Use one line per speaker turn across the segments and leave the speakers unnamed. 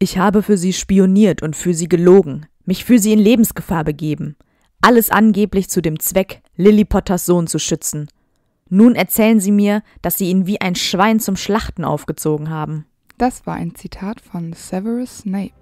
Ich habe für sie spioniert und für sie gelogen, mich für sie in Lebensgefahr begeben. Alles angeblich zu dem Zweck, Lily Potters Sohn zu schützen. Nun erzählen sie mir, dass sie ihn wie ein Schwein zum Schlachten aufgezogen haben. Das war ein Zitat von
Severus Snape.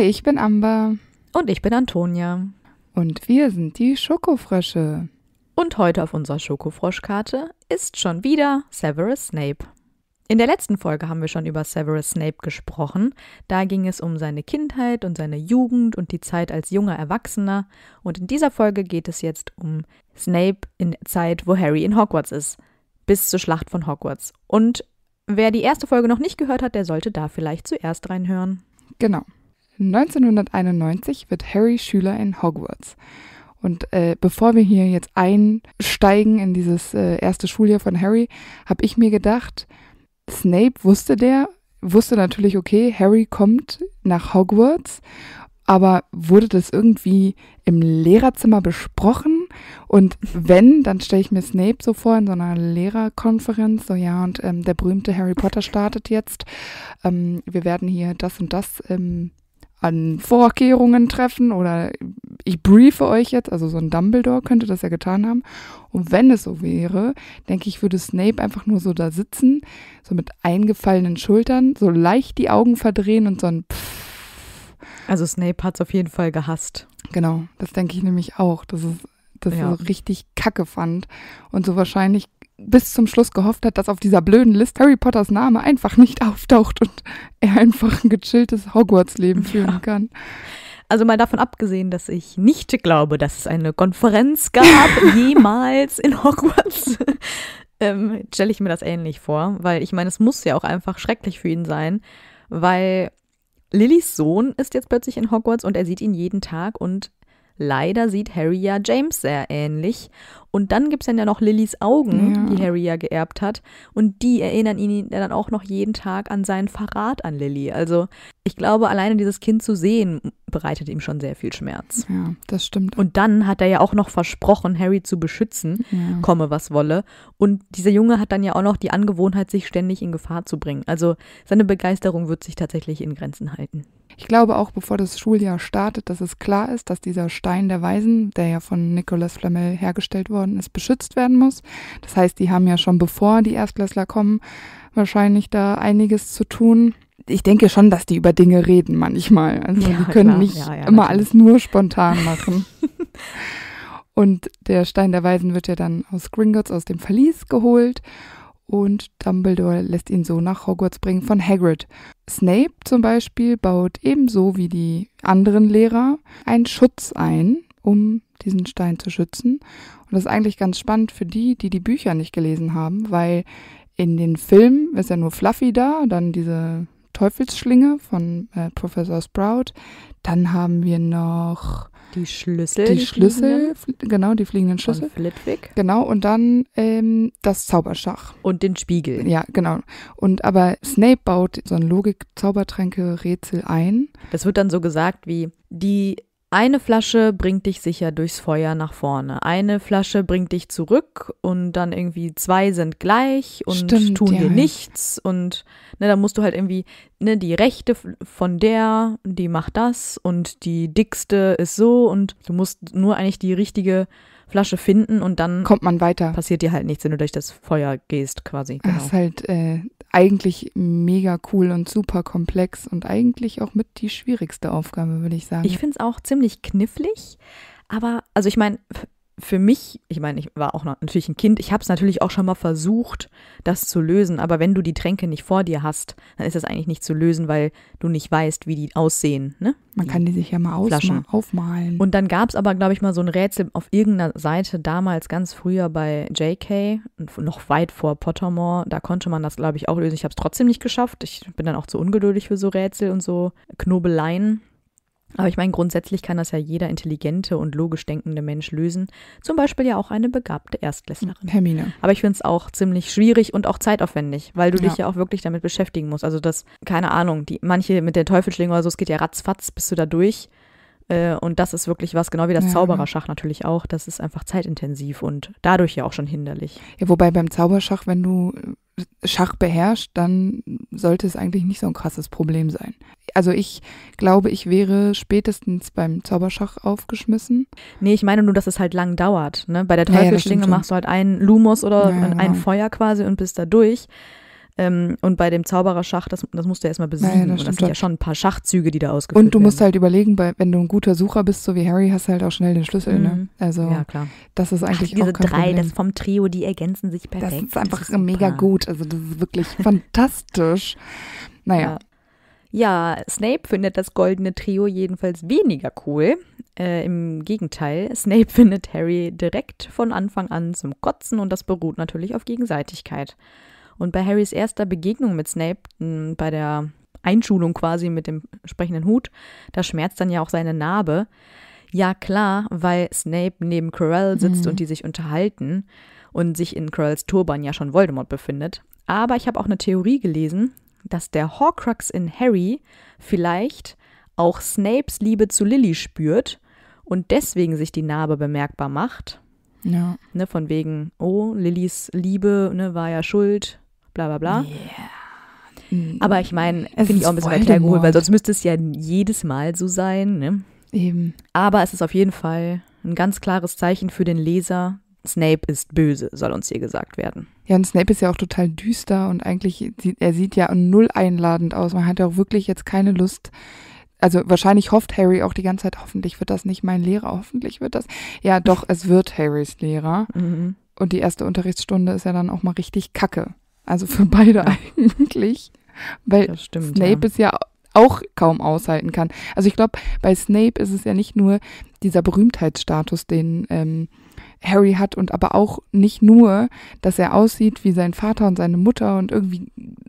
Hi, ich bin Amber. Und ich bin
Antonia. Und wir sind die Schokofrösche. Und heute auf unserer Schokofroschkarte ist schon wieder Severus Snape. In der letzten Folge haben wir schon über Severus Snape gesprochen. Da ging es um seine Kindheit und seine Jugend und die Zeit als junger Erwachsener. Und in dieser Folge geht es jetzt um Snape in der Zeit, wo Harry in Hogwarts ist. Bis zur Schlacht von Hogwarts. Und wer die erste Folge noch nicht gehört hat, der sollte
da vielleicht zuerst reinhören. Genau. 1991 wird Harry Schüler in Hogwarts. Und äh, bevor wir hier jetzt einsteigen in dieses äh, erste Schuljahr von Harry, habe ich mir gedacht, Snape wusste der, wusste natürlich, okay, Harry kommt nach Hogwarts, aber wurde das irgendwie im Lehrerzimmer besprochen? Und wenn, dann stelle ich mir Snape so vor in so einer Lehrerkonferenz, so ja, und ähm, der berühmte Harry Potter startet jetzt. Ähm, wir werden hier das und das ähm, an Vorkehrungen treffen oder ich briefe euch jetzt, also so ein Dumbledore könnte das ja getan haben. Und wenn es so wäre, denke ich, würde Snape einfach nur so da sitzen, so mit eingefallenen Schultern, so leicht die Augen verdrehen und so ein Pfff. Also Snape hat es auf jeden Fall gehasst. Genau, das denke ich nämlich auch, dass es, dass ja. er so richtig kacke fand. Und so wahrscheinlich bis zum Schluss gehofft hat, dass auf dieser blöden List Harry Potters Name einfach nicht auftaucht und er einfach ein gechilltes Hogwarts-Leben führen ja. kann. Also mal davon abgesehen,
dass ich nicht glaube, dass es eine Konferenz gab, jemals in Hogwarts, ähm, stelle ich mir das ähnlich vor, weil ich meine, es muss ja auch einfach schrecklich für ihn sein, weil Lillys Sohn ist jetzt plötzlich in Hogwarts und er sieht ihn jeden Tag und Leider sieht Harry ja James sehr ähnlich. Und dann gibt es dann ja noch Lillys Augen, ja. die Harry ja geerbt hat. Und die erinnern ihn dann auch noch jeden Tag an seinen Verrat an Lilly. Also ich glaube, alleine dieses Kind zu sehen, bereitet ihm schon sehr viel Schmerz. Ja, das stimmt. Und dann hat er ja auch noch versprochen, Harry zu beschützen, ja. komme was wolle. Und dieser Junge hat dann ja auch noch die Angewohnheit, sich ständig in Gefahr zu bringen. Also seine Begeisterung wird sich tatsächlich in Grenzen halten.
Ich glaube auch, bevor das Schuljahr startet, dass es klar ist, dass dieser Stein der Weisen, der ja von Nicolas Flamel hergestellt worden ist, beschützt werden muss. Das heißt, die haben ja schon bevor die Erstklässler kommen, wahrscheinlich da einiges zu tun ich denke schon, dass die über Dinge reden manchmal. Also ja, die können klar. nicht ja, ja, immer natürlich. alles nur spontan machen. und der Stein der Weisen wird ja dann aus Gringotts aus dem Verlies geholt und Dumbledore lässt ihn so nach Hogwarts bringen von Hagrid. Snape zum Beispiel baut ebenso wie die anderen Lehrer einen Schutz ein, um diesen Stein zu schützen. Und das ist eigentlich ganz spannend für die, die die Bücher nicht gelesen haben, weil in den Filmen ist ja nur Fluffy da, dann diese Teufelsschlinge von äh, Professor Sprout. Dann haben wir noch die Schlüssel. Die, die Schlüssel, genau, die fliegenden Schlüssel. Von Flitwick. Genau, und dann ähm, das Zauberschach. Und den Spiegel. Ja, genau. Und aber Snape baut so ein Logik-Zaubertränke-Rätsel ein.
Das wird dann so gesagt wie, die eine Flasche bringt dich sicher durchs Feuer nach vorne. Eine Flasche bringt dich zurück und dann irgendwie zwei sind gleich und Stimmt, tun ja. dir nichts. Und ne, da musst du halt irgendwie, ne, die rechte von der, die macht das und die dickste ist so und du musst nur eigentlich die richtige Flasche finden und dann kommt man weiter. Passiert dir halt nichts, wenn du durch das Feuer gehst quasi. Genau. Das ist
halt äh, eigentlich mega cool und super komplex und eigentlich auch mit die schwierigste Aufgabe, würde ich sagen. Ich
finde es auch ziemlich knifflig, aber also ich meine, für mich, ich meine, ich war auch noch, natürlich ein Kind, ich habe es natürlich auch schon mal versucht, das zu lösen, aber wenn du die Tränke nicht vor dir hast, dann ist das eigentlich nicht zu lösen, weil du nicht weißt, wie die aussehen. Ne? Man die kann
die sich ja mal ausmalen, aufmalen.
Und dann gab es aber, glaube ich, mal so ein Rätsel auf irgendeiner Seite, damals ganz früher bei JK, noch weit vor Pottermore, da konnte man das, glaube ich, auch lösen. Ich habe es trotzdem nicht geschafft. Ich bin dann auch zu ungeduldig für so Rätsel und so Knobeleien. Aber ich meine, grundsätzlich kann das ja jeder intelligente und logisch denkende Mensch lösen. Zum Beispiel ja auch eine begabte Erstklässlerin. Hermine. Aber ich finde es auch ziemlich schwierig und auch zeitaufwendig, weil du ja. dich ja auch wirklich damit beschäftigen musst. Also das, keine Ahnung, die, manche mit der Teufelschlinge oder so, es geht ja ratzfatz, bist du da durch. Äh, und das ist wirklich was, genau wie das ja. Zaubererschach natürlich auch. Das ist einfach zeitintensiv und dadurch ja auch schon hinderlich.
Ja, wobei beim Zauberschach, wenn du äh, Schach beherrschst, dann sollte es eigentlich nicht so ein krasses Problem sein. Also ich glaube, ich wäre spätestens beim Zauberschach aufgeschmissen. Nee, ich meine nur, dass es halt lang dauert. Ne? Bei der Teufelsschlinge ja, ja, machst du halt einen Lumos
oder ein genau. Feuer quasi und bist da durch. Ähm, und bei dem Zaubererschach, das, das musst du erstmal besiegen. Naja, das, das sind ja schon ein paar Schachzüge, die da ausgeführt werden. Und du musst
werden. halt überlegen, bei, wenn du ein guter Sucher bist, so wie Harry, hast du halt auch schnell den Schlüssel. Ne? Mhm. Ne? Also, ja, klar. das ist eigentlich Ach, diese auch kein drei, Problem. das vom Trio, die ergänzen sich perfekt. Das ist einfach das ist mega gut. Also, das ist wirklich fantastisch. Naja.
Ja. ja. Snape findet das goldene Trio jedenfalls weniger cool. Äh, Im Gegenteil, Snape findet Harry direkt von Anfang an zum Kotzen und das beruht natürlich auf Gegenseitigkeit. Und bei Harrys erster Begegnung mit Snape, hm, bei der Einschulung quasi mit dem entsprechenden Hut, da schmerzt dann ja auch seine Narbe. Ja, klar, weil Snape neben Quirrell sitzt mhm. und die sich unterhalten und sich in Quirrells Turban ja schon Voldemort befindet. Aber ich habe auch eine Theorie gelesen, dass der Horcrux in Harry vielleicht auch Snapes Liebe zu Lily spürt und deswegen sich die Narbe bemerkbar macht. Ja. Ne, von wegen, oh, Lillys Liebe ne, war ja schuld bla bla bla. Yeah. Mm. Aber ich meine, finde ich auch ein bisschen weit hergeholt, weil sonst müsste es ja jedes Mal so sein. Ne? Eben. Aber es ist
auf jeden Fall ein ganz klares Zeichen für den Leser.
Snape ist böse, soll uns hier gesagt werden.
Ja, und Snape ist ja auch total düster und eigentlich, er sieht ja null einladend aus. Man hat ja auch wirklich jetzt keine Lust, also wahrscheinlich hofft Harry auch die ganze Zeit, hoffentlich wird das nicht mein Lehrer, hoffentlich wird das. Ja, doch, es wird Harrys Lehrer. Mhm. Und die erste Unterrichtsstunde ist ja dann auch mal richtig kacke. Also für beide ja. eigentlich. Weil stimmt, Snape ja. es ja auch kaum aushalten kann. Also ich glaube, bei Snape ist es ja nicht nur dieser Berühmtheitsstatus, den ähm, Harry hat und aber auch nicht nur, dass er aussieht wie sein Vater und seine Mutter und irgendwie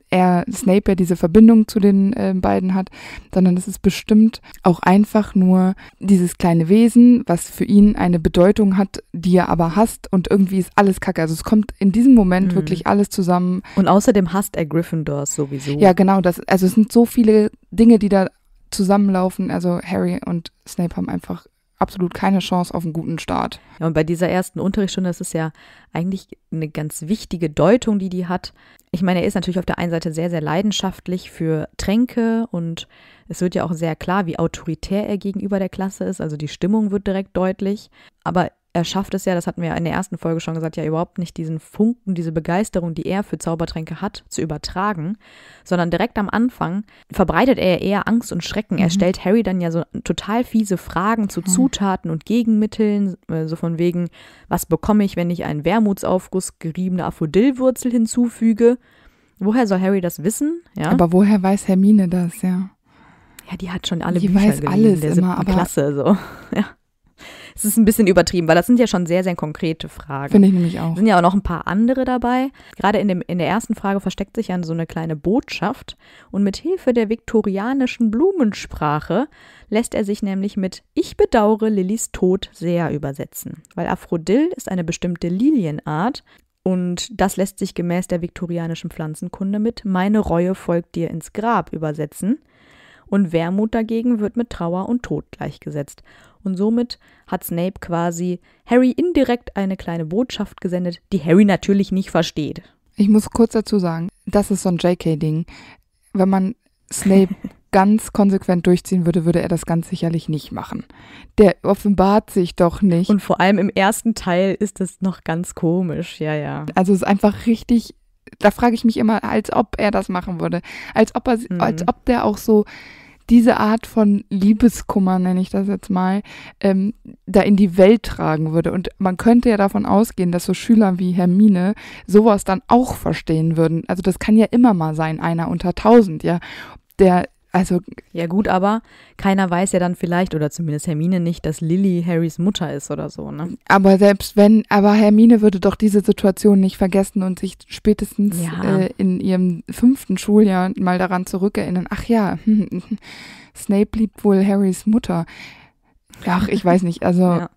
er, Snape ja diese Verbindung zu den äh, beiden hat, sondern es ist bestimmt auch einfach nur dieses kleine Wesen, was für ihn eine Bedeutung hat, die er aber hasst und irgendwie ist alles kacke. Also es kommt in diesem Moment mhm. wirklich alles zusammen. Und außerdem hasst er Gryffindors sowieso. Ja, genau. Das, also es sind so viele Dinge, die da zusammenlaufen. Also Harry und Snape haben einfach absolut keine Chance auf einen guten Start. Ja, und bei dieser ersten Unterrichtsstunde, ist es ja eigentlich eine ganz
wichtige Deutung, die die hat. Ich meine, er ist natürlich auf der einen Seite sehr, sehr leidenschaftlich für Tränke und es wird ja auch sehr klar, wie autoritär er gegenüber der Klasse ist. Also die Stimmung wird direkt deutlich. Aber er schafft es ja, das hatten wir in der ersten Folge schon gesagt, ja überhaupt nicht diesen Funken, diese Begeisterung, die er für Zaubertränke hat, zu übertragen, sondern direkt am Anfang verbreitet er eher Angst und Schrecken. Mhm. Er stellt Harry dann ja so total fiese Fragen zu hm. Zutaten und Gegenmitteln, äh, so von wegen, was bekomme ich, wenn ich einen Wermutsaufguss geriebene Aphrodillwurzel hinzufüge? Woher soll Harry das wissen?
Ja? Aber woher weiß Hermine das, ja?
Ja, die hat schon alle die Bücher weiß gelesen, alles der immer, aber Klasse so. Ja es ist ein bisschen übertrieben, weil das sind ja schon sehr, sehr konkrete Fragen. Finde ich nämlich auch. Es sind ja auch noch ein paar andere dabei. Gerade in, dem, in der ersten Frage versteckt sich ja so eine kleine Botschaft. Und mit Hilfe der viktorianischen Blumensprache lässt er sich nämlich mit Ich bedauere Lillys Tod sehr übersetzen. Weil Aphrodil ist eine bestimmte Lilienart und das lässt sich gemäß der viktorianischen Pflanzenkunde mit Meine Reue folgt dir ins Grab übersetzen. Und Wermut dagegen wird mit Trauer und Tod gleichgesetzt. Und somit hat Snape quasi Harry indirekt eine kleine Botschaft gesendet, die Harry natürlich
nicht versteht. Ich muss kurz dazu sagen, das ist so ein JK-Ding. Wenn man Snape ganz konsequent durchziehen würde, würde er das ganz sicherlich nicht machen. Der offenbart sich doch nicht. Und vor allem im ersten Teil ist das noch ganz komisch, ja, ja. Also es ist einfach richtig, da frage ich mich immer, als ob er das machen würde. Als ob er, mhm. als ob der auch so diese Art von Liebeskummer, nenne ich das jetzt mal, ähm, da in die Welt tragen würde. Und man könnte ja davon ausgehen, dass so Schüler wie Hermine sowas dann auch verstehen würden. Also das kann ja immer mal sein, einer unter tausend, ja, der also ja gut, aber keiner weiß ja dann vielleicht oder zumindest Hermine nicht, dass Lily
Harrys Mutter ist oder so, ne?
Aber selbst wenn, aber Hermine würde doch diese Situation nicht vergessen und sich spätestens ja. äh, in ihrem fünften Schuljahr mal daran zurückerinnern. Ach ja, Snape liebt wohl Harrys Mutter. Ach, ich weiß nicht, also ja.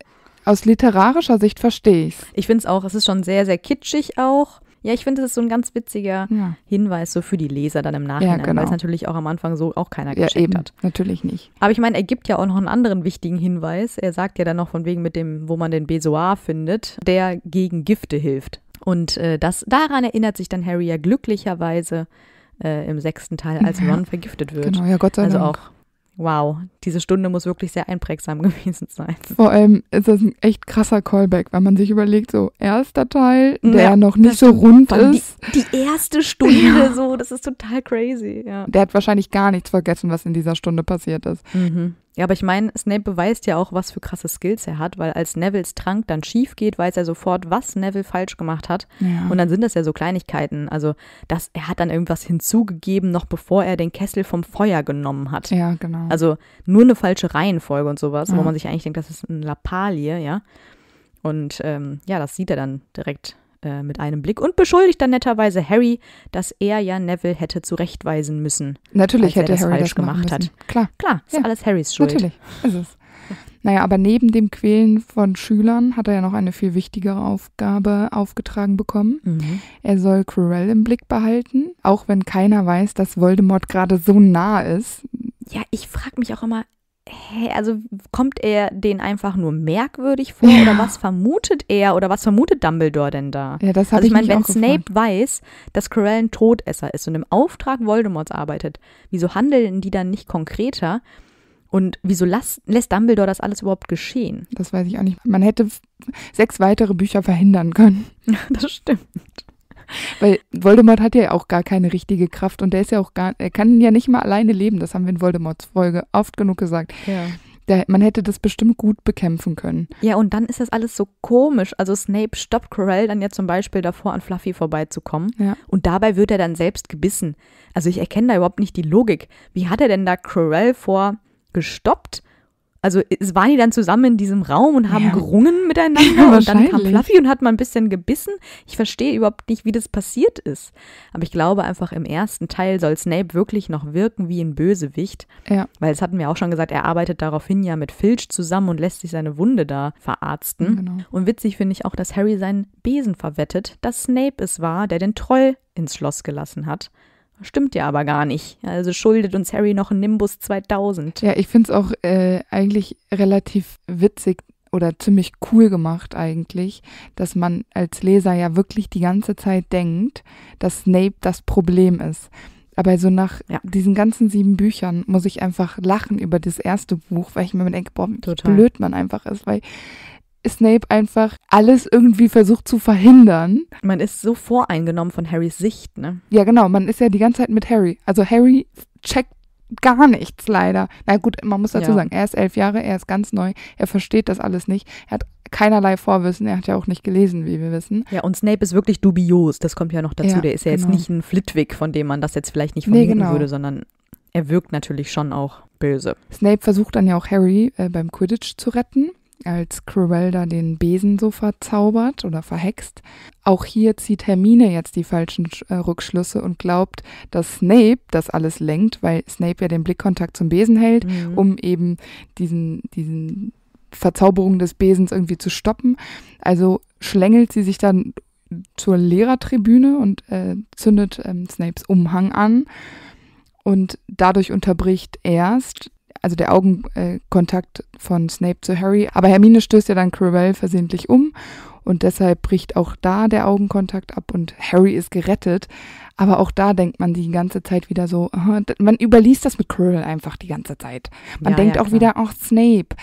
aus literarischer Sicht verstehe ich's. Ich finde es auch, es ist schon sehr sehr kitschig
auch ja, ich finde, das ist so ein ganz witziger ja. Hinweis so für die Leser dann im Nachhinein, ja, genau. weil es natürlich auch am Anfang so auch keiner ja, eben. hat. Natürlich nicht. Aber ich meine, er gibt ja auch noch einen anderen wichtigen Hinweis. Er sagt ja dann noch von wegen mit dem, wo man den Besoar findet, der gegen Gifte hilft. Und äh, das, daran erinnert sich dann Harry ja glücklicherweise äh, im sechsten Teil, als Ron vergiftet wird. Genau, ja, Gott sei also Dank. Also auch wow, diese Stunde muss wirklich sehr einprägsam gewesen sein.
Vor allem ist das ein echt krasser Callback, weil man sich überlegt, so erster Teil, der ja, noch nicht so rund ist.
Die, die erste Stunde ja. so, das ist total crazy. Ja. Der
hat wahrscheinlich gar nichts vergessen, was in dieser Stunde passiert ist. Mhm. Ja, aber ich meine, Snape beweist ja auch, was für krasse
Skills er hat, weil als Nevilles Trank dann schief geht, weiß er sofort, was Neville falsch gemacht hat. Ja. Und dann sind das ja so Kleinigkeiten. Also, dass er hat dann irgendwas hinzugegeben, noch bevor er den Kessel vom Feuer genommen hat. Ja, genau. Also nur eine falsche Reihenfolge und sowas, ja. wo man sich eigentlich denkt, das ist ein Lappalie, ja. Und ähm, ja, das sieht er dann direkt äh, mit einem Blick und beschuldigt dann netterweise Harry, dass er ja Neville hätte zurechtweisen müssen.
Natürlich hätte er das Harry falsch das gemacht müssen. hat. Klar. Klar, ist ja. alles Harrys Schuld. Natürlich, ist es. Naja, aber neben dem Quälen von Schülern hat er ja noch eine viel wichtigere Aufgabe aufgetragen bekommen. Mhm. Er soll Cruel im Blick behalten, auch wenn keiner weiß, dass Voldemort gerade so nah ist.
Ja, ich frage mich auch immer, hey, also kommt er den einfach nur merkwürdig vor ja. oder was vermutet er oder was vermutet Dumbledore denn da? Ja, das habe also ich, ich meine, wenn Snape gefragt. weiß, dass Corell ein Todesser ist und im Auftrag Voldemorts arbeitet, wieso handeln die dann nicht konkreter? Und wieso las, lässt Dumbledore das alles überhaupt geschehen?
Das weiß ich auch nicht. Man hätte sechs weitere Bücher verhindern können. das stimmt. Weil Voldemort hat ja auch gar keine richtige Kraft und der ist ja auch gar, er kann ja nicht mal alleine leben. Das haben wir in Voldemorts Folge oft genug gesagt. Ja. Der, man hätte das bestimmt gut bekämpfen können.
Ja, und dann ist das alles so komisch. Also Snape stoppt Corell dann ja zum Beispiel davor, an Fluffy vorbeizukommen. Ja. Und dabei wird er dann selbst gebissen. Also ich erkenne da überhaupt nicht die Logik. Wie hat er denn da Corell vor gestoppt? also es waren die dann zusammen in diesem Raum und haben ja. gerungen miteinander ja, und dann kam Fluffy und hat mal ein bisschen gebissen. Ich verstehe überhaupt nicht, wie das passiert ist. Aber ich glaube einfach, im ersten Teil soll Snape wirklich noch wirken wie ein Bösewicht. Ja. Weil es hatten wir auch schon gesagt, er arbeitet daraufhin ja mit Filch zusammen und lässt sich seine Wunde da verarzten. Genau. Und witzig finde ich auch, dass Harry seinen Besen verwettet, dass Snape es war, der den Troll ins Schloss gelassen hat. Stimmt ja aber gar nicht. Also schuldet uns Harry
noch einen Nimbus 2000. Ja, ich finde es auch äh, eigentlich relativ witzig oder ziemlich cool gemacht eigentlich, dass man als Leser ja wirklich die ganze Zeit denkt, dass Snape das Problem ist. Aber so nach ja. diesen ganzen sieben Büchern muss ich einfach lachen über das erste Buch, weil ich mir denke, boah, wie blöd man einfach ist, weil Snape einfach alles irgendwie versucht zu verhindern. Man ist so voreingenommen von Harrys
Sicht, ne?
Ja, genau. Man ist ja die ganze Zeit mit Harry. Also Harry checkt gar nichts leider. Na gut, man muss dazu ja. sagen, er ist elf Jahre, er ist ganz neu, er versteht das alles nicht, er hat keinerlei Vorwissen, er hat ja auch nicht gelesen, wie wir wissen. Ja, und Snape ist wirklich dubios, das kommt ja noch dazu. Ja, der ist ja genau. jetzt nicht
ein Flitwick, von dem man das jetzt
vielleicht nicht vermuten nee, genau. würde, sondern
er wirkt natürlich schon auch böse.
Snape versucht dann ja auch Harry äh, beim Quidditch zu retten als Cruella den Besen so verzaubert oder verhext. Auch hier zieht Hermine jetzt die falschen äh, Rückschlüsse und glaubt, dass Snape das alles lenkt, weil Snape ja den Blickkontakt zum Besen hält, mhm. um eben diesen, diesen Verzauberung des Besens irgendwie zu stoppen. Also schlängelt sie sich dann zur Lehrertribüne und äh, zündet ähm, Snapes Umhang an. Und dadurch unterbricht erst also der Augenkontakt von Snape zu Harry. Aber Hermine stößt ja dann Cruel versehentlich um und deshalb bricht auch da der Augenkontakt ab und Harry ist gerettet. Aber auch da denkt man die ganze Zeit wieder so, man überliest das mit Cruel einfach die ganze Zeit. Man ja, denkt ja, auch klar. wieder, ach Snape.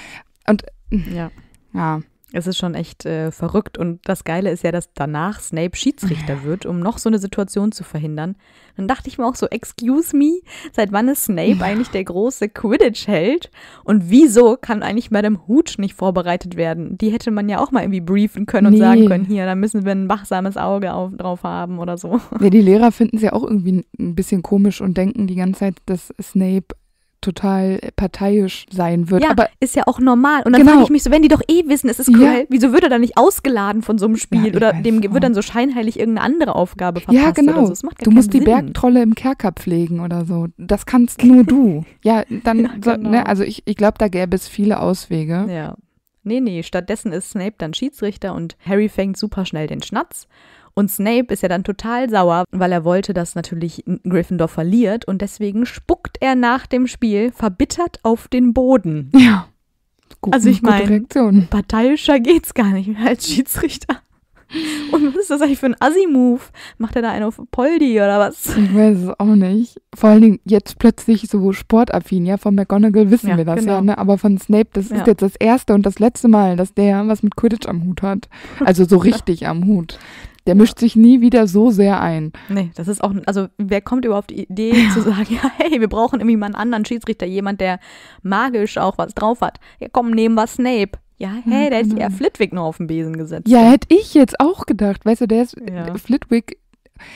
Und ja.
ja. Es ist schon echt äh, verrückt und das Geile ist ja, dass danach Snape Schiedsrichter wird, um noch so eine Situation zu verhindern. Dann dachte ich mir auch so, excuse me, seit wann ist Snape eigentlich der große Quidditch-Held? Und wieso kann eigentlich Madame Hooch nicht vorbereitet werden? Die hätte man ja auch mal irgendwie briefen können und nee. sagen können, hier, da müssen wir ein wachsames Auge auf, drauf haben oder so.
Ja, die Lehrer finden es ja auch irgendwie ein bisschen komisch und denken die ganze Zeit, dass Snape total parteiisch sein wird. Ja, aber
ist ja auch normal. Und dann genau. frage ich mich so, wenn die doch eh wissen, es ist cruel, ja. wieso würde er dann nicht ausgeladen von so einem Spiel ja, oder dem wird dann so scheinheilig irgendeine andere Aufgabe verpasst? Ja, genau. So. du musst Sinn. die Bergtrolle
im Kerker pflegen oder so. Das kannst nur du. ja, dann, ja, genau. so, ne, genau. also ich, ich glaube, da gäbe es viele Auswege. Ja.
Nee, nee, stattdessen ist Snape dann Schiedsrichter und Harry fängt super schnell den Schnatz. Und Snape ist ja dann total sauer, weil er wollte, dass natürlich Gryffindor verliert und deswegen spuckt er nach dem Spiel verbittert auf den Boden. Ja. Gut, also ich meine, parteiischer geht's gar nicht mehr als Schiedsrichter. Und was ist das eigentlich für ein Assi-Move? Macht er da einen auf Poldi oder was?
Ich weiß es auch nicht. Vor allen Dingen jetzt plötzlich so sportaffin. Ja, von McGonagall wissen ja, wir das genau. ja, ne? aber von Snape, das ja. ist jetzt das erste und das letzte Mal, dass der was mit Quidditch am Hut hat. Also so richtig am Hut. Der mischt sich nie wieder so sehr ein. Nee,
das ist auch, also wer kommt überhaupt die Idee ja. zu sagen, ja, hey, wir brauchen irgendwie mal einen anderen Schiedsrichter, jemand, der magisch auch was drauf hat. Ja, komm, nehmen wir Snape. Ja, hey, ja, der hätte genau. ja Flitwick nur auf den Besen gesetzt. Ja, hätte
ich jetzt auch gedacht. Weißt du, der ist ja. Äh, Flitwick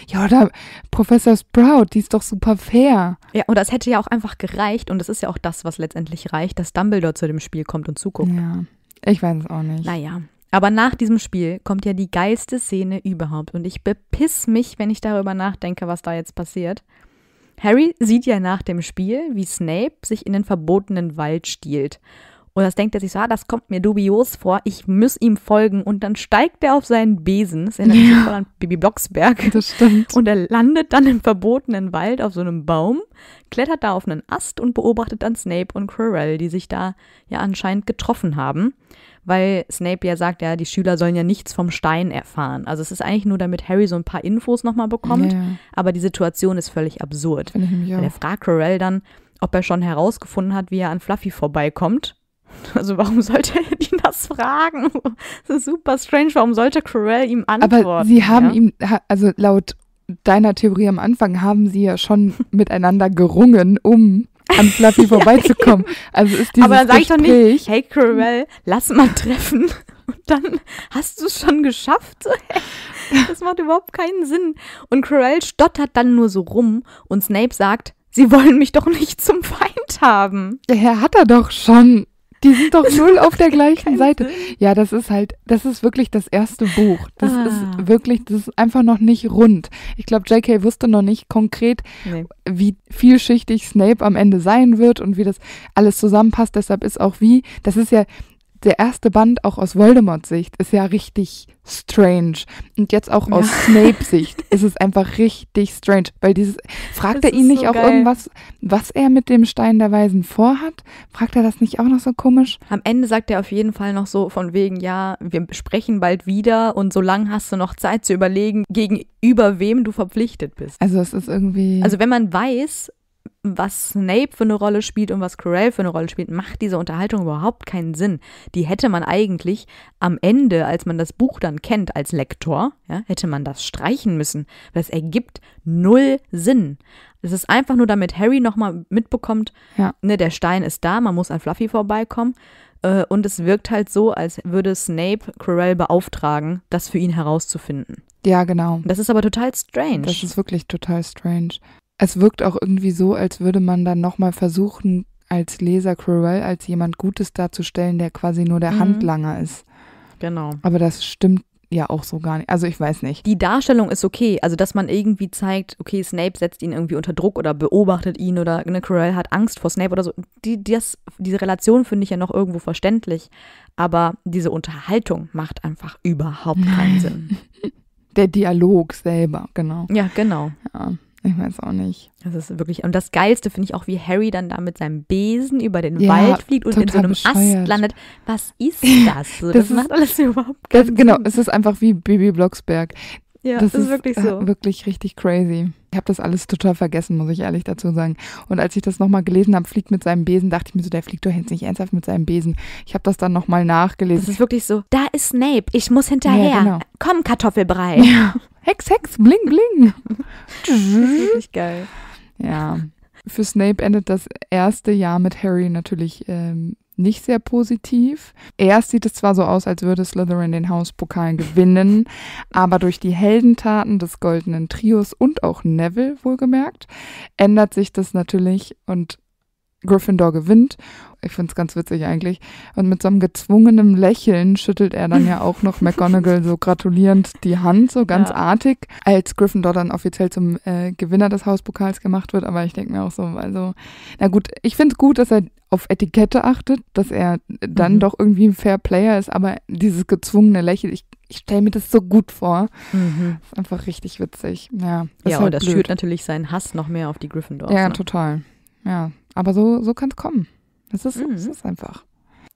ja, oder Professor Sprout, die ist doch super fair.
Ja, und das hätte ja auch einfach gereicht. Und das ist ja auch das, was letztendlich reicht, dass Dumbledore zu dem Spiel kommt und zuguckt. Ja, ich weiß es auch nicht. Naja, aber nach diesem Spiel kommt ja die geilste Szene überhaupt und ich bepiss mich, wenn ich darüber nachdenke, was da jetzt passiert. Harry sieht ja nach dem Spiel, wie Snape sich in den verbotenen Wald stiehlt. Und das denkt er sich so, ah, das kommt mir dubios vor, ich muss ihm folgen. Und dann steigt er auf seinen Besen, das erinnert mich an Bibi Blocksberg. Das stimmt. Und er landet dann im verbotenen Wald auf so einem Baum, klettert da auf einen Ast und beobachtet dann Snape und Quirrell, die sich da ja anscheinend getroffen haben weil Snape ja sagt, ja, die Schüler sollen ja nichts vom Stein erfahren. Also es ist eigentlich nur, damit Harry so ein paar Infos nochmal bekommt, ja, ja. aber die Situation ist völlig absurd. Er fragt Rorel dann, ob er schon herausgefunden hat, wie er an Fluffy vorbeikommt. Also warum sollte er ihn das fragen? Das ist super strange. Warum sollte Cruel ihm antworten? Aber sie haben ja? ihm,
also laut deiner Theorie am Anfang, haben sie ja schon miteinander gerungen, um an Fluffy vorbeizukommen. Also ist dieses Aber dann sage ich doch nicht,
hey Cruel, lass mal treffen. Und dann hast du es schon geschafft. Das macht überhaupt keinen Sinn. Und Cruel stottert dann nur so rum und Snape sagt, sie wollen mich doch nicht zum Feind haben.
Der Herr hat er doch schon. Die sind doch null auf der gleichen Seite. Ja, das ist halt, das ist wirklich das erste Buch. Das ah. ist wirklich, das ist einfach noch nicht rund. Ich glaube, JK wusste noch nicht konkret, nee. wie vielschichtig Snape am Ende sein wird und wie das alles zusammenpasst. Deshalb ist auch wie, das ist ja, der erste Band auch aus Voldemorts Sicht ist ja richtig strange. Und jetzt auch aus ja. Snapes Sicht ist es einfach richtig strange. Weil dieses, fragt das er ihn nicht so auch geil. irgendwas, was er mit dem Stein der Weisen vorhat? Fragt er das nicht auch noch so komisch? Am Ende sagt er auf jeden Fall noch
so von wegen, ja, wir sprechen bald wieder und solange hast du noch Zeit zu überlegen, gegenüber wem du verpflichtet bist. Also es ist irgendwie. Also wenn man weiß, was Snape für eine Rolle spielt und was Corell für eine Rolle spielt, macht diese Unterhaltung überhaupt keinen Sinn. Die hätte man eigentlich am Ende, als man das Buch dann kennt als Lektor, ja, hätte man das streichen müssen. Das ergibt null Sinn. Es ist einfach nur, damit Harry nochmal mitbekommt, ja. ne, der Stein ist da, man muss an Fluffy vorbeikommen. Äh, und es wirkt halt so, als würde Snape Corell beauftragen, das für ihn herauszufinden.
Ja, genau. Das ist aber total strange. Das ist wirklich total strange es wirkt auch irgendwie so, als würde man dann nochmal versuchen, als Leser Cruel als jemand Gutes darzustellen, der quasi nur der mhm. Handlanger ist. Genau. Aber das stimmt ja auch so gar nicht. Also ich weiß nicht. Die Darstellung ist
okay. Also dass man irgendwie zeigt, okay, Snape setzt ihn irgendwie unter Druck oder beobachtet ihn oder eine Quirrell hat Angst vor Snape oder so. Die, das, diese Relation finde ich ja noch irgendwo verständlich. Aber diese Unterhaltung macht einfach überhaupt keinen Sinn. Der Dialog
selber, genau.
Ja, genau. Ja. Ich
weiß auch nicht. Das ist
wirklich, und das Geilste finde ich auch, wie Harry dann da mit seinem Besen über den ja, Wald fliegt und in so einem bescheuert. Ast
landet. Was ist
das? So, das, das macht alles überhaupt
keinen das, Genau, es ist einfach wie Bibi Blocksberg.
Ja, das, ist, ist wirklich äh, so.
wirklich richtig crazy. Ich habe das alles total vergessen, muss ich ehrlich dazu sagen. Und als ich das nochmal gelesen habe, fliegt mit seinem Besen, dachte ich mir so, der fliegt doch jetzt nicht ernsthaft mit seinem Besen. Ich habe das dann nochmal nachgelesen. Das ist wirklich so, da ist Snape, ich muss hinterher. Ja, genau. Komm, Kartoffelbrei. Ja. Hex, Hex, bling, bling. das ist geil. Ja. Für Snape endet das erste Jahr mit Harry natürlich ähm, nicht sehr positiv. Erst sieht es zwar so aus, als würde Slytherin den Hauspokal gewinnen, aber durch die Heldentaten des goldenen Trios und auch Neville wohlgemerkt ändert sich das natürlich und Gryffindor gewinnt ich finde es ganz witzig eigentlich. Und mit so einem gezwungenen Lächeln schüttelt er dann ja auch noch McGonagall so gratulierend die Hand, so ganz ja. artig, als Gryffindor dann offiziell zum äh, Gewinner des Hauspokals gemacht wird. Aber ich denke mir auch so, also, na gut, ich finde es gut, dass er auf Etikette achtet, dass er dann mhm. doch irgendwie ein Fair Player ist, aber dieses gezwungene Lächeln, ich, ich stelle mir das so gut vor. Mhm. Ist einfach richtig witzig. Ja, ja halt und das blöd. schürt
natürlich seinen Hass noch mehr auf die Gryffindors. Ja, ne?
total. Ja, aber so, so kann es kommen. Es ist, mhm. es ist einfach.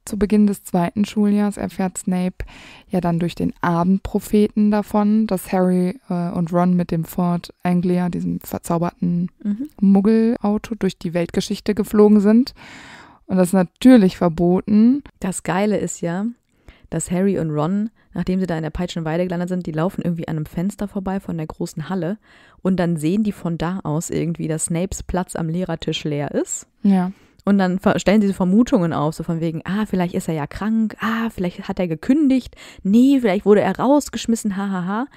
Zu Beginn des zweiten Schuljahres erfährt Snape ja dann durch den Abendpropheten davon, dass Harry äh, und Ron mit dem Ford Anglia, diesem verzauberten mhm. Muggelauto, durch die Weltgeschichte geflogen sind. Und das ist natürlich verboten. Das Geile ist ja,
dass Harry und Ron, nachdem sie da in der Peitschenweide gelandet sind, die laufen irgendwie an einem Fenster vorbei von der großen Halle und dann sehen die von da aus irgendwie, dass Snapes Platz am Lehrertisch leer ist. Ja. Und dann stellen sie so Vermutungen auf, so von wegen, ah, vielleicht ist er ja krank, ah, vielleicht hat er gekündigt, nee, vielleicht wurde er rausgeschmissen, hahaha. Ha, ha.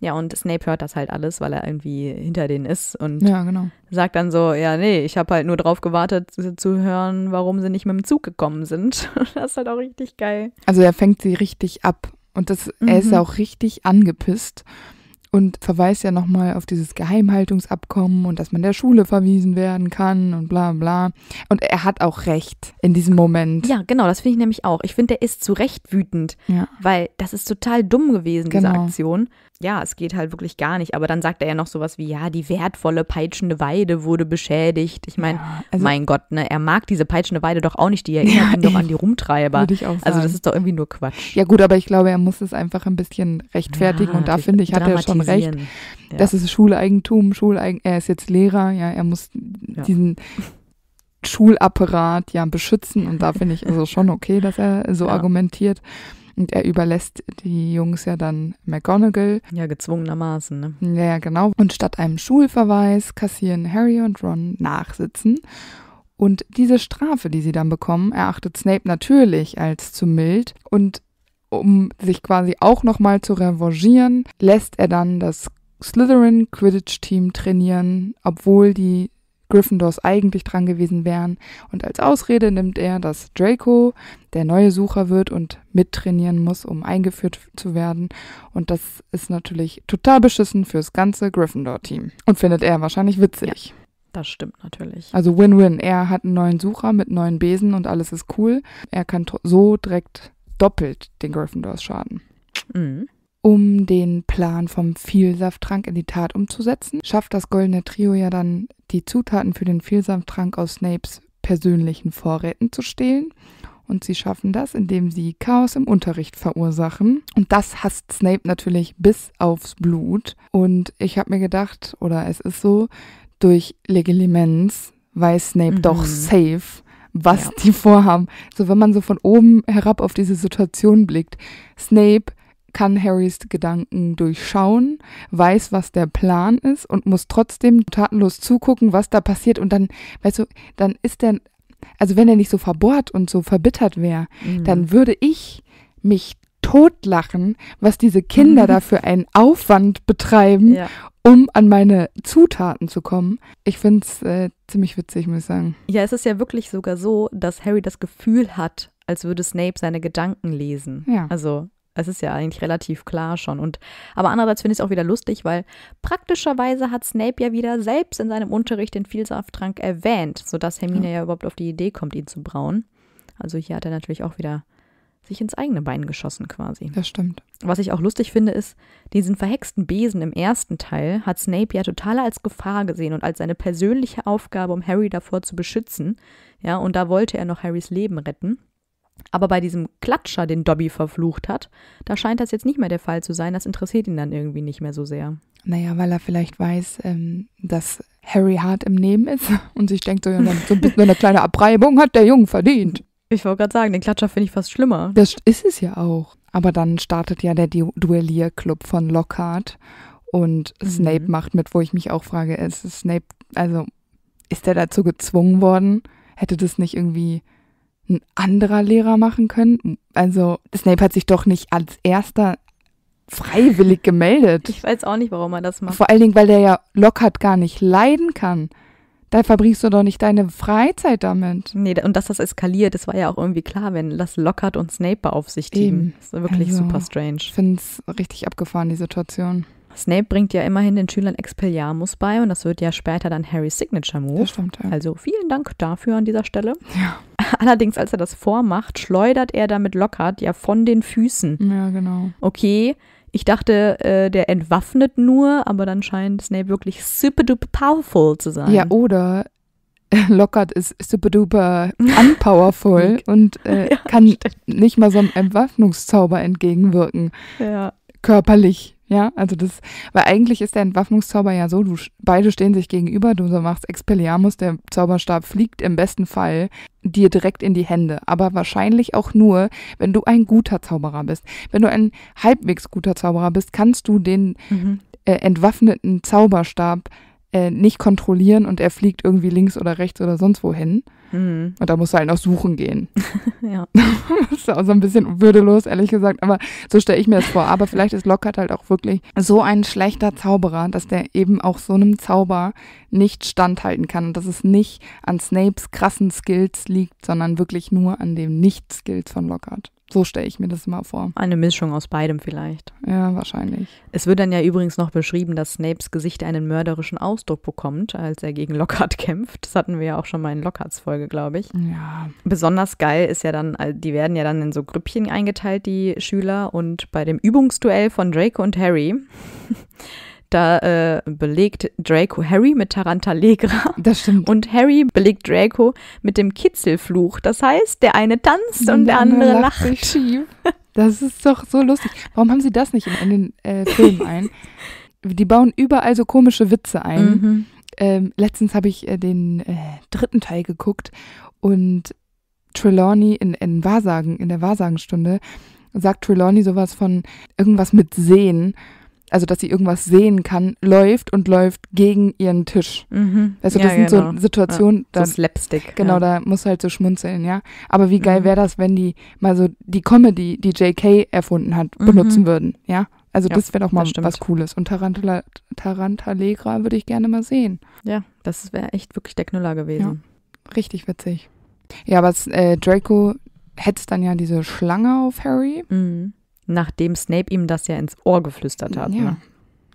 Ja, und Snape hört das halt alles, weil er irgendwie hinter denen ist und ja, genau. sagt dann so, ja, nee, ich habe halt nur drauf gewartet zu hören, warum sie nicht mit dem Zug gekommen sind. das ist halt auch richtig geil. Also
er fängt sie richtig ab und das, mhm. er ist mhm. auch richtig angepisst und verweist ja nochmal auf dieses Geheimhaltungsabkommen und dass man der Schule verwiesen werden kann und bla bla. Und er hat auch recht in diesem Moment.
Ja, genau, das finde ich nämlich auch. Ich finde, er ist zu Recht wütend, ja. weil das ist total dumm gewesen, diese genau. Aktion ja, es geht halt wirklich gar nicht. Aber dann sagt er ja noch sowas wie, ja, die wertvolle peitschende Weide wurde beschädigt. Ich meine, ja, also mein Gott, ne, er mag diese peitschende Weide doch auch nicht, die erinnert ja, ihn doch an die Rumtreiber. Würde ich auch sagen. Also das ist doch irgendwie nur
Quatsch. Ja gut, aber ich glaube, er muss es einfach ein bisschen rechtfertigen ja, und da finde ich, hat er schon recht. Das ist Schuleigentum, Schuleigen, er ist jetzt Lehrer, ja, er muss diesen Schulapparat ja beschützen und da finde ich also schon okay, dass er so argumentiert. Und er überlässt die Jungs ja dann McGonagall. Ja, gezwungenermaßen, ne? Ja, genau. Und statt einem Schulverweis kassieren Harry und Ron Nachsitzen. Und diese Strafe, die sie dann bekommen, erachtet Snape natürlich als zu mild und um sich quasi auch nochmal zu revanchieren, lässt er dann das Slytherin Quidditch Team trainieren, obwohl die Gryffindors eigentlich dran gewesen wären. Und als Ausrede nimmt er, dass Draco der neue Sucher wird und mittrainieren muss, um eingeführt zu werden. Und das ist natürlich total beschissen fürs ganze Gryffindor-Team. Und findet er wahrscheinlich witzig. Ja, das stimmt natürlich. Also Win-Win. Er hat einen neuen Sucher mit neuen Besen und alles ist cool. Er kann so direkt doppelt den Gryffindors schaden. Mhm. Um den Plan vom Vielsafttrank in die Tat umzusetzen, schafft das Goldene Trio ja dann die Zutaten für den Vielsafttrank aus Snapes persönlichen Vorräten zu stehlen. Und sie schaffen das, indem sie Chaos im Unterricht verursachen. Und das hasst Snape natürlich bis aufs Blut. Und ich habe mir gedacht, oder es ist so, durch Legilimens weiß Snape mhm. doch safe, was ja. die vorhaben. So wenn man so von oben herab auf diese Situation blickt. Snape kann Harrys Gedanken durchschauen, weiß, was der Plan ist und muss trotzdem tatenlos zugucken, was da passiert. Und dann, weißt du, dann ist der, also wenn er nicht so verbohrt und so verbittert wäre, mhm. dann würde ich mich totlachen, was diese Kinder mhm. für einen Aufwand betreiben, ja. um an meine Zutaten zu kommen. Ich finde es äh, ziemlich witzig, muss ich sagen.
Ja, es ist ja wirklich sogar so, dass Harry das Gefühl hat, als würde Snape seine Gedanken lesen. Ja. Also es ist ja eigentlich relativ klar schon. Und, aber andererseits finde ich es auch wieder lustig, weil praktischerweise hat Snape ja wieder selbst in seinem Unterricht den Vielsafttrank erwähnt, sodass Hermine ja. ja überhaupt auf die Idee kommt, ihn zu brauen. Also hier hat er natürlich auch wieder sich ins eigene Bein geschossen quasi. Das stimmt. Was ich auch lustig finde, ist, diesen verhexten Besen im ersten Teil hat Snape ja total als Gefahr gesehen und als seine persönliche Aufgabe, um Harry davor zu beschützen. Ja, und da wollte er noch Harrys Leben retten. Aber bei diesem Klatscher, den Dobby verflucht hat, da scheint das jetzt nicht mehr der Fall zu sein. Das interessiert ihn dann irgendwie nicht mehr so sehr.
Naja, weil er vielleicht weiß, ähm, dass Harry hart im Nehmen ist und sich denkt, so, ja, so ein bisschen eine kleine Abreibung hat der Junge verdient.
Ich wollte gerade sagen,
den Klatscher finde ich fast schlimmer. Das ist es ja auch. Aber dann startet ja der du Duellierclub von Lockhart und mhm. Snape macht mit, wo ich mich auch frage, ist Snape, also ist er dazu gezwungen worden? Hätte das nicht irgendwie ein anderer Lehrer machen können? Also Snape hat sich doch nicht als erster freiwillig gemeldet. Ich
weiß auch nicht, warum er das macht. Vor allen
Dingen, weil der ja Lockhart gar nicht leiden kann. Da verbringst du doch nicht deine Freizeit damit. Nee, und dass das eskaliert, das war ja auch irgendwie klar, wenn das Lockhart und Snape beaufsichtigen.
Das ist wirklich also, super strange. Ich finde es richtig abgefahren, die Situation. Snape bringt ja immerhin den Schülern Expelliarmus bei und das wird ja später dann Harrys Signature Move. Das stimmt, ja. Also vielen Dank dafür an dieser Stelle. Ja. Allerdings, als er das vormacht, schleudert er damit Lockhart ja von den Füßen. Ja, genau. Okay, ich dachte, äh, der entwaffnet nur, aber
dann scheint Snape wirklich super duper powerful zu sein. Ja, oder Lockhart ist super duper unpowerful und äh, ja, kann stimmt. nicht mal so einem Entwaffnungszauber entgegenwirken. Ja. Körperlich. Ja, also das, weil eigentlich ist der Entwaffnungszauber ja so, du beide stehen sich gegenüber, du machst Expelliarmus, der Zauberstab fliegt im besten Fall dir direkt in die Hände, aber wahrscheinlich auch nur, wenn du ein guter Zauberer bist. Wenn du ein halbwegs guter Zauberer bist, kannst du den mhm. äh, entwaffneten Zauberstab äh, nicht kontrollieren und er fliegt irgendwie links oder rechts oder sonst wohin. Mhm. Und da musst du halt noch suchen gehen. ja. das ist auch so ein bisschen würdelos, ehrlich gesagt, aber so stelle ich mir das vor. Aber vielleicht ist Lockhart halt auch wirklich so ein schlechter Zauberer, dass der eben auch so einem Zauber nicht standhalten kann. Und dass es nicht an Snapes krassen Skills liegt, sondern wirklich nur an den Nicht-Skills von Lockhart. So stelle ich mir das mal vor. Eine Mischung aus beidem vielleicht. Ja, wahrscheinlich. Es wird dann ja übrigens noch beschrieben, dass
Snapes Gesicht einen mörderischen Ausdruck bekommt, als er gegen Lockhart kämpft. Das hatten wir ja auch schon mal in Lockharts Folge, glaube ich. Ja. Besonders geil ist ja dann, äh, die werden ja dann in so Grüppchen eingeteilt, die Schüler. Und bei dem Übungsduell von Draco und Harry da äh, belegt Draco Harry mit Tarantalegra. Das stimmt. Und Harry belegt Draco
mit dem Kitzelfluch. Das heißt, der eine tanzt und, der andere, lacht. lacht. Schief. Das ist doch so lustig. Warum haben sie das nicht in, in den äh, Film ein? Die bauen überall so komische Witze ein. Mhm. Ähm, letztens habe ich äh, den äh, dritten Teil geguckt und Trelawney in, in Wahrsagen, in der Wahrsagenstunde, sagt Trelawney sowas von irgendwas mit Sehen also dass sie irgendwas sehen kann, läuft und läuft gegen ihren Tisch. Mhm. Weißt du, das ja, sind genau. so Situationen. Ja, so da, Genau, ja. Genau, da muss halt so schmunzeln, ja. Aber wie geil mhm. wäre das, wenn die mal so die Comedy, die JK erfunden hat, mhm. benutzen würden, ja. Also das wäre doch mal was Cooles. Und Tarantula, Tarantalegra würde ich gerne mal sehen. Ja, das wäre echt wirklich der Knüller gewesen. Richtig witzig. Ja, aber äh, Draco hetzt dann ja diese Schlange auf Harry. Mhm nachdem Snape ihm das ja ins Ohr geflüstert hat. Ja. Ne?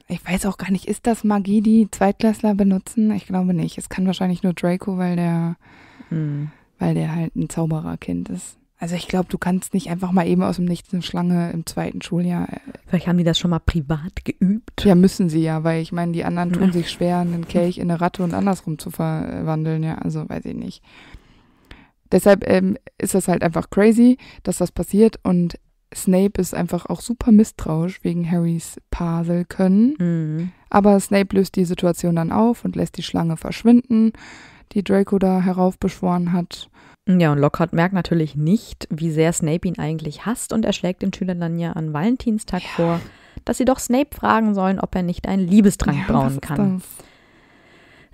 Ich weiß auch gar nicht, ist das Magie, die Zweitklässler benutzen? Ich glaube nicht. Es kann wahrscheinlich nur Draco, weil der, mhm. weil der halt ein Zaubererkind ist. Also ich glaube, du kannst nicht einfach mal eben aus dem Nichts eine Schlange im zweiten Schuljahr. Äh, Vielleicht haben die das schon mal privat geübt. Ja, müssen sie ja, weil ich meine, die anderen tun sich schwer, einen Kelch in eine Ratte und andersrum zu verwandeln. Ja, also weiß ich nicht. Deshalb ähm, ist das halt einfach crazy, dass das passiert und Snape ist einfach auch super misstrauisch wegen Harrys Pasel können. Mhm. Aber Snape löst die Situation dann auf und lässt die Schlange verschwinden, die Draco da heraufbeschworen hat. Ja, und Lockhart merkt natürlich nicht, wie sehr Snape ihn eigentlich hasst und er
schlägt den Schülern dann ja an Valentinstag ja. vor, dass sie doch Snape fragen sollen, ob er nicht einen Liebestrank
ja, brauen was kann.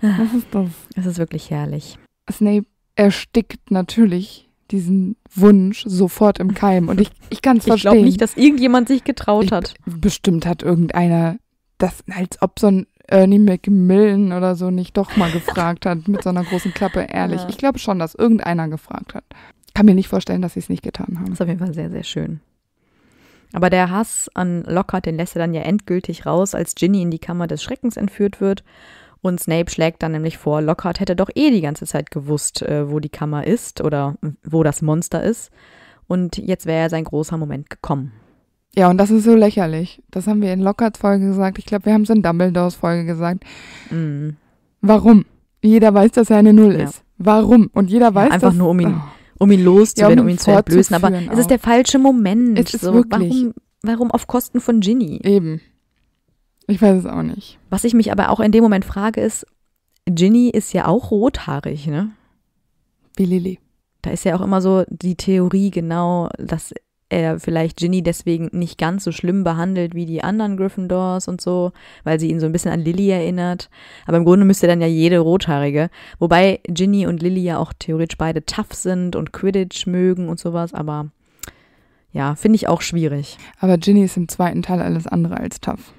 Ist das? Was ist das? Es ist wirklich herrlich. Snape erstickt natürlich diesen Wunsch sofort im Keim. Und ich, ich kann es verstehen. Ich glaube nicht, dass irgendjemand sich getraut ich, hat. Bestimmt hat irgendeiner das, als ob so ein Ernie McMillan oder so nicht doch mal gefragt hat mit so einer großen Klappe, ehrlich. Ja. Ich glaube schon, dass irgendeiner gefragt hat. Kann mir nicht vorstellen, dass sie es nicht getan haben. Das ist auf jeden Fall sehr, sehr schön.
Aber der Hass an Lockhart, den lässt er dann ja endgültig raus, als Ginny in die Kammer des Schreckens entführt wird und Snape schlägt dann nämlich vor, Lockhart hätte doch eh die ganze Zeit gewusst, äh, wo die Kammer ist oder wo das Monster ist. Und jetzt wäre ja sein großer Moment
gekommen. Ja, und das ist so lächerlich. Das haben wir in Lockharts Folge gesagt. Ich glaube, wir haben es in Dumbledores Folge gesagt. Mm. Warum? Jeder weiß, dass er eine Null ja. ist. Warum? Und jeder weiß, ja, einfach dass... Einfach nur, um ihn, oh. um ihn loszuwerden, ja, um, um ihn zu entblößen. Aber auch. es ist oh. der
falsche Moment. Es ist so, wirklich... Warum, warum auf Kosten von Ginny? Eben. Ich weiß es auch nicht. Was ich mich aber auch in dem Moment frage, ist, Ginny ist ja auch rothaarig, ne? Wie Lilly. Da ist ja auch immer so die Theorie genau, dass er vielleicht Ginny deswegen nicht ganz so schlimm behandelt wie die anderen Gryffindors und so, weil sie ihn so ein bisschen an Lilly erinnert. Aber im Grunde müsste dann ja jede Rothaarige. Wobei Ginny und Lilly ja auch theoretisch beide tough sind und Quidditch mögen und sowas, aber ja, finde ich auch schwierig. Aber Ginny ist im zweiten Teil alles andere als tough.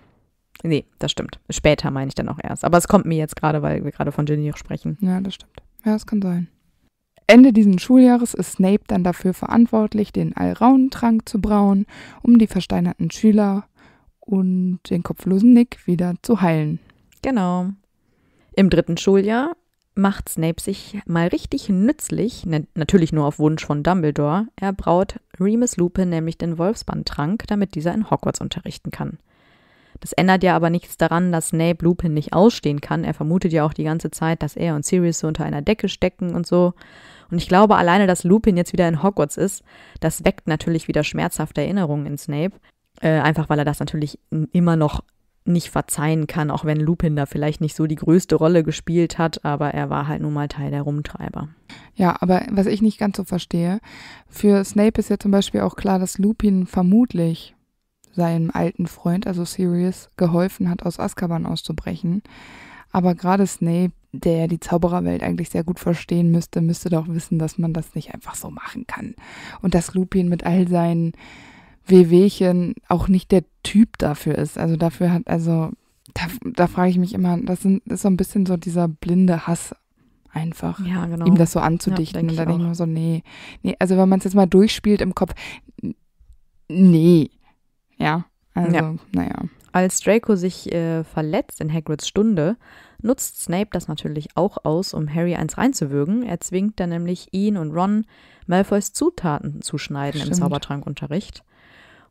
Nee, das stimmt. Später meine ich dann auch erst. Aber es kommt mir jetzt gerade, weil wir gerade von Ginny sprechen.
Ja, das stimmt. Ja, das kann sein. Ende dieses Schuljahres ist Snape dann dafür verantwortlich, den Allraunentrank zu brauen, um die versteinerten Schüler und den kopflosen Nick wieder zu heilen. Genau. Im dritten Schuljahr macht Snape sich mal richtig
nützlich, ne, natürlich nur auf Wunsch von Dumbledore. Er braut Remus Lupin nämlich den Wolfsbandtrank, damit dieser in Hogwarts unterrichten kann. Das ändert ja aber nichts daran, dass Snape Lupin nicht ausstehen kann. Er vermutet ja auch die ganze Zeit, dass er und Sirius so unter einer Decke stecken und so. Und ich glaube, alleine, dass Lupin jetzt wieder in Hogwarts ist, das weckt natürlich wieder schmerzhafte Erinnerungen in Snape. Äh, einfach weil er das natürlich immer noch nicht verzeihen kann, auch wenn Lupin da vielleicht nicht so die größte Rolle gespielt hat, aber er war halt nun mal Teil der Rumtreiber.
Ja, aber was ich nicht ganz so verstehe, für Snape ist ja zum Beispiel auch klar, dass Lupin vermutlich seinem alten Freund, also Sirius, geholfen hat, aus Azkaban auszubrechen. Aber gerade Snape, der die Zaubererwelt eigentlich sehr gut verstehen müsste, müsste doch wissen, dass man das nicht einfach so machen kann. Und dass Lupin mit all seinen Wehwehchen auch nicht der Typ dafür ist. Also dafür hat, also da, da frage ich mich immer, das sind, ist so ein bisschen so dieser blinde Hass einfach, ja, genau. ihm das so anzudichten. Ja, und dann denke ich mir so, nee, nee, also wenn man es jetzt mal durchspielt im Kopf, nee, ja, also, ja. naja.
Als Draco sich äh, verletzt in Hagrids Stunde, nutzt Snape das natürlich auch aus, um Harry eins reinzuwürgen. Er zwingt dann nämlich ihn und Ron, Malfoys Zutaten zu schneiden Stimmt. im Zaubertrankunterricht.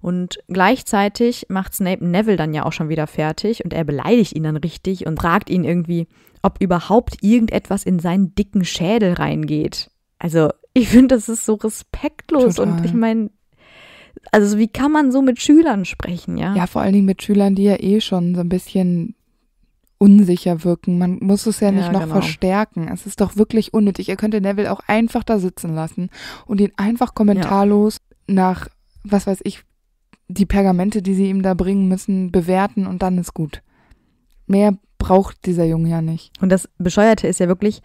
Und gleichzeitig macht Snape Neville dann ja auch schon wieder fertig und er beleidigt ihn dann richtig und fragt ihn irgendwie, ob überhaupt irgendetwas in seinen dicken Schädel reingeht. Also, ich finde, das ist so respektlos Total. und ich meine, also wie
kann man so mit Schülern sprechen, ja? Ja, vor allen Dingen mit Schülern, die ja eh schon so ein bisschen unsicher wirken. Man muss es ja nicht ja, noch genau. verstärken. Es ist doch wirklich unnötig. Ihr könnt den Neville auch einfach da sitzen lassen und ihn einfach kommentarlos ja. nach, was weiß ich, die Pergamente, die sie ihm da bringen müssen, bewerten und dann ist gut. Mehr braucht dieser Junge ja nicht. Und das Bescheuerte ist ja wirklich,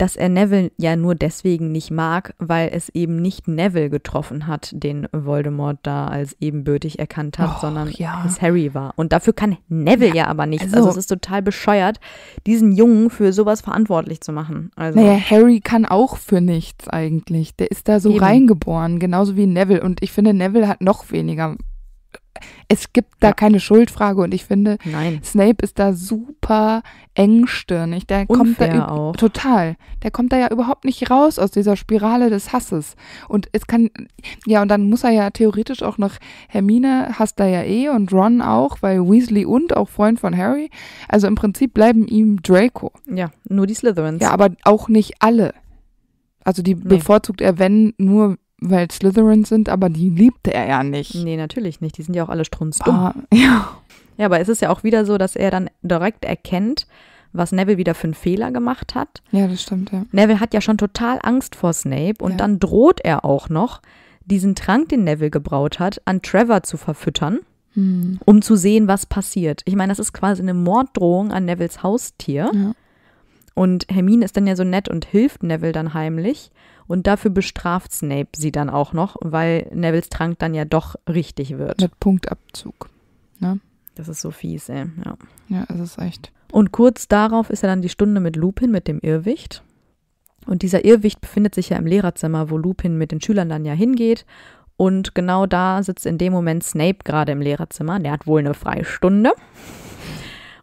dass er Neville ja nur
deswegen nicht mag, weil es eben nicht Neville getroffen hat, den Voldemort da als ebenbürtig erkannt hat, Och, sondern ja. es Harry war. Und dafür kann Neville ja, ja aber nichts. Also, also, es ist total bescheuert, diesen Jungen für sowas verantwortlich zu machen. Also, naja,
Harry kann auch für nichts eigentlich. Der ist da so eben. reingeboren, genauso wie Neville. Und ich finde, Neville hat noch weniger es gibt da ja. keine Schuldfrage und ich finde, Nein. Snape ist da super engstirnig. Der Unfair kommt da auch. total. Der kommt da ja überhaupt nicht raus aus dieser Spirale des Hasses. Und es kann, ja, und dann muss er ja theoretisch auch noch Hermine hasst er ja eh und Ron auch, weil Weasley und auch Freund von Harry. Also im Prinzip bleiben ihm Draco. Ja, nur die Slytherins. Ja, aber auch nicht alle. Also die nee. bevorzugt er, wenn nur weil Slytherin sind, aber die liebte er ja nicht. Nee, natürlich nicht. Die sind ja auch alle strunzdumm. Ah, ja.
ja, aber es ist ja auch wieder so, dass er dann direkt erkennt, was Neville wieder für einen Fehler gemacht hat.
Ja, das stimmt, ja.
Neville hat ja schon total Angst vor Snape und ja. dann droht er auch noch, diesen Trank, den Neville gebraut hat, an Trevor zu verfüttern, hm. um zu sehen, was passiert. Ich meine, das ist quasi eine Morddrohung an Nevilles Haustier. Ja. Und Hermine ist dann ja so nett und hilft Neville dann heimlich. Und dafür bestraft Snape sie dann auch noch, weil Nevilles Trank dann ja doch richtig wird. Mit Punktabzug. Ne? Das ist so fies, ey. Ja, ja es ist echt. Und kurz darauf ist ja dann die Stunde mit Lupin, mit dem Irrwicht. Und dieser Irrwicht befindet sich ja im Lehrerzimmer, wo Lupin mit den Schülern dann ja hingeht. Und genau da sitzt in dem Moment Snape gerade im Lehrerzimmer. Der hat wohl eine freie Stunde.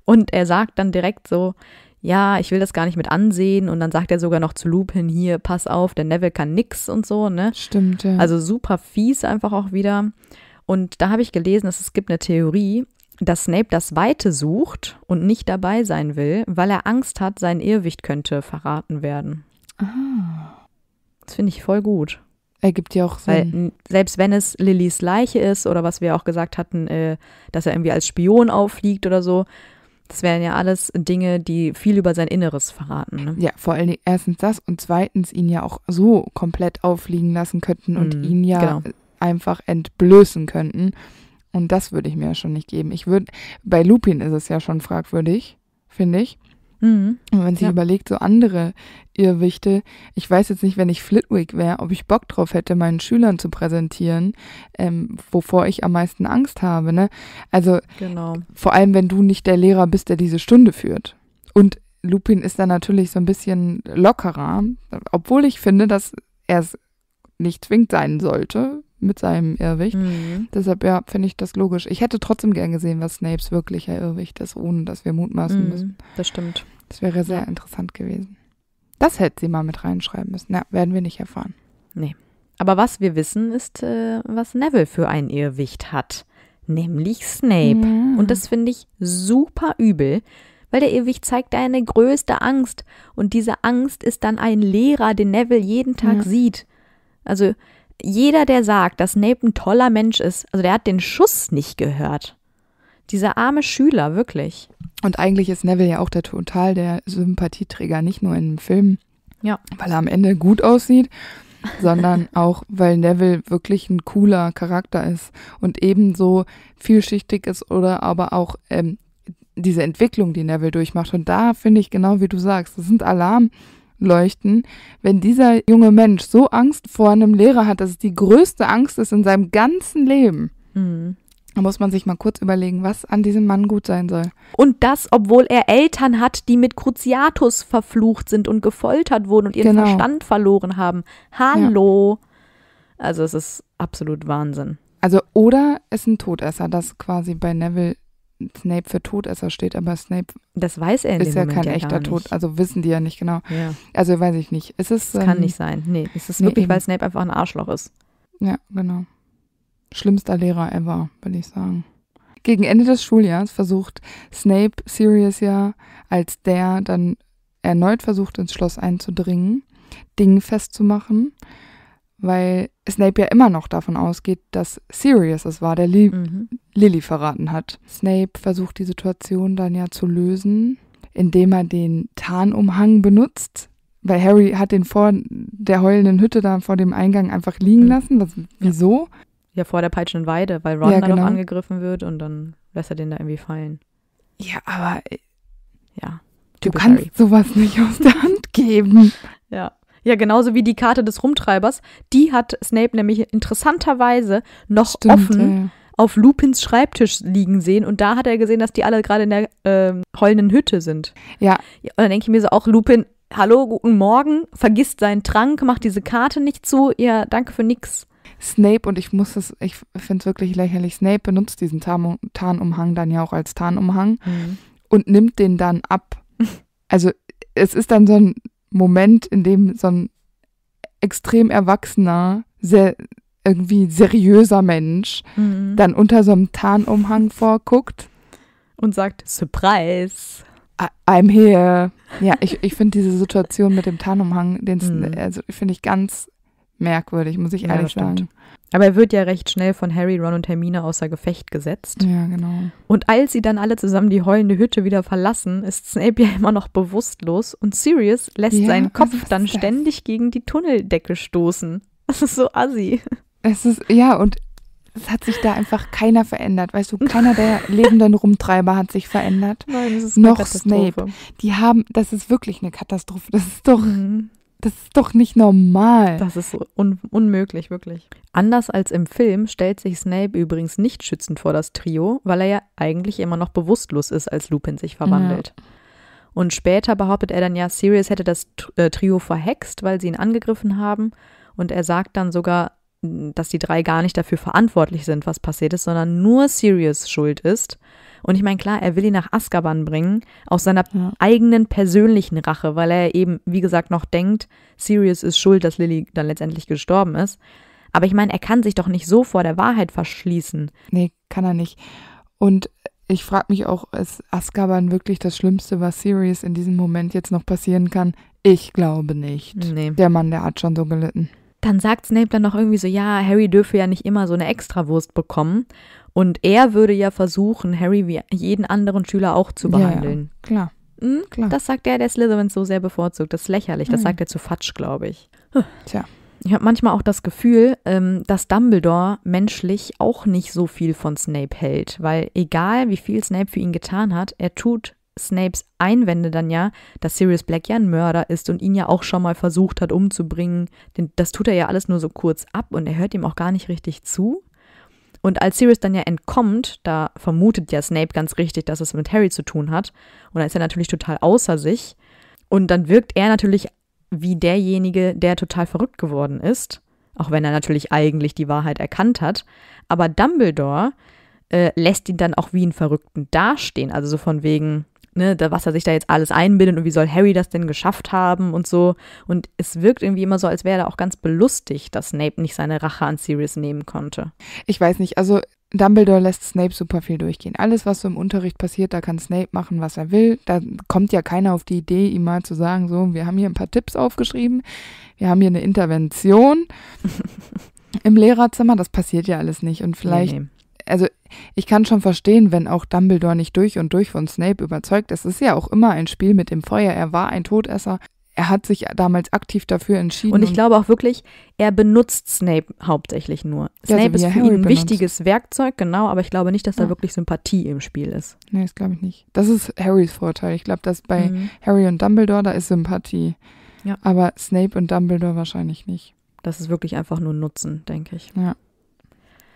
Und er sagt dann direkt so, ja, ich will das gar nicht mit ansehen. Und dann sagt er sogar noch zu Lupin hier, pass auf, der Neville kann nix und so, ne? Stimmt, ja. Also super fies einfach auch wieder. Und da habe ich gelesen, dass es gibt eine Theorie, dass Snape das Weite sucht und nicht dabei sein will, weil er Angst hat, sein Irrwicht könnte verraten werden. Ah. Das finde ich voll gut. Er gibt ja auch Sinn. Weil, selbst wenn es Lillys Leiche ist oder was wir auch gesagt hatten, äh, dass er irgendwie als Spion auffliegt oder so, das wären ja
alles Dinge, die viel über sein Inneres verraten. Ne? Ja, vor allen Dingen erstens das und zweitens ihn ja auch so komplett aufliegen lassen könnten und mm, ihn ja genau. einfach entblößen könnten. Und das würde ich mir ja schon nicht geben. Ich würde, bei Lupin ist es ja schon fragwürdig, finde ich. Mhm. Und wenn sich ja. überlegt, so andere Irrwichte, ich weiß jetzt nicht, wenn ich Flitwick wäre, ob ich Bock drauf hätte, meinen Schülern zu präsentieren, ähm, wovor ich am meisten Angst habe. Ne? Also genau. vor allem, wenn du nicht der Lehrer bist, der diese Stunde führt. Und Lupin ist da natürlich so ein bisschen lockerer, obwohl ich finde, dass er es nicht zwingend sein sollte, mit seinem Irrwicht. Mhm. Deshalb, ja, finde ich das logisch. Ich hätte trotzdem gern gesehen, was Snapes wirklicher Irrwicht ist, ohne dass wir mutmaßen mhm, müssen. Das stimmt. Das wäre sehr ja. interessant gewesen. Das hätte sie mal mit reinschreiben müssen. Na, werden wir nicht erfahren. Nee. Aber
was wir wissen, ist, äh, was Neville für ein Irrwicht hat. Nämlich Snape. Ja. Und das finde ich super übel, weil der Irrwicht zeigt eine größte Angst. Und diese Angst ist dann ein Lehrer, den Neville jeden Tag ja. sieht. Also jeder, der sagt, dass Nape ein toller Mensch ist, also der
hat den Schuss nicht gehört. Dieser arme Schüler, wirklich. Und eigentlich ist Neville ja auch der total der Sympathieträger, nicht nur in dem Film, ja. weil er am Ende gut aussieht, sondern auch, weil Neville wirklich ein cooler Charakter ist und ebenso vielschichtig ist oder aber auch ähm, diese Entwicklung, die Neville durchmacht. Und da finde ich genau, wie du sagst, das sind Alarm, leuchten. Wenn dieser junge Mensch so Angst vor einem Lehrer hat, dass es die größte Angst ist in seinem ganzen Leben, mhm. Da muss man sich mal kurz überlegen, was an diesem Mann gut sein soll. Und das, obwohl er
Eltern hat, die mit Cruciatus verflucht sind und gefoltert wurden und ihren genau. Verstand verloren
haben. Hallo.
Ja. Also es ist absolut Wahnsinn.
Also oder es ist ein Todesser, das quasi bei Neville Snape für Todesser steht, aber Snape das weiß er in ist ja Moment kein ja echter Tod, also wissen die ja nicht genau. Ja. Also weiß ich nicht. Es das ähm, kann nicht sein. Nee, es ist nee, wirklich, eben. weil Snape einfach ein Arschloch ist. Ja, genau. Schlimmster Lehrer ever, will ich sagen. Gegen Ende des Schuljahres versucht Snape Sirius ja als der dann erneut versucht ins Schloss einzudringen, Dinge festzumachen weil Snape ja immer noch davon ausgeht, dass Sirius es war, der Li mhm. Lily verraten hat. Snape versucht die Situation dann ja zu lösen, indem er den Tarnumhang benutzt, weil Harry hat den vor der heulenden Hütte da vor dem Eingang einfach liegen mhm. lassen. Was, wieso?
Ja, vor der peitschenden Weide, weil Ron ja, genau. dann auch angegriffen wird und dann lässt er den da irgendwie fallen. Ja, aber äh, ja. Du kannst Harry. sowas nicht aus der Hand geben. Ja, genauso wie die Karte des Rumtreibers. Die hat Snape nämlich interessanterweise noch Stimmt, offen ja. auf Lupins Schreibtisch liegen sehen. Und da hat er gesehen, dass die alle gerade in der äh, heulenden Hütte sind. Ja. ja und dann denke ich mir so auch, Lupin, hallo, guten Morgen, vergisst seinen Trank,
macht diese Karte nicht zu. Ja, danke für nix. Snape und ich muss es, ich finde es wirklich lächerlich. Snape benutzt diesen Tarn Tarnumhang dann ja auch als Tarnumhang mhm. und nimmt den dann ab. Also es ist dann so ein Moment, in dem so ein extrem erwachsener, sehr irgendwie seriöser Mensch mhm. dann unter so einem Tarnumhang vorguckt. Und sagt, Surprise. I'm here. Ja, ich, ich finde diese Situation mit dem Tarnumhang, den mhm. also, finde ich ganz merkwürdig, muss ich ja, ehrlich sagen. Aber er wird ja recht schnell von Harry, Ron und
Hermine außer Gefecht gesetzt. Ja, genau. Und als sie dann alle zusammen die heulende Hütte wieder verlassen, ist Snape ja immer noch bewusstlos und Sirius lässt ja, seinen also Kopf dann das? ständig gegen die
Tunneldecke stoßen. Das ist so assi. Es ist, ja, und es hat sich da einfach keiner verändert. Weißt du, keiner der lebenden Rumtreiber hat sich verändert. Nein, das ist noch Snape. Die haben, das ist wirklich eine Katastrophe. Das ist doch. Mhm. Das ist doch nicht normal. Das
ist un unmöglich, wirklich.
Anders als im Film stellt sich Snape übrigens
nicht schützend vor das Trio, weil er ja eigentlich immer noch bewusstlos ist, als Lupin sich verwandelt. Ja. Und später behauptet er dann ja, Sirius hätte das äh, Trio verhext, weil sie ihn angegriffen haben. Und er sagt dann sogar, dass die drei gar nicht dafür verantwortlich sind, was passiert ist, sondern nur Sirius schuld ist. Und ich meine, klar, er will ihn nach Azkaban bringen, aus seiner ja. eigenen persönlichen Rache, weil er eben, wie gesagt, noch denkt, Sirius ist schuld, dass Lily dann letztendlich gestorben ist. Aber ich meine, er kann sich doch nicht so vor der Wahrheit verschließen.
Nee, kann er nicht. Und ich frage mich auch, ist Azkaban wirklich das Schlimmste, was Sirius in diesem Moment jetzt noch passieren kann? Ich glaube nicht. Nee. Der Mann, der hat schon so gelitten
dann sagt Snape dann noch irgendwie so, ja, Harry dürfe ja nicht immer so eine Extrawurst bekommen. Und er würde ja versuchen, Harry wie jeden anderen Schüler auch zu behandeln. Ja, klar. Hm? klar. Das sagt er, der Slytherin so sehr bevorzugt. Das ist lächerlich. Das mhm. sagt er zu Fatsch, glaube ich. Huh. Tja. Ich habe manchmal auch das Gefühl, ähm, dass Dumbledore menschlich auch nicht so viel von Snape hält, weil egal wie viel Snape für ihn getan hat, er tut Snapes Einwände dann ja, dass Sirius Black ja ein Mörder ist und ihn ja auch schon mal versucht hat umzubringen. Denn das tut er ja alles nur so kurz ab und er hört ihm auch gar nicht richtig zu. Und als Sirius dann ja entkommt, da vermutet ja Snape ganz richtig, dass es mit Harry zu tun hat. Und da ist er natürlich total außer sich. Und dann wirkt er natürlich wie derjenige, der total verrückt geworden ist. Auch wenn er natürlich eigentlich die Wahrheit erkannt hat. Aber Dumbledore äh, lässt ihn dann auch wie einen Verrückten dastehen. Also so von wegen, ne, was er sich da jetzt alles einbildet und wie soll Harry das denn geschafft haben und so. Und es wirkt irgendwie immer so, als
wäre er auch ganz belustigt, dass Snape nicht seine Rache an Sirius nehmen konnte. Ich weiß nicht, also Dumbledore lässt Snape super viel durchgehen. Alles, was so im Unterricht passiert, da kann Snape machen, was er will. Da kommt ja keiner auf die Idee, ihm mal zu sagen, so, wir haben hier ein paar Tipps aufgeschrieben, wir haben hier eine Intervention im Lehrerzimmer. Das passiert ja alles nicht. Und vielleicht, nee, nee. also ich kann schon verstehen, wenn auch Dumbledore nicht durch und durch von Snape überzeugt ist. Es ist ja auch immer ein Spiel mit dem Feuer. Er war ein Todesser. Er hat sich damals aktiv dafür entschieden. Und ich glaube auch wirklich, er benutzt Snape hauptsächlich nur. Ja, Snape ist für ihn ein wichtiges Werkzeug, genau, aber ich glaube nicht, dass da ja. wirklich Sympathie im Spiel ist. Nee, das glaube ich nicht. Das ist Harrys Vorteil. Ich glaube, dass bei mhm. Harry und Dumbledore, da ist Sympathie. Ja. Aber Snape und Dumbledore wahrscheinlich nicht. Das ist wirklich einfach nur Nutzen, denke ich. Ja.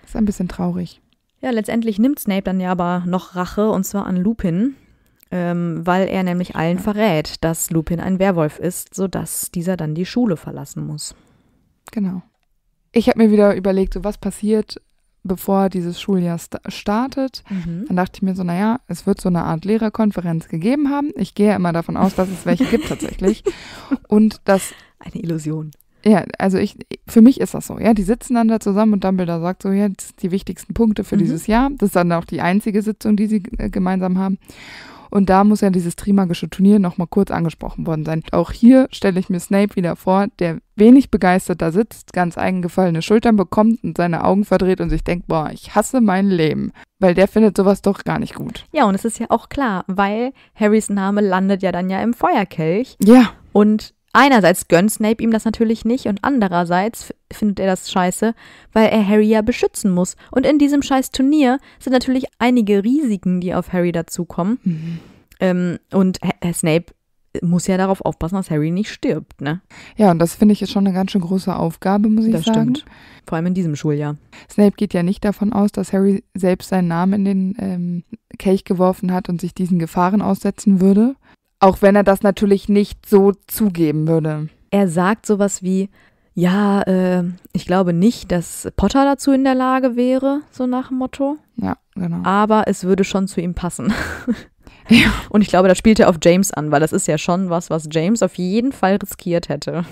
Ist ein bisschen traurig.
Ja, letztendlich nimmt Snape dann ja aber noch Rache und zwar an Lupin, ähm, weil er nämlich allen verrät, dass Lupin ein Werwolf ist, sodass dieser dann die Schule verlassen muss.
Genau. Ich habe mir wieder überlegt, so was passiert, bevor dieses Schuljahr startet. Mhm. Dann dachte ich mir so, naja, es wird so eine Art Lehrerkonferenz gegeben haben. Ich gehe ja immer davon aus, dass es welche gibt tatsächlich. Und dass. Eine Illusion. Ja, also ich, für mich ist das so, ja. Die sitzen dann da zusammen und Dumbledore sagt so, jetzt die wichtigsten Punkte für mhm. dieses Jahr. Das ist dann auch die einzige Sitzung, die sie äh, gemeinsam haben. Und da muss ja dieses Trimagische Turnier nochmal kurz angesprochen worden sein. Auch hier stelle ich mir Snape wieder vor, der wenig begeistert da sitzt, ganz eigengefallene Schultern bekommt und seine Augen verdreht und sich denkt, boah, ich hasse mein Leben. Weil der findet sowas doch gar nicht gut.
Ja, und es ist ja auch klar, weil Harrys Name landet ja dann ja im Feuerkelch. Ja. Und Einerseits gönnt Snape ihm das natürlich nicht und andererseits findet er das scheiße, weil er Harry ja beschützen muss. Und in diesem scheiß Turnier sind natürlich einige Risiken, die auf Harry dazukommen. Mhm. Ähm, und
Herr Snape muss ja darauf aufpassen, dass Harry nicht stirbt, ne? Ja, und das finde ich ist schon eine ganz schön große Aufgabe, muss ich das sagen. Das stimmt. Vor allem in diesem Schuljahr. Snape geht ja nicht davon aus, dass Harry selbst seinen Namen in den ähm, Kelch geworfen hat und sich diesen Gefahren aussetzen würde. Auch wenn er das natürlich nicht so zugeben würde. Er sagt sowas wie,
ja, äh, ich glaube nicht, dass Potter dazu in der Lage wäre, so nach dem Motto. Ja, genau. Aber es würde schon zu ihm passen. ja. Und ich glaube, das spielt er auf James an, weil das ist ja schon was, was James auf jeden Fall riskiert hätte.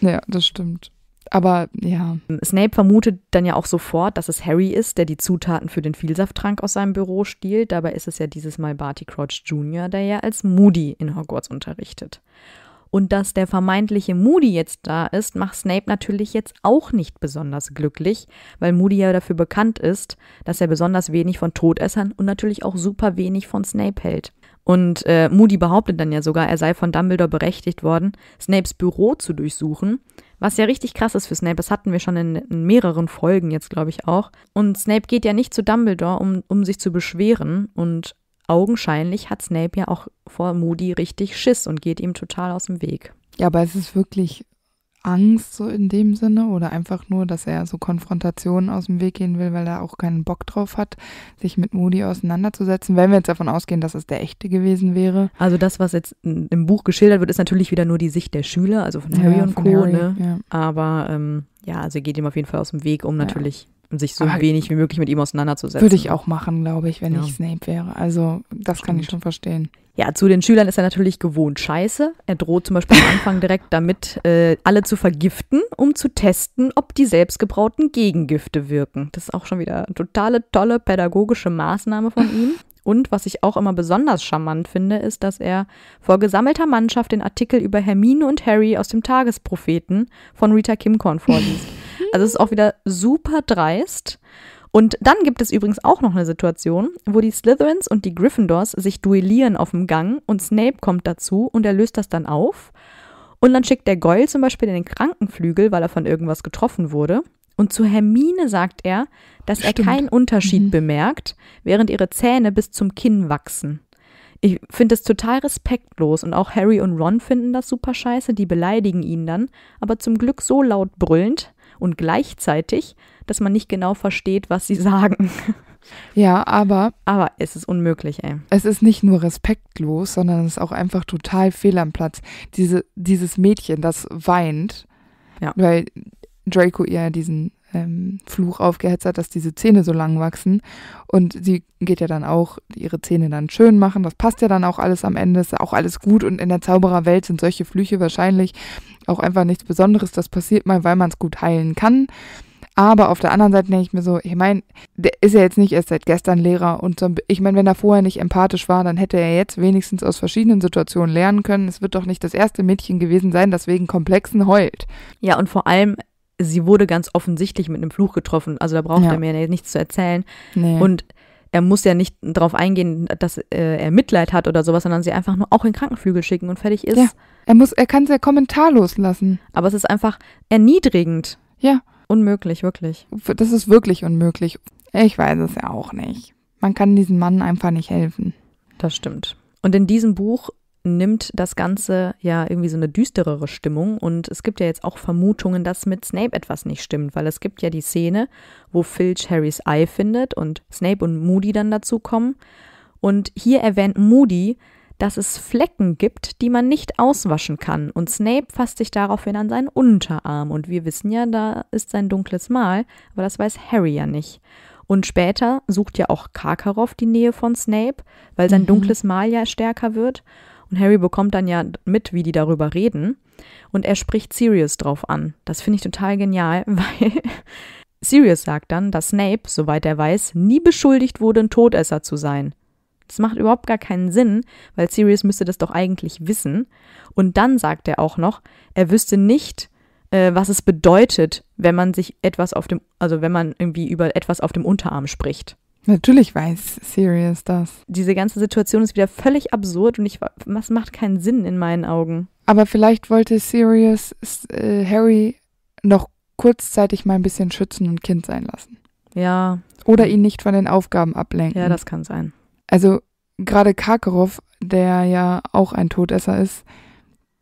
Ja, das stimmt. Aber ja. Snape vermutet dann ja auch sofort, dass es Harry ist, der die Zutaten für den Vielsafttrank aus seinem Büro stiehlt. Dabei ist es ja dieses Mal Barty Crouch Jr., der ja als Moody in Hogwarts unterrichtet. Und dass der vermeintliche Moody jetzt da ist, macht Snape natürlich jetzt auch nicht besonders glücklich, weil Moody ja dafür bekannt ist, dass er besonders wenig von Todessern und natürlich auch super wenig von Snape hält. Und äh, Moody behauptet dann ja sogar, er sei von Dumbledore berechtigt worden, Snapes Büro zu durchsuchen, was ja richtig krass ist für Snape, das hatten wir schon in, in mehreren Folgen jetzt, glaube ich, auch. Und Snape geht ja nicht zu Dumbledore, um, um sich zu beschweren. Und augenscheinlich hat Snape ja auch vor
Moody richtig Schiss und geht ihm total aus dem Weg. Ja, aber es ist wirklich Angst so in dem Sinne oder einfach nur, dass er so Konfrontationen aus dem Weg gehen will, weil er auch keinen Bock drauf hat, sich mit Moody auseinanderzusetzen, wenn wir jetzt davon ausgehen, dass es der echte gewesen wäre. Also das, was jetzt im Buch geschildert wird, ist natürlich wieder nur die Sicht der Schüler, also von Harry ja, und von Co. Harry, ne? ja.
Aber ähm, ja, also geht ihm auf jeden Fall aus dem Weg, um natürlich ja sich so Aber wenig wie möglich mit ihm auseinanderzusetzen. Würde ich auch
machen, glaube ich, wenn ja. ich Snape wäre. Also das Stimmt. kann ich schon verstehen.
Ja, zu den Schülern ist er natürlich gewohnt scheiße. Er droht zum Beispiel am Anfang direkt damit, äh, alle zu vergiften, um zu testen, ob die selbstgebrauten Gegengifte wirken. Das ist auch schon wieder eine totale tolle pädagogische Maßnahme von ihm. Und was ich auch immer besonders charmant finde, ist, dass er vor gesammelter Mannschaft den Artikel über Hermine und Harry aus dem Tagespropheten von Rita Kimkorn vorliest. Also es ist auch wieder super dreist. Und dann gibt es übrigens auch noch eine Situation, wo die Slytherins und die Gryffindors sich duellieren auf dem Gang und Snape kommt dazu und er löst das dann auf. Und dann schickt der Goyle zum Beispiel in den Krankenflügel, weil er von irgendwas getroffen wurde. Und zu Hermine sagt er, dass Stimmt. er keinen Unterschied mhm. bemerkt, während ihre Zähne bis zum Kinn wachsen. Ich finde das total respektlos und auch Harry und Ron finden das super scheiße, die beleidigen ihn dann, aber zum Glück so laut brüllend und gleichzeitig, dass man nicht genau versteht, was sie sagen. Ja, aber. Aber es ist unmöglich, ey.
Es ist nicht nur respektlos, sondern es ist auch einfach total fehl am Platz. Diese, dieses Mädchen, das weint, ja. weil Draco ihr diesen ähm, Fluch aufgehetzt hat, dass diese Zähne so lang wachsen. Und sie geht ja dann auch ihre Zähne dann schön machen. Das passt ja dann auch alles am Ende, ist auch alles gut. Und in der Zaubererwelt sind solche Flüche wahrscheinlich auch einfach nichts Besonderes. Das passiert mal, weil man es gut heilen kann. Aber auf der anderen Seite denke ich mir so, ich meine, der ist ja jetzt nicht erst seit gestern Lehrer und so, ich meine, wenn er vorher nicht empathisch war, dann hätte er jetzt wenigstens aus verschiedenen Situationen lernen können. Es wird doch nicht das erste Mädchen gewesen sein, das wegen Komplexen heult. Ja, und
vor allem, sie wurde ganz offensichtlich mit einem Fluch getroffen. Also da braucht ja. er mir ja nichts zu erzählen. Nee. Und er muss ja nicht darauf eingehen, dass äh, er Mitleid hat oder sowas, sondern sie einfach nur auch in Krankenflügel schicken und fertig ist. Ja, er muss, er kann es ja kommentarlos lassen. Aber es ist einfach
erniedrigend. Ja. Unmöglich, wirklich. Das ist wirklich unmöglich. Ich weiß es ja auch nicht. Man kann diesem Mann einfach nicht helfen. Das stimmt. Und in diesem Buch
nimmt das Ganze ja irgendwie so eine düsterere Stimmung und es gibt ja jetzt auch Vermutungen, dass mit Snape etwas nicht stimmt, weil es gibt ja die Szene, wo Filch Harrys Ei findet und Snape und Moody dann dazu kommen. Und hier erwähnt Moody, dass es Flecken gibt, die man nicht auswaschen kann. Und Snape fasst sich daraufhin an seinen Unterarm. Und wir wissen ja, da ist sein dunkles Mal, aber das weiß Harry ja nicht. Und später sucht ja auch Karkaroff die Nähe von Snape, weil sein mhm. dunkles Mal ja stärker wird. Und Harry bekommt dann ja mit, wie die darüber reden. Und er spricht Sirius drauf an. Das finde ich total genial, weil Sirius sagt dann, dass Snape, soweit er weiß, nie beschuldigt wurde, ein Todesser zu sein. Das macht überhaupt gar keinen Sinn, weil Sirius müsste das doch eigentlich wissen. Und dann sagt er auch noch, er wüsste nicht, äh, was es bedeutet, wenn man sich etwas auf dem, also wenn man irgendwie über etwas auf dem Unterarm spricht.
Natürlich weiß Sirius das.
Diese ganze Situation ist wieder völlig absurd und ich, das macht keinen Sinn in meinen Augen.
Aber vielleicht wollte Sirius äh, Harry noch kurzzeitig mal ein bisschen schützen und Kind sein lassen. Ja. Oder ihn nicht von den Aufgaben ablenken. Ja, das kann sein. Also gerade Karkarow, der ja auch ein Todesser ist,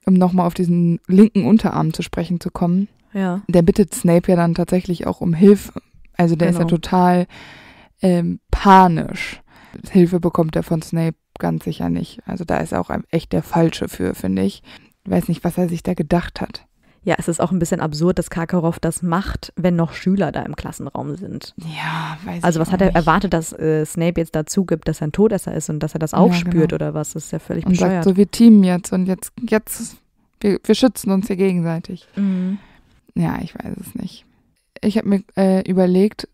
um nochmal auf diesen linken Unterarm zu sprechen zu kommen, ja. der bittet Snape ja dann tatsächlich auch um Hilfe. Also der genau. ist ja genau. total ähm, panisch. Hilfe bekommt er von Snape ganz sicher nicht. Also da ist er auch echt der Falsche für, finde ich. ich. Weiß nicht, was er sich da gedacht hat ja, es ist auch ein bisschen absurd,
dass Karkaroff das macht, wenn noch Schüler da im Klassenraum sind. Ja, weiß Also was hat er nicht. erwartet, dass äh, Snape jetzt dazu gibt, dass er ein Todesser ist und dass er das auch ja, genau. spürt genau. oder was? Das ist ja völlig und bescheuert. Sagt so,
wir teamen jetzt und jetzt, jetzt, wir, wir schützen uns hier gegenseitig. Mhm. Ja, ich weiß es nicht. Ich habe mir äh, überlegt,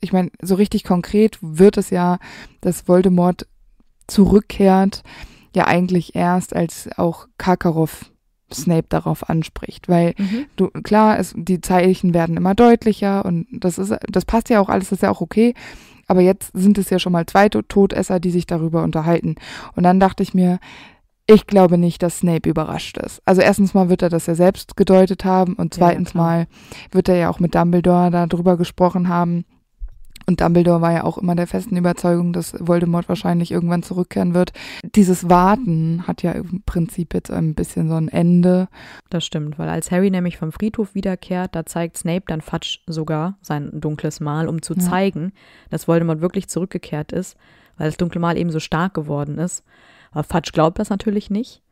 ich meine, so richtig konkret wird es ja, dass Voldemort zurückkehrt, ja eigentlich erst, als auch Karkaroff Snape darauf anspricht, weil mhm. du klar, es, die Zeichen werden immer deutlicher und das ist das passt ja auch alles, ist ja auch okay, aber jetzt sind es ja schon mal zwei Todesser, die sich darüber unterhalten und dann dachte ich mir, ich glaube nicht, dass Snape überrascht ist. Also erstens mal wird er das ja selbst gedeutet haben und zweitens ja, mal wird er ja auch mit Dumbledore darüber gesprochen haben und Dumbledore war ja auch immer der festen Überzeugung, dass Voldemort wahrscheinlich irgendwann zurückkehren wird. Dieses Warten hat ja im Prinzip jetzt ein bisschen so ein Ende. Das stimmt, weil als Harry nämlich vom Friedhof wiederkehrt,
da zeigt Snape dann Fudge sogar sein dunkles Mal, um zu ja. zeigen, dass Voldemort wirklich zurückgekehrt ist, weil das dunkle Mal eben so stark geworden ist. Aber Fudge glaubt das natürlich nicht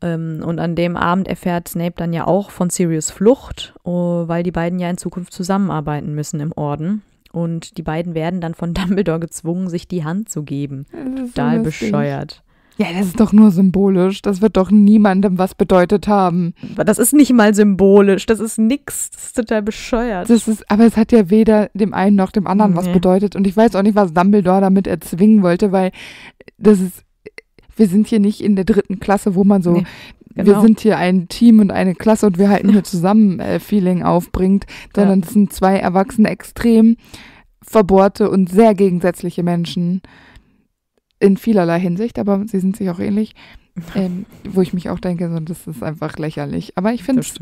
ähm, und an dem Abend erfährt Snape dann ja auch von Sirius Flucht, oh, weil die beiden ja in Zukunft zusammenarbeiten müssen im Orden. Und die beiden werden dann von Dumbledore gezwungen, sich die Hand zu geben. Ja, Total bescheuert. Ja, das ist doch nur
symbolisch. Das wird doch niemandem was bedeutet haben. das ist nicht mal symbolisch. Das ist nix. Das ist total bescheuert. Das ist, aber es hat ja weder dem einen noch dem anderen nee. was bedeutet. Und ich weiß auch nicht, was Dumbledore damit erzwingen wollte, weil das ist wir sind hier nicht in der dritten Klasse, wo man so nee. Genau. wir sind hier ein Team und eine Klasse und wir halten hier zusammen äh, Feeling aufbringt, sondern es sind zwei erwachsene, extrem verbohrte und sehr gegensätzliche Menschen in vielerlei Hinsicht, aber sie sind sich auch ähnlich, ähm, wo ich mich auch denke, so, das ist einfach lächerlich. Aber ich finde es,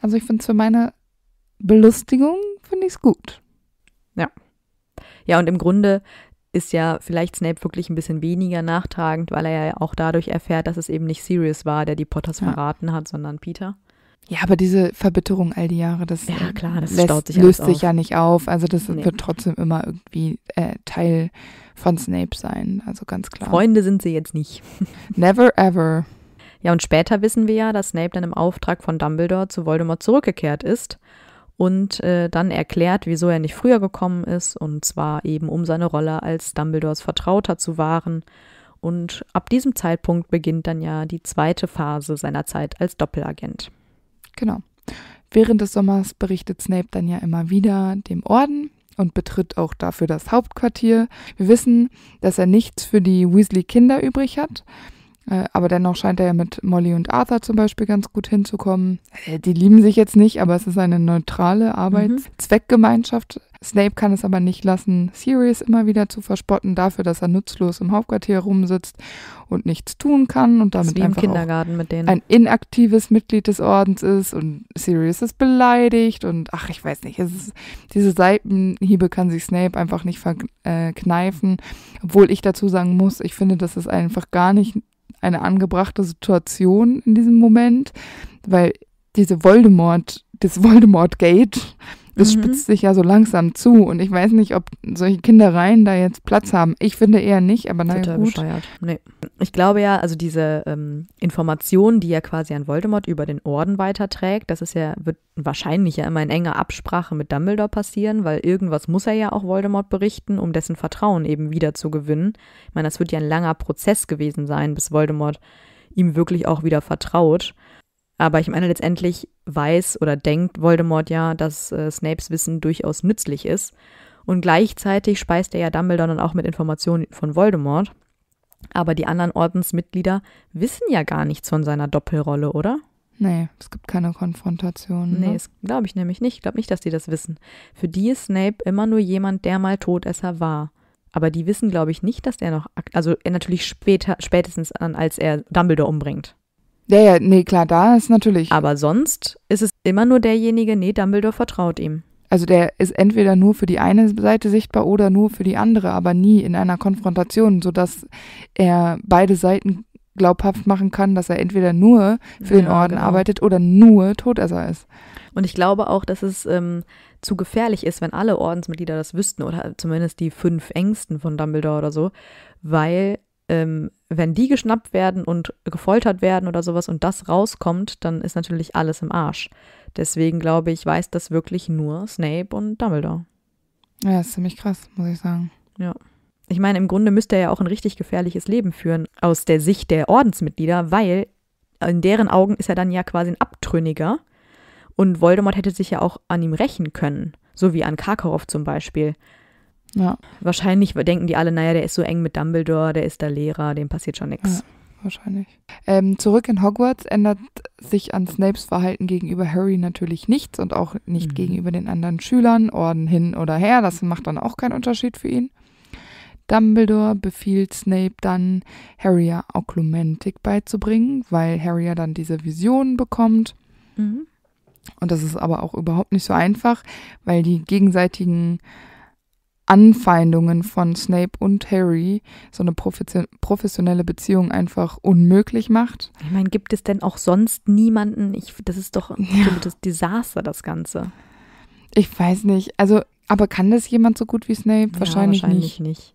also ich finde es für meine Belustigung, finde ich es gut. Ja. Ja, und im Grunde
ist ja vielleicht Snape wirklich ein bisschen weniger nachtragend, weil er ja auch dadurch erfährt, dass es eben nicht Sirius war, der die Potters ja. verraten hat, sondern Peter.
Ja, aber diese Verbitterung all die Jahre, das, ja, klar, das lässt, sich löst sich auf. ja nicht auf. Also das nee. wird trotzdem immer irgendwie äh, Teil von Snape sein. Also ganz klar.
Freunde sind sie jetzt nicht. Never ever. Ja, und später wissen wir ja, dass Snape dann im Auftrag von Dumbledore zu Voldemort zurückgekehrt ist und äh, dann erklärt, wieso er nicht früher gekommen ist, und zwar eben um seine Rolle als Dumbledores Vertrauter zu wahren. Und ab diesem Zeitpunkt beginnt dann ja die zweite Phase seiner Zeit als Doppelagent.
Genau. Während des Sommers berichtet Snape dann ja immer wieder dem Orden und betritt auch dafür das Hauptquartier. Wir wissen, dass er nichts für die Weasley-Kinder übrig hat äh, aber dennoch scheint er ja mit Molly und Arthur zum Beispiel ganz gut hinzukommen. Äh, die lieben sich jetzt nicht, aber es ist eine neutrale Arbeitszweckgemeinschaft. Mhm. Snape kann es aber nicht lassen, Sirius immer wieder zu verspotten dafür, dass er nutzlos im Hauptquartier rumsitzt und nichts tun kann und damit einfach ein inaktives Mitglied des Ordens ist und Sirius ist beleidigt und ach, ich weiß nicht, ist, diese Seitenhiebe kann sich Snape einfach nicht verkneifen, äh, obwohl ich dazu sagen muss, ich finde, das ist einfach gar nicht eine angebrachte Situation in diesem Moment, weil diese Voldemort, das Voldemort-Gate das mhm. spitzt sich ja so langsam zu. Und ich weiß nicht, ob solche Kindereien da jetzt Platz haben. Ich finde eher nicht, aber naja, Total gut. Bescheuert.
Nee. Ich glaube ja, also diese ähm, Information, die er quasi an Voldemort über den Orden weiterträgt, das ist ja, wird wahrscheinlich ja immer in enger Absprache mit Dumbledore passieren, weil irgendwas muss er ja auch Voldemort berichten, um dessen Vertrauen eben wieder zu gewinnen. Ich meine, das wird ja ein langer Prozess gewesen sein, bis Voldemort ihm wirklich auch wieder vertraut. Aber ich meine, letztendlich weiß oder denkt Voldemort ja, dass äh, Snapes Wissen durchaus nützlich ist. Und gleichzeitig speist er ja Dumbledore dann auch mit Informationen von Voldemort. Aber die anderen Ordensmitglieder wissen ja gar nichts von seiner Doppelrolle, oder?
Nee, es gibt keine Konfrontation. Ne? Nee, das glaube
ich nämlich nicht. Ich glaube nicht, dass die das wissen. Für die ist Snape immer nur jemand, der mal Todesser war. Aber die wissen, glaube ich, nicht, dass er noch. Also, natürlich später, spätestens an, als er Dumbledore
umbringt. Ja, ja, nee, klar, da ist natürlich. Aber sonst ist es immer nur derjenige, nee, Dumbledore vertraut ihm. Also der ist entweder nur für die eine Seite sichtbar oder nur für die andere, aber nie in einer Konfrontation, sodass er beide Seiten glaubhaft machen kann, dass er entweder nur für ja, den Orden genau. arbeitet oder nur Todesser ist. Und ich glaube
auch, dass es ähm, zu gefährlich ist, wenn alle Ordensmitglieder das wüssten oder zumindest die fünf Ängsten von Dumbledore oder so, weil ähm, wenn die geschnappt werden und gefoltert werden oder sowas und das rauskommt, dann ist natürlich alles im Arsch. Deswegen glaube ich, weiß das wirklich nur Snape und Dumbledore.
Ja, ist ziemlich krass, muss ich sagen.
Ja. Ich meine, im Grunde müsste er ja auch ein richtig gefährliches Leben führen aus der Sicht der Ordensmitglieder, weil in deren Augen ist er dann ja quasi ein Abtrünniger und Voldemort hätte sich ja auch an ihm rächen können, so wie an Karkaroff zum Beispiel. Ja. Wahrscheinlich
denken die alle, naja, der ist so eng mit Dumbledore, der ist der Lehrer, dem passiert schon nichts. Ja, wahrscheinlich. Ähm, zurück in Hogwarts ändert sich an Snapes Verhalten gegenüber Harry natürlich nichts und auch nicht mhm. gegenüber den anderen Schülern, Orden hin oder her. Das macht dann auch keinen Unterschied für ihn. Dumbledore befiehlt Snape dann, Harry ja Oklumentik beizubringen, weil Harry ja dann diese Visionen bekommt. Mhm. Und das ist aber auch überhaupt nicht so einfach, weil die gegenseitigen Anfeindungen von Snape und Harry so eine professionelle Beziehung einfach unmöglich macht. Ich meine, gibt es denn auch sonst niemanden? Ich, das ist doch ein ja. das Desaster, das Ganze. Ich weiß nicht. Also, aber kann das jemand so gut wie Snape? Wahrscheinlich, wahrscheinlich nicht. nicht.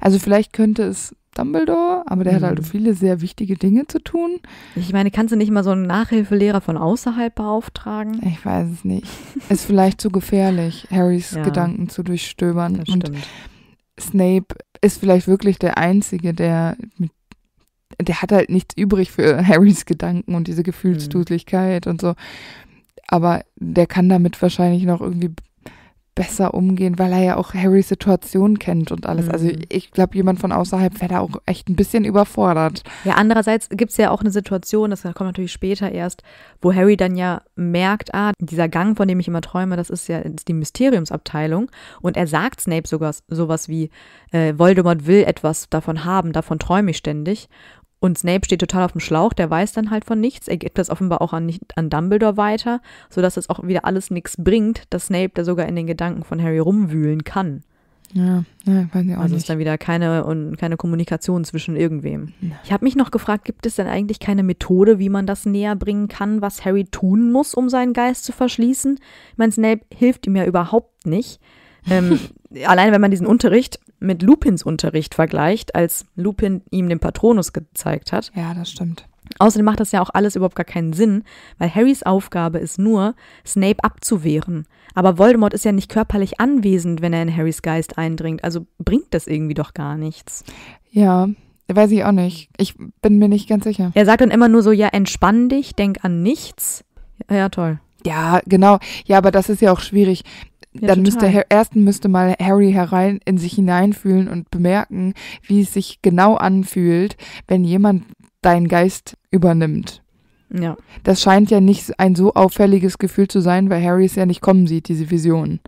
Also vielleicht könnte es Dumbledore, aber der mhm. hat halt mhm. viele sehr wichtige Dinge zu
tun. Ich meine, kannst du nicht mal so einen Nachhilfelehrer von außerhalb beauftragen?
Ich weiß es nicht. Ist vielleicht zu gefährlich, Harrys ja, Gedanken zu durchstöbern. Und Snape ist vielleicht wirklich der Einzige, der mit der hat halt nichts übrig für Harrys Gedanken und diese mhm. Gefühlsduseligkeit mhm. und so. Aber der kann damit wahrscheinlich noch irgendwie besser umgehen, weil er ja auch Harrys Situation kennt und alles. Also mhm. Also ich glaube, jemand von außerhalb wäre da auch echt ein bisschen überfordert. Ja, andererseits gibt es ja
auch eine Situation, das kommt natürlich später erst, wo Harry dann ja merkt, ah, dieser Gang, von dem ich immer träume, das ist ja die Mysteriumsabteilung. Und er sagt Snape sogar sowas wie, äh, Voldemort will etwas davon haben, davon träume ich ständig. Und Snape steht total auf dem Schlauch, der weiß dann halt von nichts. Er gibt das offenbar auch an, an Dumbledore weiter, sodass das auch wieder alles nichts bringt, dass Snape da sogar in den Gedanken von Harry rumwühlen kann.
Ja, ja weiß ich auch also nicht. Also ist
dann wieder keine, und keine Kommunikation zwischen irgendwem. Ja. Ich habe mich noch gefragt, gibt es denn eigentlich keine Methode, wie man das näher bringen kann, was Harry tun muss, um seinen Geist zu verschließen? Ich meine, Snape hilft ihm ja überhaupt nicht. Ähm, allein wenn man diesen Unterricht mit Lupins Unterricht vergleicht, als Lupin ihm den Patronus gezeigt hat. Ja, das stimmt. Außerdem macht das ja auch alles überhaupt gar keinen Sinn, weil Harrys Aufgabe ist nur, Snape abzuwehren. Aber Voldemort ist ja nicht körperlich anwesend, wenn er in Harrys Geist eindringt. Also bringt das irgendwie doch gar nichts.
Ja, weiß ich auch nicht. Ich bin mir nicht ganz sicher. Er sagt dann immer nur so, ja, entspann dich, denk an nichts. Ja, toll. Ja, genau. Ja, aber das ist ja auch schwierig. Ja, dann total. müsste ersten müsste mal Harry herein in sich hineinfühlen und bemerken, wie es sich genau anfühlt, wenn jemand deinen Geist übernimmt. Ja. Das scheint ja nicht ein so auffälliges Gefühl zu sein, weil Harry es ja nicht kommen sieht, diese Visionen.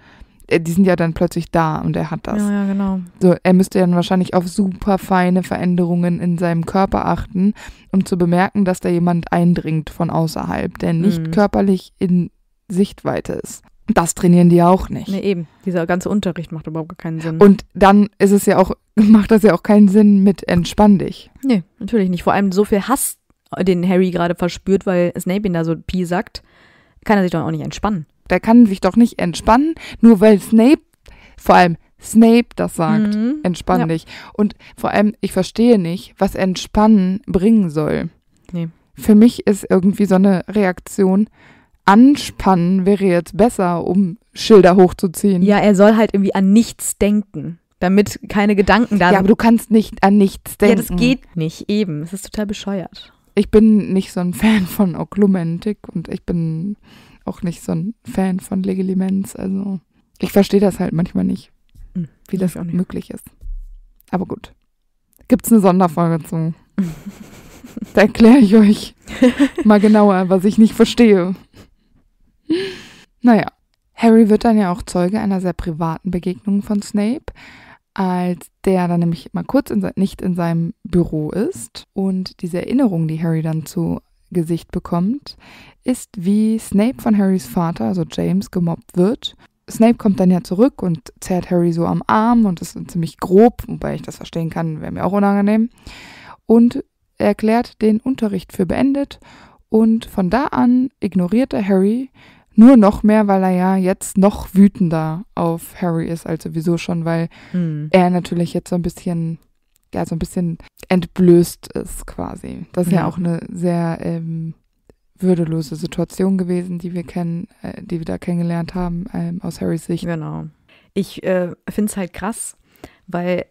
Äh, die sind ja dann plötzlich da und er hat das. Ja, ja, genau. So, er müsste dann wahrscheinlich auf super feine Veränderungen in seinem Körper achten, um zu bemerken, dass da jemand eindringt von außerhalb, der nicht mhm. körperlich in Sichtweite ist. Das trainieren die auch nicht. Nee, eben. Dieser ganze Unterricht macht überhaupt keinen Sinn. Und dann ist es ja auch, macht das ja auch keinen Sinn mit entspann dich.
Nee, natürlich
nicht. Vor allem so viel Hass,
äh, den Harry gerade verspürt, weil Snape ihn da so pie sagt, kann er sich doch auch nicht entspannen. Der
kann sich doch nicht entspannen, nur weil Snape, vor allem Snape das sagt. Mhm. Entspann ja. dich. Und vor allem, ich verstehe nicht, was Entspannen bringen soll. Nee. Für mich ist irgendwie so eine Reaktion, anspannen wäre jetzt besser, um Schilder hochzuziehen. Ja, er soll halt irgendwie an nichts denken, damit keine
Gedanken da sind. Ja, aber du
kannst nicht an nichts denken. Ja, das geht nicht, eben. Es ist total bescheuert. Ich bin nicht so ein Fan von Oklumentik und ich bin auch nicht so ein Fan von Legilimens. Also ich verstehe das halt manchmal nicht, hm, wie das möglich ist. Aber gut. Gibt es eine Sonderfolge zu? da erkläre ich euch mal genauer, was ich nicht verstehe naja, Harry wird dann ja auch Zeuge einer sehr privaten Begegnung von Snape, als der dann nämlich mal kurz in nicht in seinem Büro ist. Und diese Erinnerung, die Harry dann zu Gesicht bekommt, ist, wie Snape von Harrys Vater, also James, gemobbt wird. Snape kommt dann ja zurück und zerrt Harry so am Arm und ist ziemlich grob, wobei ich das verstehen kann, wäre mir auch unangenehm. Und erklärt den Unterricht für beendet und von da an ignoriert er Harry, nur noch mehr, weil er ja jetzt noch wütender auf Harry ist als sowieso schon, weil mhm. er natürlich jetzt so ein bisschen, ja, so ein bisschen entblößt ist quasi. Das ist ja, ja auch eine sehr ähm, würdelose Situation gewesen, die wir kennen, äh, die wir da kennengelernt haben ähm, aus Harrys Sicht. Genau. Ich äh, finde es halt krass, weil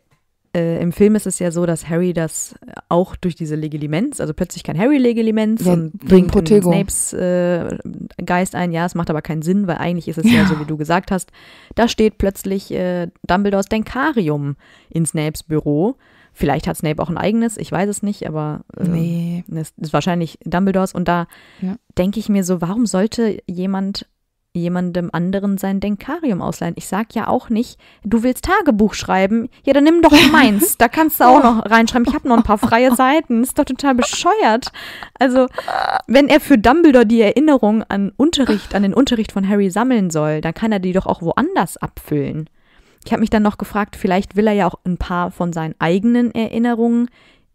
äh, im Film ist es ja so, dass Harry das äh, auch durch diese Legilimens, also plötzlich kann Harry Legilimens ja, und bringt Protego. Snapes äh, Geist ein. Ja, es macht aber keinen Sinn, weil eigentlich ist es ja, ja so, wie du gesagt hast, da steht plötzlich äh, Dumbledores Denkarium in Snapes Büro. Vielleicht hat Snape auch ein eigenes, ich weiß es nicht, aber äh, nee. das ist wahrscheinlich Dumbledores. Und da ja. denke ich mir so, warum sollte jemand jemandem anderen sein Denkarium ausleihen. Ich sag ja auch nicht, du willst Tagebuch schreiben? Ja, dann nimm doch meins. Da kannst du auch noch oh. reinschreiben. Ich habe noch ein paar freie Seiten. Ist doch total bescheuert. Also, wenn er für Dumbledore die Erinnerung an Unterricht, an den Unterricht von Harry sammeln soll, dann kann er die doch auch woanders abfüllen. Ich habe mich dann noch gefragt, vielleicht will er ja auch ein paar von seinen eigenen Erinnerungen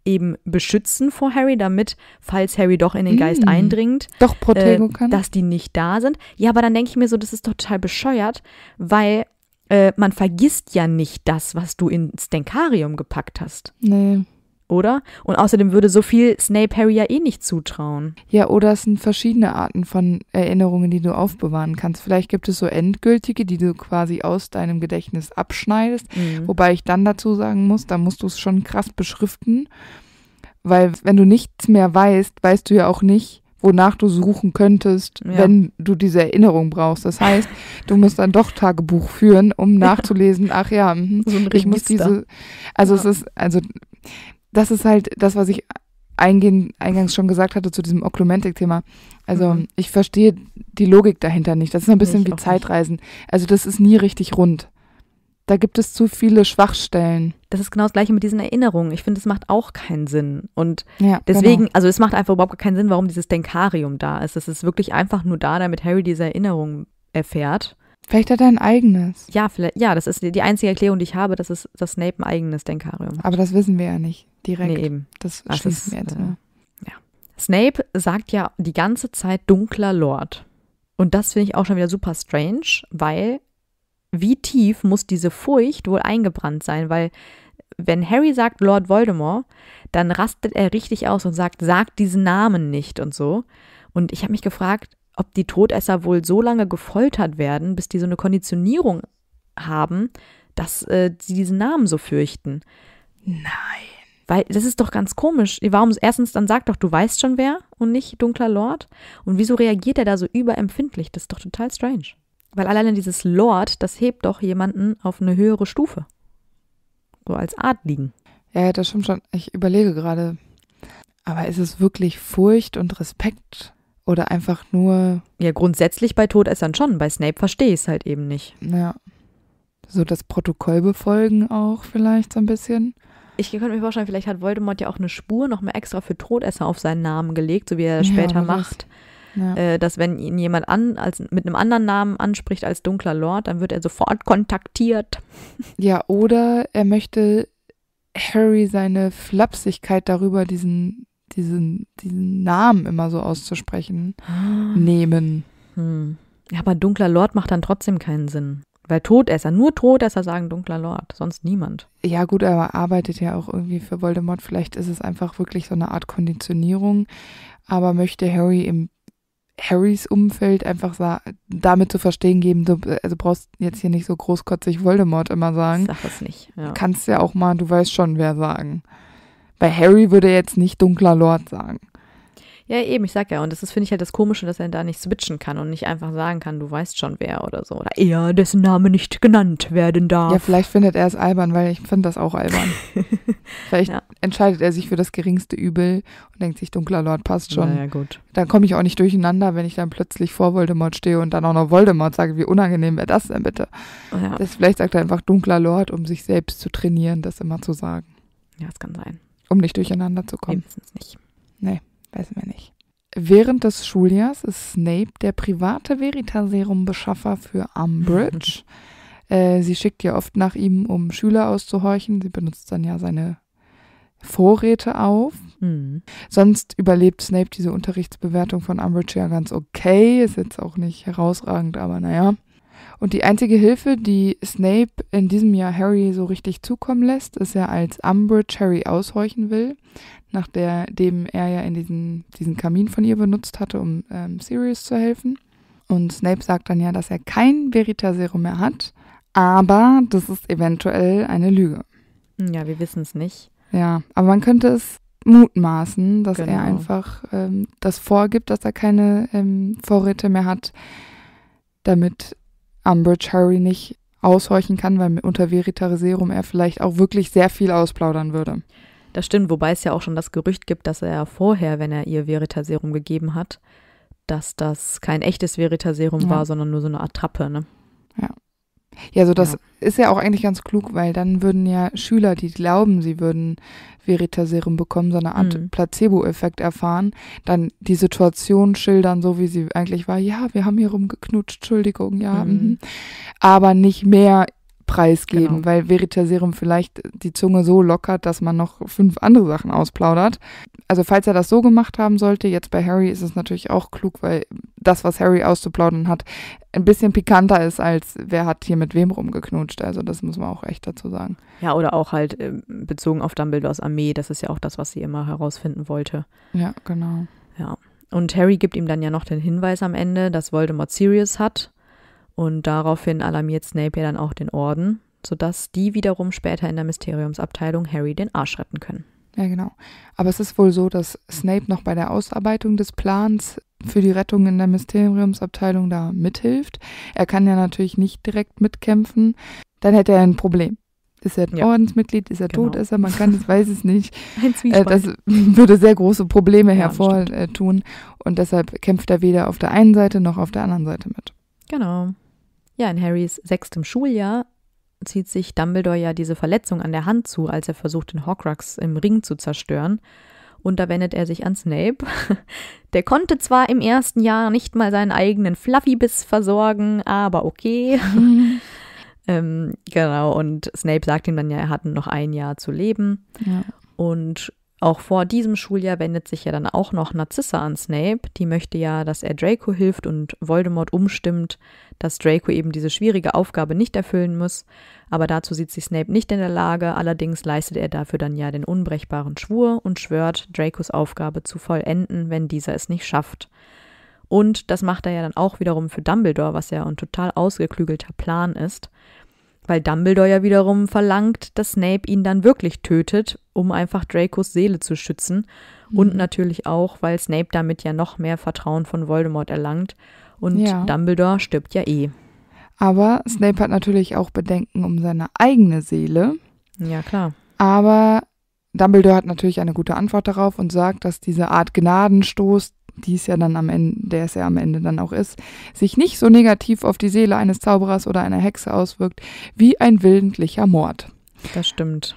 eben beschützen vor Harry, damit, falls Harry doch in den Geist mm. eindringt, doch äh, kann. dass die nicht da sind. Ja, aber dann denke ich mir so, das ist doch total bescheuert, weil äh, man vergisst ja nicht das, was du ins
Denkarium gepackt hast. Nee oder? Und außerdem würde so viel Snape Harry ja eh nicht zutrauen. Ja, oder es sind verschiedene Arten von Erinnerungen, die du aufbewahren kannst. Vielleicht gibt es so endgültige, die du quasi aus deinem Gedächtnis abschneidest. Mhm. Wobei ich dann dazu sagen muss, da musst du es schon krass beschriften, weil wenn du nichts mehr weißt, weißt du ja auch nicht, wonach du suchen könntest, ja. wenn du diese Erinnerung brauchst. Das heißt, du musst dann doch Tagebuch führen, um nachzulesen, ach ja, mh, so ich muss diese, also ja. es ist, also das ist halt das, was ich eingehend, eingangs schon gesagt hatte zu diesem Oklumentik-Thema. Also mhm. ich verstehe die Logik dahinter nicht. Das ist ein bisschen nee, wie Zeitreisen. Nicht. Also das ist nie richtig rund. Da gibt es zu viele Schwachstellen.
Das ist genau das gleiche mit diesen Erinnerungen. Ich finde, es macht auch keinen Sinn. Und ja, deswegen, genau. also es macht einfach überhaupt keinen Sinn, warum dieses Denkarium da ist. Es ist wirklich einfach nur da, damit Harry diese Erinnerungen erfährt. Vielleicht hat er ein eigenes. Ja,
vielleicht, ja, das ist die
einzige Erklärung, die ich habe, dass, es, dass Snape ein eigenes Denkarium
hat. Aber das wissen wir ja nicht direkt. Nee, eben. Das Ach, schließen wir jetzt äh, mal.
ja. Snape sagt ja die ganze Zeit dunkler Lord. Und das finde ich auch schon wieder super strange, weil wie tief muss diese Furcht wohl eingebrannt sein? Weil wenn Harry sagt Lord Voldemort, dann rastet er richtig aus und sagt, sagt diesen Namen nicht und so. Und ich habe mich gefragt, ob die Todesser wohl so lange gefoltert werden, bis die so eine Konditionierung haben, dass äh, sie diesen Namen so fürchten. Nein. Weil das ist doch ganz komisch. Warum erstens dann sagt doch, du weißt schon wer und nicht dunkler Lord? Und wieso reagiert er da so überempfindlich? Das ist doch total strange. Weil alleine dieses Lord, das hebt doch jemanden auf eine höhere Stufe. So als
Adligen. Ja, das stimmt schon. Ich überlege gerade. Aber ist es wirklich Furcht und Respekt oder einfach nur. Ja, grundsätzlich bei Todessern schon. Bei Snape verstehe ich es halt eben nicht. Ja. So das Protokoll befolgen auch vielleicht so
ein bisschen. Ich könnte mir vorstellen, vielleicht hat Voldemort ja auch eine Spur nochmal extra für Todesser auf seinen Namen gelegt, so wie er das ja, später macht. Ja. Äh, dass wenn ihn jemand an, als, mit einem anderen Namen anspricht als dunkler Lord, dann wird er sofort kontaktiert.
Ja, oder er möchte Harry seine Flapsigkeit darüber, diesen diesen, diesen Namen immer so auszusprechen, nehmen. Hm. Ja, aber dunkler Lord macht dann trotzdem keinen Sinn. Weil Todesser, nur Todesser sagen dunkler Lord, sonst niemand. Ja, gut, aber arbeitet ja auch irgendwie für Voldemort. Vielleicht ist es einfach wirklich so eine Art Konditionierung. Aber möchte Harry im Harrys Umfeld einfach damit zu verstehen geben, du also brauchst jetzt hier nicht so großkotzig Voldemort immer sagen. Sag es nicht. Ja. Kannst ja auch mal, du weißt schon, wer sagen. Weil Harry würde jetzt nicht dunkler Lord sagen.
Ja, eben, ich sag ja, und das finde ich halt das Komische, dass er da nicht switchen kann und nicht einfach sagen kann, du weißt schon wer
oder so. Oder er, dessen Name nicht genannt werden darf. Ja, vielleicht findet er es albern, weil ich finde das auch albern. vielleicht ja. entscheidet er sich für das geringste Übel und denkt sich, dunkler Lord passt schon. Na ja, gut. Dann komme ich auch nicht durcheinander, wenn ich dann plötzlich vor Voldemort stehe und dann auch noch Voldemort sage, wie unangenehm wäre das denn bitte? Ja. Das, vielleicht sagt er einfach dunkler Lord, um sich selbst zu trainieren, das immer zu sagen. Ja, das kann sein um nicht durcheinander zu kommen. Wenigstens nicht. Nee, wissen wir nicht. Während des Schuljahrs ist Snape der private Veritaserum-Beschaffer für Umbridge. äh, sie schickt ja oft nach ihm, um Schüler auszuhorchen. Sie benutzt dann ja seine Vorräte auf. Mhm. Sonst überlebt Snape diese Unterrichtsbewertung von Umbridge ja ganz okay. Ist jetzt auch nicht herausragend, aber naja. Und die einzige Hilfe, die Snape in diesem Jahr Harry so richtig zukommen lässt, ist ja, als Umbridge Harry aushorchen will, nachdem er ja in diesen, diesen Kamin von ihr benutzt hatte, um ähm, Sirius zu helfen. Und Snape sagt dann ja, dass er kein Veritaserum mehr hat, aber das ist eventuell eine Lüge.
Ja, wir wissen es nicht.
Ja, aber man könnte es mutmaßen, dass genau. er einfach ähm, das vorgibt, dass er keine ähm, Vorräte mehr hat, damit Umbridge Harry nicht aushorchen kann, weil unter Veritaserum er vielleicht auch wirklich sehr viel ausplaudern würde. Das stimmt, wobei es ja auch schon das Gerücht gibt, dass er vorher, wenn er ihr
Veritaserum gegeben hat, dass das kein echtes Veritaserum ja. war, sondern nur so eine Attrappe, ne? Ja.
Ja, also das ja. ist ja auch eigentlich ganz klug, weil dann würden ja Schüler, die glauben, sie würden Veritaserum bekommen, so eine Art mhm. Placebo-Effekt erfahren, dann die Situation schildern, so wie sie eigentlich war. Ja, wir haben hier rumgeknutscht, Entschuldigung, ja. Mhm. mhm. Aber nicht mehr preisgeben, genau. weil Veritaserum vielleicht die Zunge so lockert, dass man noch fünf andere Sachen ausplaudert. Also falls er das so gemacht haben sollte, jetzt bei Harry ist es natürlich auch klug, weil das, was Harry auszuplaudern hat, ein bisschen pikanter ist, als wer hat hier mit wem rumgeknutscht. Also das muss man auch echt dazu sagen.
Ja, oder auch halt ähm, bezogen auf Dumbledores Armee, das ist ja auch das, was sie immer herausfinden wollte.
Ja, genau.
Ja. Und Harry gibt ihm dann ja noch den Hinweis am Ende, dass Voldemort Sirius hat und daraufhin alarmiert Snape ja dann auch den Orden, sodass die wiederum später in der Mysteriumsabteilung Harry den Arsch retten können.
Ja, genau. Aber es ist wohl so, dass Snape noch bei der Ausarbeitung des Plans für die Rettung in der Mysteriumsabteilung da mithilft. Er kann ja natürlich nicht direkt mitkämpfen. Dann hätte er ein Problem. Ist er ein ja. Ordensmitglied? Ist er genau. tot? Ist er? Man kann es, weiß es nicht. Ein äh, das würde sehr große Probleme ja, hervortun. Und deshalb kämpft er weder auf der einen Seite noch auf der anderen Seite mit.
Genau. Ja, in Harrys sechstem Schuljahr zieht sich Dumbledore ja diese Verletzung an der Hand zu, als er versucht, den Horcrux im Ring zu zerstören. Und da wendet er sich an Snape. Der konnte zwar im ersten Jahr nicht mal seinen eigenen Fluffybiss versorgen, aber okay. ähm, genau, und Snape sagt ihm dann ja, er hat noch ein Jahr zu leben. Ja. Und auch vor diesem Schuljahr wendet sich ja dann auch noch Narzissa an Snape. Die möchte ja, dass er Draco hilft und Voldemort umstimmt, dass Draco eben diese schwierige Aufgabe nicht erfüllen muss. Aber dazu sieht sich Snape nicht in der Lage. Allerdings leistet er dafür dann ja den unbrechbaren Schwur und schwört, Dracos Aufgabe zu vollenden, wenn dieser es nicht schafft. Und das macht er ja dann auch wiederum für Dumbledore, was ja ein total ausgeklügelter Plan ist weil Dumbledore ja wiederum verlangt, dass Snape ihn dann wirklich tötet, um einfach Dracos Seele zu schützen. Mhm. Und natürlich auch, weil Snape damit ja noch mehr Vertrauen von Voldemort erlangt. Und ja. Dumbledore stirbt ja eh.
Aber Snape hat natürlich auch Bedenken um seine eigene Seele. Ja, klar. Aber Dumbledore hat natürlich eine gute Antwort darauf und sagt, dass diese Art Gnadenstoß die es ja dann am Ende, der es ja am Ende dann auch ist, sich nicht so negativ auf die Seele eines Zauberers oder einer Hexe auswirkt wie ein willentlicher Mord. Das stimmt.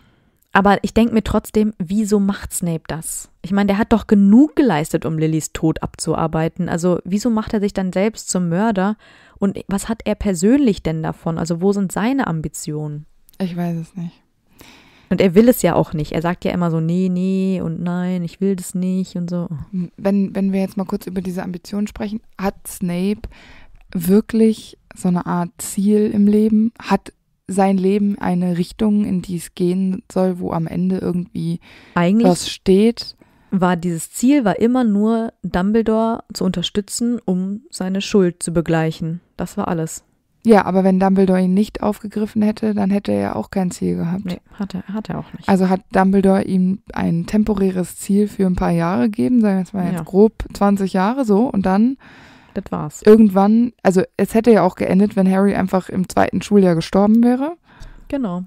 Aber ich denke mir trotzdem, wieso macht Snape das? Ich meine, der hat doch genug geleistet, um Lillys Tod abzuarbeiten. Also wieso macht er sich dann selbst zum Mörder? Und was hat er persönlich denn davon? Also wo sind seine Ambitionen? Ich weiß es nicht. Und er will es ja auch nicht. Er sagt ja immer so, nee, nee und nein, ich will das nicht und so. Wenn,
wenn wir jetzt mal kurz über diese Ambition sprechen, hat Snape wirklich so eine Art Ziel im Leben? Hat sein Leben eine Richtung, in die es gehen soll, wo am Ende irgendwie Eigentlich was steht? War dieses Ziel war immer nur
Dumbledore zu unterstützen, um seine Schuld zu begleichen. Das war alles.
Ja, aber wenn Dumbledore ihn nicht aufgegriffen hätte, dann hätte er ja auch kein Ziel gehabt. Nee, hat er, hat er auch nicht. Also hat Dumbledore ihm ein temporäres Ziel für ein paar Jahre gegeben, sagen wir jetzt mal ja. jetzt grob 20 Jahre so und dann. Das war's. Irgendwann, also es hätte ja auch geendet, wenn Harry einfach im zweiten Schuljahr gestorben wäre. Genau.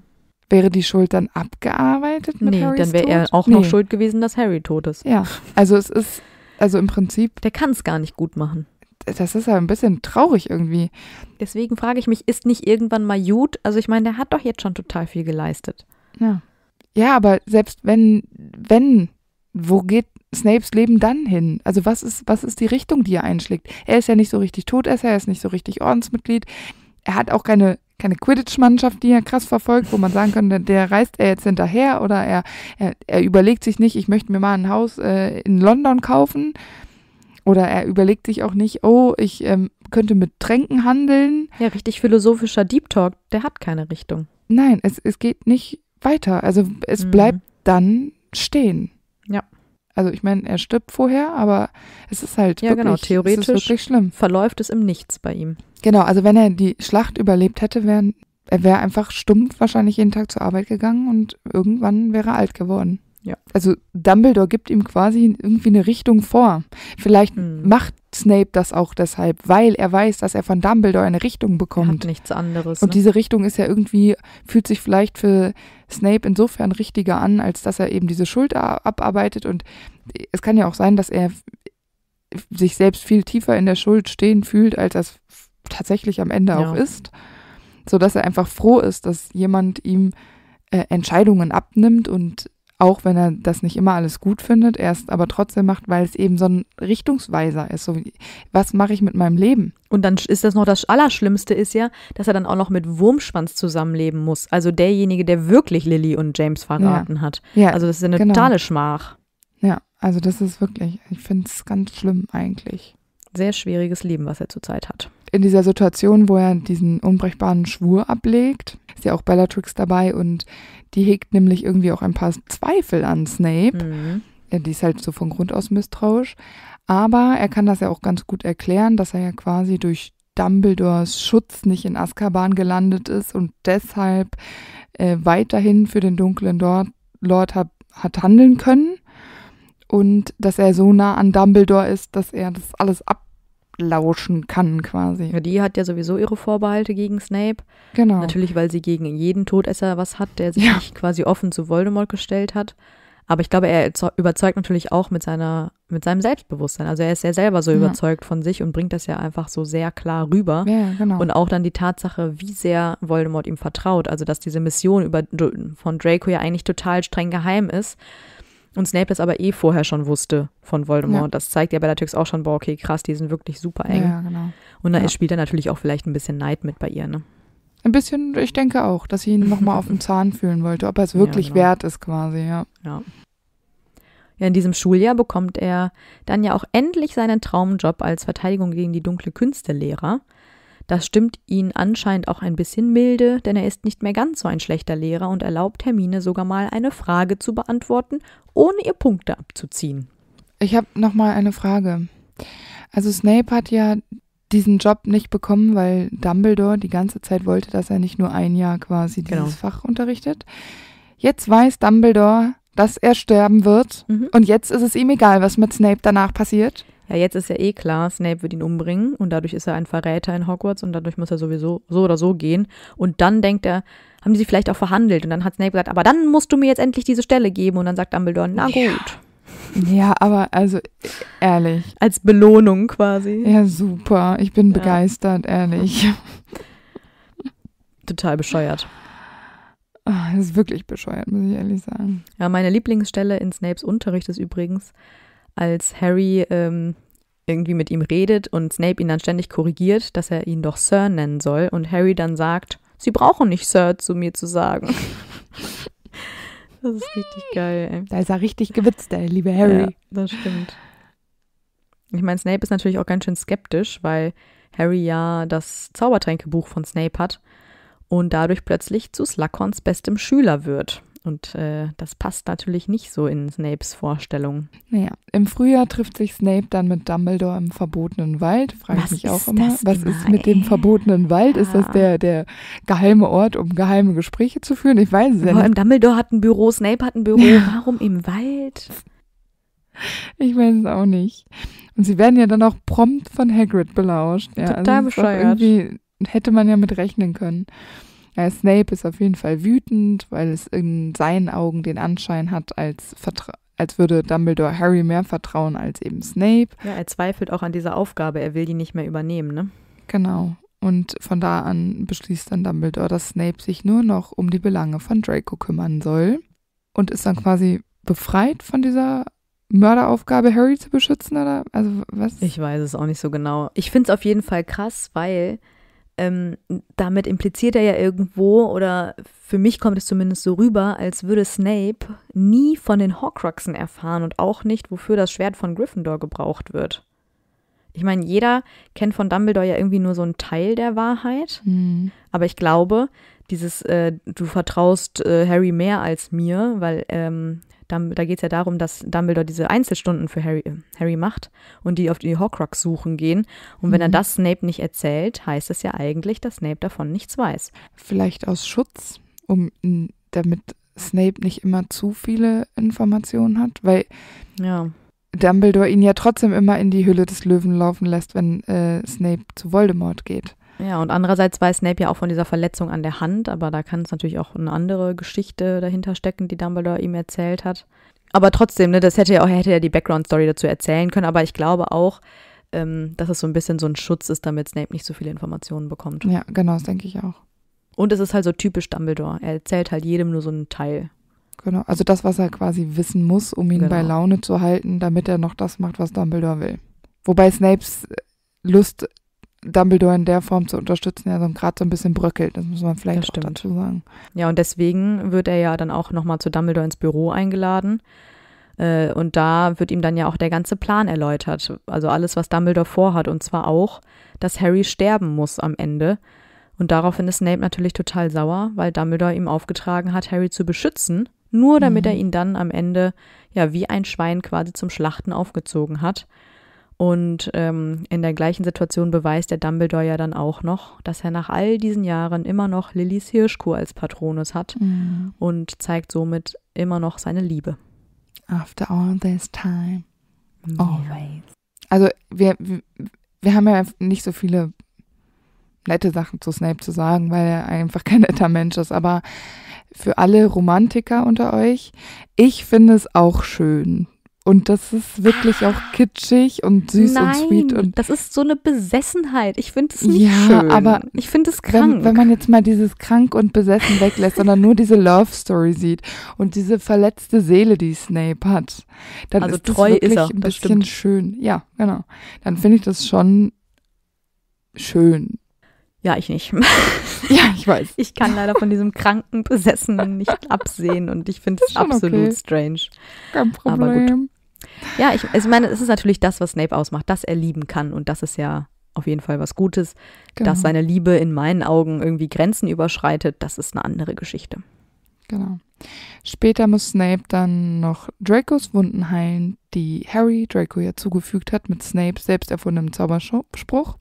Wäre die Schuld dann abgearbeitet mit nee, Harrys dann wäre er auch nee. noch schuld gewesen, dass Harry tot ist. Ja, also es ist, also im Prinzip. Der kann es gar nicht gut machen das ist ja ein bisschen traurig irgendwie. Deswegen
frage ich mich, ist nicht irgendwann mal gut? Also ich meine, der hat doch jetzt schon total viel geleistet.
Ja. Ja, aber selbst wenn, wenn, wo geht Snapes Leben dann hin? Also was ist, was ist die Richtung, die er einschlägt? Er ist ja nicht so richtig Todesser, er ist nicht so richtig Ordensmitglied. Er hat auch keine, keine Quidditch-Mannschaft, die er krass verfolgt, wo man sagen könnte, der reist er jetzt hinterher oder er, er, er überlegt sich nicht, ich möchte mir mal ein Haus äh, in London kaufen oder er überlegt sich auch nicht, oh, ich ähm, könnte mit Tränken handeln. Ja, richtig philosophischer Deep Talk, der hat keine Richtung. Nein, es, es geht nicht weiter. Also es mhm. bleibt dann stehen. Ja. Also ich meine, er stirbt vorher, aber es ist halt ja, wirklich, genau. Theoretisch es wirklich schlimm. Verläuft es im Nichts bei ihm. Genau, also wenn er die Schlacht überlebt hätte, wären er wäre einfach stumpf wahrscheinlich jeden Tag zur Arbeit gegangen und irgendwann wäre er alt geworden. Ja. Also Dumbledore gibt ihm quasi irgendwie eine Richtung vor. Vielleicht hm. macht Snape das auch deshalb, weil er weiß, dass er von Dumbledore eine Richtung bekommt. Er nichts anderes. Und ne? diese Richtung ist ja irgendwie, fühlt sich vielleicht für Snape insofern richtiger an, als dass er eben diese Schuld abarbeitet. Und es kann ja auch sein, dass er sich selbst viel tiefer in der Schuld stehen fühlt, als das tatsächlich am Ende ja. auch ist. Sodass er einfach froh ist, dass jemand ihm äh, Entscheidungen abnimmt und auch wenn er das nicht immer alles gut findet, er es aber trotzdem macht, weil es eben so ein Richtungsweiser ist. So, was mache ich mit meinem Leben? Und dann ist das noch das Allerschlimmste ist
ja, dass er dann auch noch mit Wurmschwanz zusammenleben muss. Also derjenige, der wirklich Lilly und James verraten ja. hat. Ja, also das ist eine genau. totale Schmach.
Ja, also das ist wirklich, ich finde es ganz schlimm eigentlich. Sehr schwieriges Leben, was er zurzeit hat. In dieser Situation, wo er diesen unbrechbaren Schwur ablegt, ist ja auch Bellatrix dabei und die hegt nämlich irgendwie auch ein paar Zweifel an Snape. Mhm. Ja, die ist halt so von Grund aus misstrauisch. Aber er kann das ja auch ganz gut erklären, dass er ja quasi durch Dumbledores Schutz nicht in Azkaban gelandet ist und deshalb äh, weiterhin für den dunklen Lord, Lord hab, hat handeln können. Und dass er so nah an Dumbledore ist, dass er das alles ab lauschen kann quasi. Ja,
die hat ja sowieso ihre Vorbehalte gegen Snape. Genau. Natürlich, weil sie gegen jeden Todesser was hat, der sich ja. quasi offen zu Voldemort gestellt hat. Aber ich glaube, er überzeugt natürlich auch mit, seiner, mit seinem Selbstbewusstsein. Also er ist ja selber so ja. überzeugt von sich und bringt das ja einfach so sehr klar rüber. Ja, genau. Und auch dann die Tatsache, wie sehr Voldemort ihm vertraut. Also dass diese Mission über, von Draco ja eigentlich total streng geheim ist. Und Snape das aber eh vorher schon wusste von Voldemort. Ja. Das zeigt ja bei der Bellatrix auch schon, boah, okay, krass, die sind wirklich super eng. Ja, genau. Und da ja. spielt er natürlich auch vielleicht ein bisschen Neid mit bei ihr, ne?
Ein bisschen, ich denke auch, dass sie ihn nochmal auf den Zahn fühlen wollte, ob er es wirklich ja, genau. wert ist quasi, ja. ja. Ja, in diesem Schuljahr bekommt er dann ja auch
endlich seinen Traumjob als Verteidigung gegen die dunkle Künstelehrer. Das stimmt ihn anscheinend auch ein bisschen milde, denn er ist nicht mehr ganz so ein schlechter Lehrer und erlaubt Hermine sogar mal eine
Frage zu beantworten, ohne ihr Punkte abzuziehen. Ich habe noch mal eine Frage. Also Snape hat ja diesen Job nicht bekommen, weil Dumbledore die ganze Zeit wollte, dass er nicht nur ein Jahr quasi dieses genau. Fach unterrichtet. Jetzt weiß Dumbledore, dass er sterben wird mhm. und jetzt ist es ihm egal, was mit Snape danach passiert
ja, jetzt ist ja eh klar, Snape wird ihn umbringen und dadurch ist er ein Verräter in Hogwarts und dadurch muss er sowieso so oder so gehen. Und dann denkt er, haben die sich vielleicht auch verhandelt und dann hat Snape gesagt, aber dann musst du mir jetzt endlich diese Stelle geben und dann sagt Dumbledore, na gut. Ja.
Ja, aber also ehrlich. Als Belohnung quasi. Ja, super. Ich bin ja. begeistert, ehrlich. Total bescheuert. Ah, das ist wirklich bescheuert, muss ich ehrlich
sagen. Ja, meine Lieblingsstelle in Snapes Unterricht ist übrigens, als Harry ähm, irgendwie mit ihm redet und Snape ihn dann ständig korrigiert, dass er ihn doch Sir nennen soll und Harry dann sagt, sie brauchen nicht Sir zu mir zu sagen. das ist richtig geil.
Da ist er richtig gewitzt, der liebe Harry. Ja,
das stimmt. Ich meine, Snape ist natürlich auch ganz schön skeptisch, weil Harry ja das Zaubertränkebuch von Snape hat und dadurch plötzlich zu Slughorns bestem Schüler wird. Und äh, das passt natürlich nicht so in Snapes Vorstellung.
Naja, im Frühjahr trifft sich Snape dann mit Dumbledore im verbotenen Wald. Frage ich mich auch immer. Was ist mit dem verbotenen Wald? Ja. Ist das ah. der, der geheime Ort, um geheime Gespräche zu führen? Ich weiß es ja nicht. Dumbledore hat ein Büro, Snape hat ein Büro. Ja. Warum im Wald? Ich weiß es auch nicht. Und sie werden ja dann auch prompt von Hagrid belauscht. Ja, Total also bescheuert. Irgendwie hätte man ja mit rechnen können. Ja, Snape ist auf jeden Fall wütend, weil es in seinen Augen den Anschein hat, als, Vertra als würde Dumbledore Harry mehr vertrauen als eben Snape.
Ja, er zweifelt auch an dieser Aufgabe, er will die nicht mehr übernehmen, ne?
Genau. Und von da an beschließt dann Dumbledore, dass Snape sich nur noch um die Belange von Draco kümmern soll und ist dann quasi befreit von dieser Mörderaufgabe, Harry zu beschützen oder
also was? Ich weiß es auch nicht so genau. Ich finde es auf jeden Fall krass, weil ähm, damit impliziert er ja irgendwo, oder für mich kommt es zumindest so rüber, als würde Snape nie von den Horcruxen erfahren und auch nicht, wofür das Schwert von Gryffindor gebraucht wird. Ich meine, jeder kennt von Dumbledore ja irgendwie nur so einen Teil der Wahrheit, mhm. aber ich glaube, dieses äh, du vertraust äh, Harry mehr als mir, weil ähm, da, geht es ja darum, dass Dumbledore diese Einzelstunden für Harry, äh, Harry macht und die auf die Horcrux suchen gehen. Und wenn mhm. er das Snape nicht erzählt, heißt es ja eigentlich, dass Snape
davon nichts weiß. Vielleicht aus Schutz, um damit Snape nicht immer zu viele Informationen hat, weil ja. Dumbledore ihn ja trotzdem immer in die Hülle des Löwen laufen lässt, wenn äh, Snape zu Voldemort geht.
Ja, und andererseits weiß Snape ja auch von dieser Verletzung an der Hand, aber da kann es natürlich auch eine andere Geschichte dahinter stecken, die Dumbledore ihm erzählt hat. Aber trotzdem, ne, das hätte ja auch, hätte ja die Background-Story dazu erzählen können, aber ich glaube auch, ähm, dass es so ein bisschen so ein Schutz ist, damit Snape nicht so viele Informationen bekommt. Ja, genau, das denke ich auch. Und es ist halt so typisch Dumbledore. Er erzählt halt jedem nur so einen Teil.
Genau, also das, was er quasi wissen muss, um ihn genau. bei Laune zu halten, damit er noch das macht, was Dumbledore will. Wobei Snapes Lust Dumbledore in der Form zu unterstützen, ja so gerade so ein bisschen bröckelt. Das muss man vielleicht auch dazu sagen.
Ja, und deswegen wird er ja dann auch nochmal zu Dumbledore ins Büro eingeladen. Äh, und da wird ihm dann ja auch der ganze Plan erläutert. Also alles, was Dumbledore vorhat. Und zwar auch, dass Harry sterben muss am Ende. Und daraufhin ist Snape natürlich total sauer, weil Dumbledore ihm aufgetragen hat, Harry zu beschützen, nur damit mhm. er ihn dann am Ende ja wie ein Schwein quasi zum Schlachten aufgezogen hat. Und ähm, in der gleichen Situation beweist der Dumbledore ja dann auch noch, dass er nach all diesen Jahren immer noch Lillys Hirschkuh als Patronus hat mhm. und zeigt somit
immer noch seine Liebe. After all this time. Mhm. Always. Also wir, wir, wir haben ja nicht so viele nette Sachen zu Snape zu sagen, weil er einfach kein netter Mensch ist, aber für alle Romantiker unter euch, ich finde es auch schön, und das ist wirklich auch ah. kitschig und süß Nein, und sweet. Und
das ist so eine Besessenheit. Ich finde es nicht ja, schön. aber
ich finde es krank. Wenn, wenn, man jetzt mal dieses krank und besessen weglässt, sondern nur diese Love Story sieht und diese verletzte Seele, die Snape hat, dann also ist das wirklich ist er, ein bisschen stimmt. schön. Ja, genau. Dann finde ich das schon schön. Ja, ich nicht.
ja, ich weiß. Ich kann leider von diesem kranken Besessenen nicht absehen und ich finde es absolut okay. strange. Kein Problem. Aber gut. Ja, ich, ich meine, es ist natürlich das, was Snape ausmacht, dass er lieben kann und das ist ja auf jeden Fall was Gutes. Genau. Dass seine Liebe in meinen Augen irgendwie Grenzen überschreitet, das ist eine andere Geschichte.
Genau. Später muss Snape dann noch Dracos Wunden heilen, die Harry Draco ja zugefügt hat mit Snapes selbst erfundenem Zauberspruch.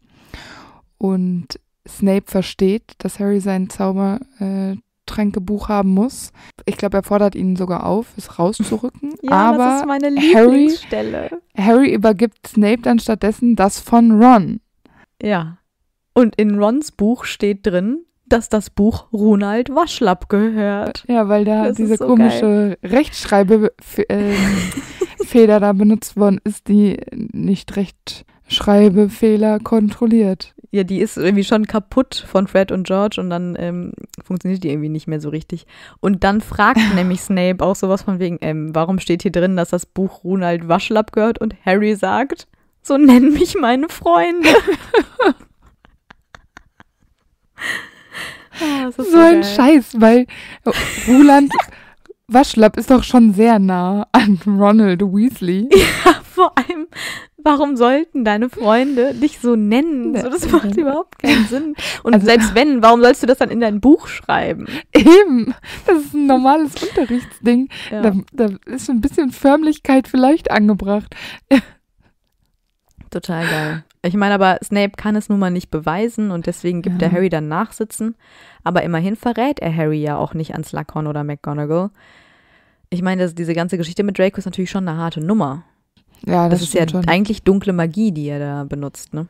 Und Snape versteht, dass Harry sein Zaubertränkebuch haben muss. Ich glaube, er fordert ihn sogar auf, es rauszurücken. ja, aber das ist meine Lieblingsstelle. Harry, Harry übergibt Snape dann stattdessen das von Ron. Ja. Und in Rons Buch steht
drin, dass das Buch Ronald Waschlapp gehört. Ja, weil da das diese so komische
Rechtschreibfehler äh, da benutzt worden ist, die nicht Rechtschreibfehler kontrolliert
ja, die ist irgendwie schon kaputt von Fred und George und dann ähm, funktioniert die irgendwie nicht mehr so richtig. Und dann fragt nämlich Snape auch sowas von wegen, ähm, warum steht hier drin, dass das Buch Ronald Waschlapp gehört und Harry sagt, so nennen mich meine Freunde. ah, so, so ein Scheiß,
weil Roland Waschlapp ist doch schon sehr nah an Ronald Weasley. Ja, vor
allem warum sollten deine Freunde dich so nennen? Ne. So, das macht überhaupt keinen Sinn. Und also, selbst wenn,
warum sollst du das dann in dein Buch schreiben? Eben, das ist ein normales Unterrichtsding. Ja. Da, da ist ein bisschen Förmlichkeit vielleicht angebracht.
Total geil. Ich meine aber, Snape kann es nun mal nicht beweisen und deswegen gibt ja. er Harry dann Nachsitzen. Aber immerhin verrät er Harry ja auch nicht an Slughorn oder McGonagall. Ich meine, das, diese ganze Geschichte mit Draco ist natürlich schon eine harte Nummer.
Ja, das, das ist ja schon.
eigentlich dunkle
Magie, die er da benutzt, ne?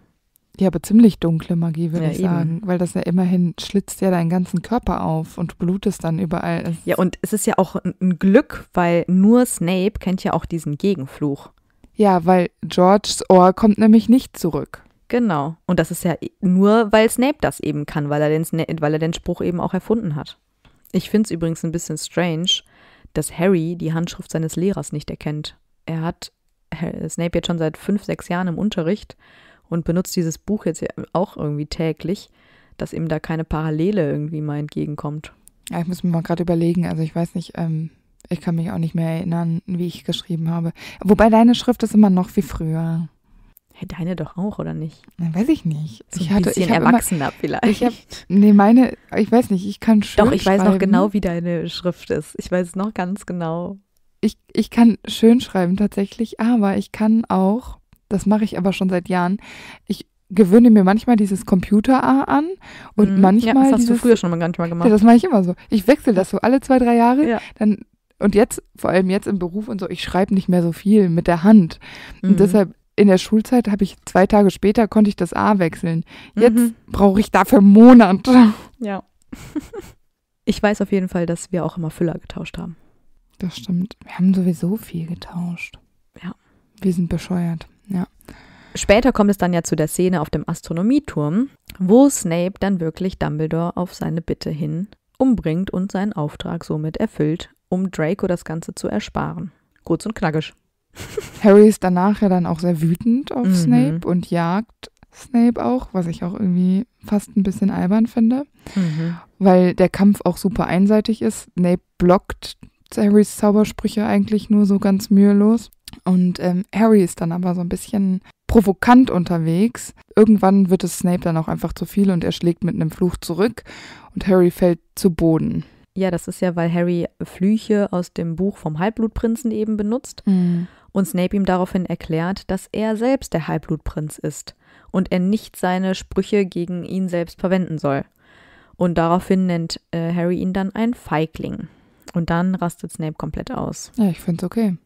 Ja, aber ziemlich dunkle Magie, würde ja, ich eben. sagen. Weil das ja immerhin schlitzt ja deinen ganzen Körper auf und blutest dann überall. Es ja, und es ist ja auch ein Glück,
weil nur Snape kennt ja auch diesen Gegenfluch.
Ja, weil Georges Ohr kommt nämlich nicht zurück.
Genau. Und das ist ja e, nur, weil Snape das eben kann, weil er den, Sna weil er den Spruch eben auch erfunden hat. Ich finde es übrigens ein bisschen strange, dass Harry die Handschrift seines Lehrers nicht erkennt. Er hat Snape jetzt schon seit fünf, sechs Jahren im Unterricht und benutzt dieses Buch jetzt auch irgendwie täglich, dass ihm da keine
Parallele irgendwie mal entgegenkommt. Ja, ich muss mir mal gerade überlegen. Also ich weiß nicht, ähm, ich kann mich auch nicht mehr erinnern, wie ich geschrieben habe. Wobei deine Schrift ist immer noch wie früher. Hey, deine doch auch, oder nicht? Na, weiß ich nicht. So ich ein hatte, ich erwachsener immer, vielleicht. Ich hab, nee, meine, ich weiß nicht, ich kann schon. Doch, ich schreiben. weiß noch genau, wie
deine Schrift ist. Ich weiß es noch ganz genau,
ich, ich kann schön schreiben tatsächlich, aber ich kann auch, das mache ich aber schon seit Jahren, ich gewöhne mir manchmal dieses Computer-A an und mhm. manchmal. Ja, das hast dieses, du früher schon manchmal gemacht. Ja, das mache ich immer so. Ich wechsle das so alle zwei, drei Jahre. Ja. Dann, und jetzt, vor allem jetzt im Beruf und so, ich schreibe nicht mehr so viel mit der Hand. Mhm. Und deshalb in der Schulzeit habe ich zwei Tage später konnte ich das A wechseln. Jetzt mhm. brauche ich dafür einen Monat.
Ja.
ich weiß auf jeden Fall, dass wir auch immer Füller getauscht haben. Das stimmt. Wir haben sowieso viel getauscht. Ja. Wir sind bescheuert. Ja.
Später kommt es dann ja zu der Szene auf dem Astronomieturm, wo Snape dann wirklich Dumbledore auf seine Bitte hin umbringt und seinen Auftrag somit erfüllt, um Draco das
Ganze zu ersparen. Kurz und knackig. Harry ist danach ja dann auch sehr wütend auf mhm. Snape und jagt Snape auch, was ich auch irgendwie fast ein bisschen albern finde, mhm. weil der Kampf auch super einseitig ist. Snape blockt Harrys Zaubersprüche eigentlich nur so ganz mühelos. Und ähm, Harry ist dann aber so ein bisschen provokant unterwegs. Irgendwann wird es Snape dann auch einfach zu viel und er schlägt mit einem Fluch zurück und Harry fällt zu Boden. Ja, das ist ja, weil Harry Flüche aus dem Buch
vom Halbblutprinzen eben benutzt mhm. und Snape ihm daraufhin erklärt, dass er selbst der Halbblutprinz ist und er nicht seine Sprüche gegen ihn selbst verwenden soll. Und daraufhin nennt äh, Harry ihn dann ein Feigling. Und dann rastet Snape komplett aus.
Ja, ich finde es okay.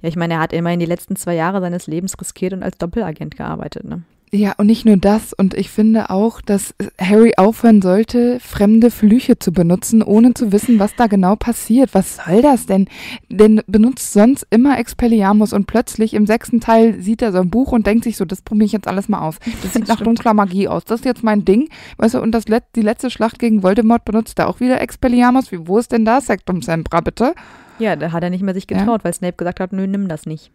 Ja, ich meine, er hat immerhin die letzten zwei Jahre seines Lebens riskiert und als Doppelagent gearbeitet, ne?
Ja, und nicht nur das. Und ich finde auch, dass Harry aufhören sollte, fremde Flüche zu benutzen, ohne zu wissen, was da genau passiert. Was soll das denn? Denn benutzt sonst immer Expelliarmus und plötzlich im sechsten Teil sieht er so ein Buch und denkt sich so, das probiere ich jetzt alles mal aus. Das, das sieht nach stimmt. dunkler Magie aus. Das ist jetzt mein Ding. Weißt du, und das Let die letzte Schlacht gegen Voldemort benutzt er auch wieder Expelliarmus. Wie, wo ist denn da Sektum Sempra, bitte? Ja, da hat er nicht mehr sich getraut, ja. weil Snape gesagt hat, nö, nimm das nicht.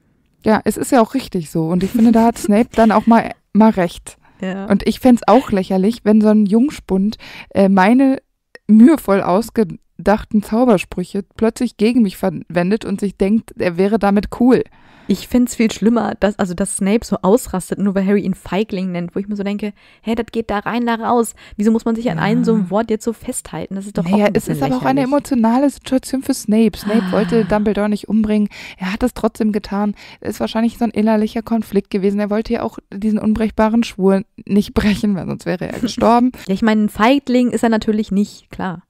Ja, es ist ja auch richtig so. Und ich finde, da hat Snape dann auch mal mal recht. Ja. Und ich fände es auch lächerlich, wenn so ein Jungspund äh, meine mühevoll ausgedachten Zaubersprüche plötzlich gegen mich verwendet und sich denkt, er wäre damit cool. Ich finde es viel schlimmer, dass, also, dass Snape so ausrastet,
nur weil Harry ihn Feigling nennt, wo ich mir so denke, hä, das geht da rein, da raus. Wieso muss man sich ja. an einem so einem
Wort jetzt so festhalten? Das ist doch naja, auch ein Es ist lächerlich. aber auch eine emotionale Situation für Snape. Snape ah. wollte Dumbledore nicht umbringen. Er hat das trotzdem getan. Es ist wahrscheinlich so ein innerlicher Konflikt gewesen. Er wollte ja auch diesen unbrechbaren Schwur nicht brechen, weil sonst wäre er gestorben. ja, ich meine, ein Feigling ist er natürlich nicht, klar.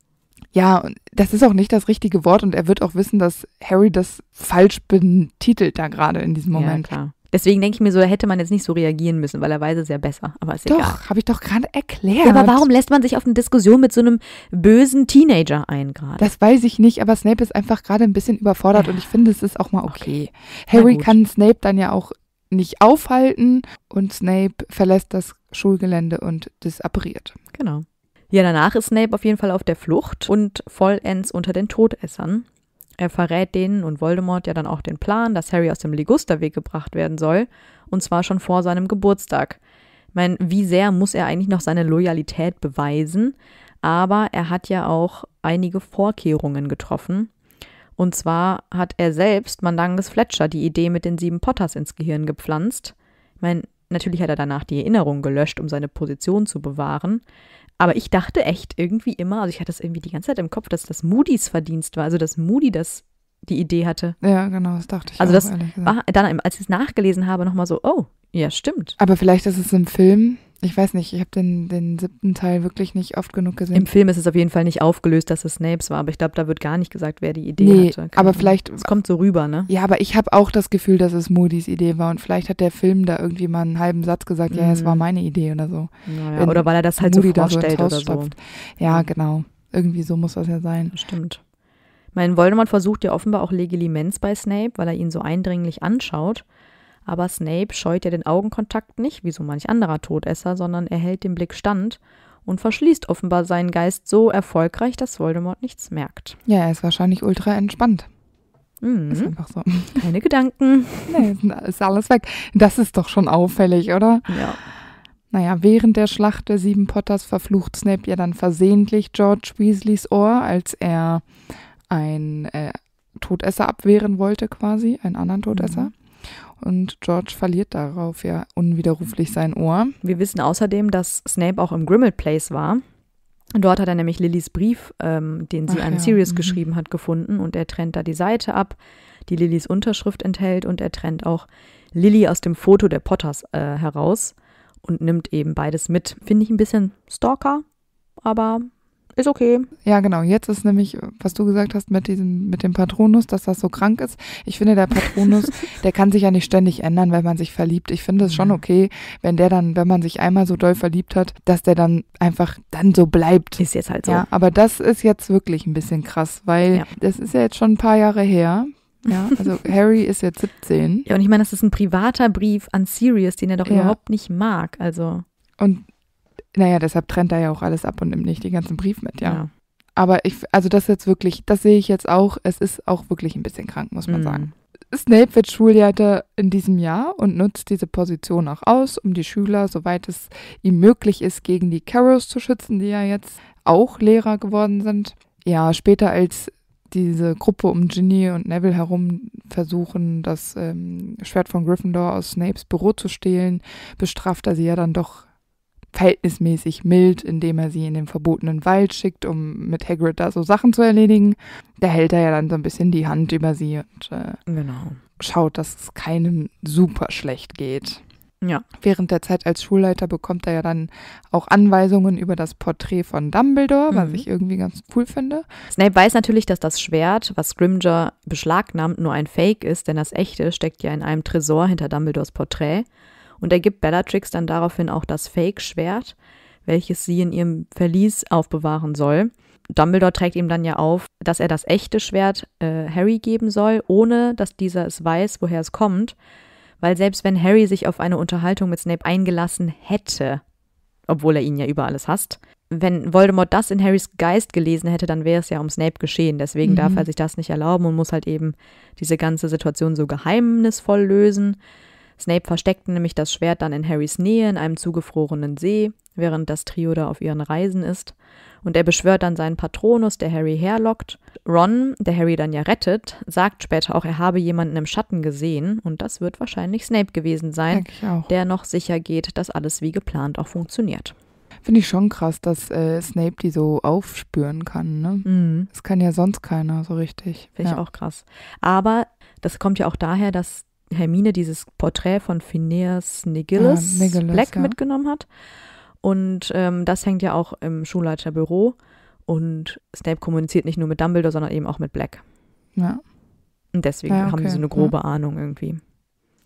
Ja, das ist auch nicht das richtige Wort und er wird auch wissen, dass Harry das falsch betitelt da gerade in diesem Moment. Ja, klar. Deswegen denke ich mir so, da hätte man jetzt nicht
so reagieren müssen, weil er weiß es ja besser. Aber ist doch, Doch, habe
ich doch gerade erklärt. Ja, aber warum lässt man sich auf eine Diskussion mit so einem bösen Teenager ein gerade? Das weiß ich nicht, aber Snape ist einfach gerade ein bisschen überfordert ja. und ich finde, es ist auch mal okay. okay. Harry kann Snape dann ja auch nicht aufhalten und Snape verlässt das Schulgelände und disappariert. Genau.
Ja, danach ist Snape auf jeden Fall auf der Flucht und vollends unter den Todessern. Er verrät denen und Voldemort ja dann auch den Plan, dass Harry aus dem Ligusterweg gebracht werden soll, und zwar schon vor seinem Geburtstag. Ich meine, wie sehr muss er eigentlich noch seine Loyalität beweisen? Aber er hat ja auch einige Vorkehrungen getroffen. Und zwar hat er selbst Mandanges Fletcher die Idee mit den sieben Potters ins Gehirn gepflanzt. Ich meine, natürlich hat er danach die Erinnerung gelöscht, um seine Position zu bewahren. Aber ich dachte echt irgendwie immer, also ich hatte das irgendwie die ganze Zeit im Kopf, dass das Moody's Verdienst war, also dass Moody das die Idee
hatte. Ja, genau, das dachte ich. Also auch, das war
dann, als ich es nachgelesen habe, nochmal so, oh,
ja, stimmt. Aber vielleicht ist es im Film ich weiß nicht, ich habe den, den siebten Teil wirklich nicht oft genug gesehen. Im
Film ist es auf jeden Fall nicht aufgelöst, dass es Snapes war, aber ich glaube, da wird gar nicht gesagt, wer die Idee nee, hatte. Kann aber vielleicht. Es
kommt so rüber, ne? Ja, aber ich habe auch das Gefühl, dass es Moody's Idee war und vielleicht hat der Film da irgendwie mal einen halben Satz gesagt, mhm. ja, es war mhm. meine Idee oder so. Naja, oder weil er das halt Moody so vorstellt so oder so. Stopft. Ja, genau. Irgendwie so muss das ja sein. Stimmt. Mein Voldemort versucht ja offenbar auch
Legilimens bei Snape, weil er ihn so eindringlich anschaut. Aber Snape scheut ja den Augenkontakt nicht, wie so manch anderer Todesser, sondern er hält den Blick stand und verschließt offenbar seinen Geist so erfolgreich, dass Voldemort nichts merkt.
Ja, er ist wahrscheinlich ultra entspannt. Mhm. Ist einfach so. Keine Gedanken. Nee, ist alles weg. Das ist doch schon auffällig, oder? Ja. Naja, während der Schlacht der sieben Potters verflucht Snape ja dann versehentlich George Weasleys Ohr, als er ein äh, Todesser abwehren wollte, quasi, einen anderen Todesser. Mhm und George verliert darauf ja unwiderruflich sein Ohr. Wir wissen außerdem, dass Snape auch im Grimmel Place war.
Dort hat er nämlich Lillys Brief, ähm, den sie Ach, an ja. Sirius mhm. geschrieben hat, gefunden und er trennt da die Seite ab, die Lillys Unterschrift enthält und er trennt auch Lilly aus dem Foto der Potters äh, heraus und nimmt eben beides mit. Finde ich ein bisschen Stalker, aber
ist okay. Ja, genau. Jetzt ist nämlich, was du gesagt hast mit diesem, mit dem Patronus, dass das so krank ist. Ich finde, der Patronus, der kann sich ja nicht ständig ändern, wenn man sich verliebt. Ich finde es schon mhm. okay, wenn der dann, wenn man sich einmal so doll verliebt hat, dass der dann einfach dann so bleibt. Ist jetzt halt so. Ja, aber das ist jetzt wirklich ein bisschen krass, weil ja. das ist ja jetzt schon ein paar Jahre her. Ja, also Harry ist jetzt 17. Ja, und ich meine, das ist ein privater Brief an Sirius, den er doch ja. überhaupt nicht mag. Also. Und naja, deshalb trennt er ja auch alles ab und nimmt nicht den ganzen Brief mit, ja. ja. Aber ich, also das jetzt wirklich, das sehe ich jetzt auch, es ist auch wirklich ein bisschen krank, muss man mhm. sagen. Snape wird Schulleiter in diesem Jahr und nutzt diese Position auch aus, um die Schüler, soweit es ihm möglich ist, gegen die Carrows zu schützen, die ja jetzt auch Lehrer geworden sind. Ja, später als diese Gruppe um Ginny und Neville herum versuchen, das ähm, Schwert von Gryffindor aus Snapes Büro zu stehlen, bestraft er sie ja dann doch verhältnismäßig mild, indem er sie in den verbotenen Wald schickt, um mit Hagrid da so Sachen zu erledigen. Da hält er ja dann so ein bisschen die Hand über sie und äh, genau. schaut, dass es keinem super schlecht geht. Ja. Während der Zeit als Schulleiter bekommt er ja dann auch Anweisungen über das Porträt von Dumbledore, mhm. was ich irgendwie ganz cool finde. Snape weiß natürlich, dass das Schwert, was Grimger beschlagnahmt,
nur ein Fake ist, denn das echte steckt ja in einem Tresor hinter Dumbledores Porträt und er gibt Bellatrix dann daraufhin auch das Fake-Schwert, welches sie in ihrem Verlies aufbewahren soll. Dumbledore trägt ihm dann ja auf, dass er das echte Schwert äh, Harry geben soll, ohne dass dieser es weiß, woher es kommt, weil selbst wenn Harry sich auf eine Unterhaltung mit Snape eingelassen hätte, obwohl er ihn ja über alles hasst, wenn Voldemort das in Harrys Geist gelesen hätte, dann wäre es ja um Snape geschehen. Deswegen mhm. darf er sich das nicht erlauben und muss halt eben diese ganze Situation so geheimnisvoll lösen. Snape versteckt nämlich das Schwert dann in Harrys Nähe in einem zugefrorenen See, während das Trio da auf ihren Reisen ist. Und er beschwört dann seinen Patronus, der Harry herlockt. Ron, der Harry dann ja rettet, sagt später auch, er habe jemanden im Schatten gesehen. Und das wird wahrscheinlich Snape gewesen sein, der noch sicher geht, dass alles wie geplant auch funktioniert.
Finde ich schon krass, dass äh, Snape die so aufspüren kann. Ne? Mhm. Das kann ja sonst keiner so richtig. Finde ja. ich auch krass.
Aber das kommt ja auch daher, dass Hermine dieses Porträt von Phineas Nigilis, ja, Black ja. mitgenommen hat. Und ähm, das hängt ja auch im Schulleiterbüro. Und Snape kommuniziert nicht nur mit Dumbledore, sondern eben auch mit Black. Ja. Und deswegen ja, okay. haben sie so eine grobe Ahnung irgendwie.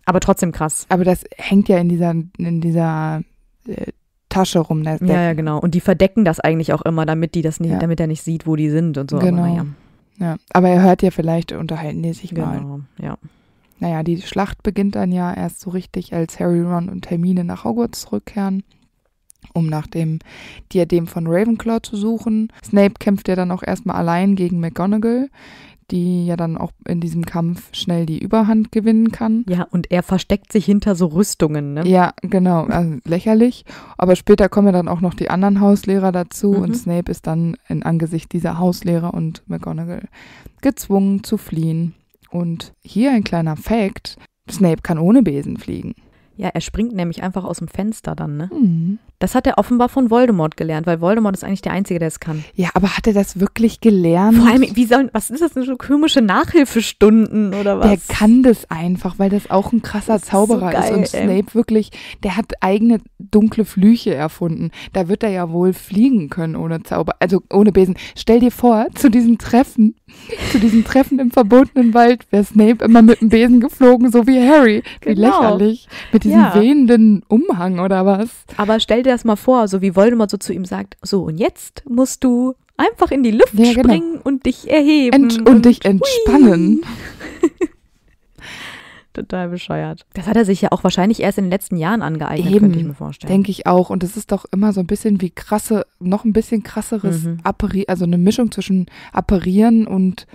Aber trotzdem krass. Aber das hängt ja in dieser, in dieser äh, Tasche rum. Der ja, ja, genau. Und die verdecken das eigentlich auch immer, damit die das nicht, damit er nicht sieht, wo die sind und so. Genau. Aber,
ja. aber er hört ja vielleicht, unterhalten die sich genau. mal. Ja naja, die Schlacht beginnt dann ja erst so richtig, als Harry, Ron und Hermine nach Hogwarts zurückkehren, um nach dem Diadem von Ravenclaw zu suchen. Snape kämpft ja dann auch erstmal allein gegen McGonagall, die ja dann auch in diesem Kampf schnell die Überhand gewinnen kann. Ja, und er versteckt sich hinter so Rüstungen, ne? Ja, genau, also lächerlich. Aber später kommen ja dann auch noch die anderen Hauslehrer dazu mhm. und Snape ist dann in Angesicht dieser Hauslehrer und McGonagall gezwungen zu fliehen. Und hier ein kleiner Fact: Snape kann ohne Besen fliegen. Ja, er springt nämlich
einfach aus dem Fenster dann, ne? Mhm. Das hat er offenbar von Voldemort gelernt, weil Voldemort ist eigentlich der Einzige, der es
kann. Ja, aber hat er das wirklich gelernt? Vor allem, wie sollen, was ist das denn so komische Nachhilfestunden oder was? Der kann das einfach, weil das auch ein krasser ist Zauberer so geil, ist. Und Snape ey. wirklich, der hat eigene dunkle Flüche erfunden. Da wird er ja wohl fliegen können ohne Zauber, also ohne Besen. Stell dir vor, zu diesem Treffen, zu diesem Treffen im verbotenen Wald wäre Snape immer mit dem Besen geflogen, so wie Harry. Genau. Wie lächerlich. Mit diesem ja. wehenden
Umhang oder was. Aber stell dir das mal vor, so wie Voldemort so zu ihm sagt, so und jetzt musst du einfach in die Luft ja, genau. springen und dich erheben. Ent und, und, dich entspannen.
Total bescheuert. Das hat er sich ja auch wahrscheinlich erst in den letzten Jahren angeeignet, Eben, könnte ich mir vorstellen. Denke ich auch. Und es ist doch immer so ein bisschen wie krasse, noch ein bisschen krasseres mhm. Appari also eine Mischung zwischen Apparieren und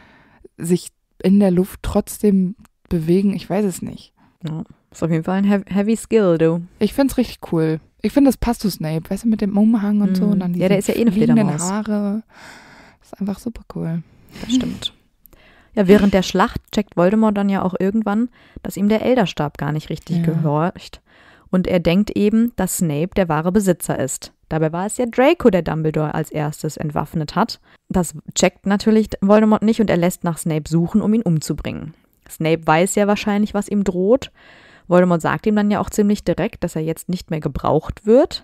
sich in der Luft trotzdem bewegen. Ich weiß es nicht. Ja, ist auf jeden Fall ein Heavy Skill, du. Ich finde es richtig cool. Ich finde, das passt zu Snape, weißt du, mit dem Umhang und mm. so. Und dann ja, der ist ja eh eine Fledermaus. Haare. Das ist einfach super cool. Das stimmt. Ja, während der Schlacht checkt
Voldemort dann ja auch irgendwann, dass ihm der Elderstab gar nicht richtig ja. gehorcht. Und er denkt eben, dass Snape der wahre Besitzer ist. Dabei war es ja Draco, der Dumbledore als erstes entwaffnet hat. Das checkt natürlich Voldemort nicht und er lässt nach Snape suchen, um ihn umzubringen. Snape weiß ja wahrscheinlich, was ihm droht Voldemort sagt ihm dann ja auch ziemlich direkt, dass er jetzt nicht mehr gebraucht wird.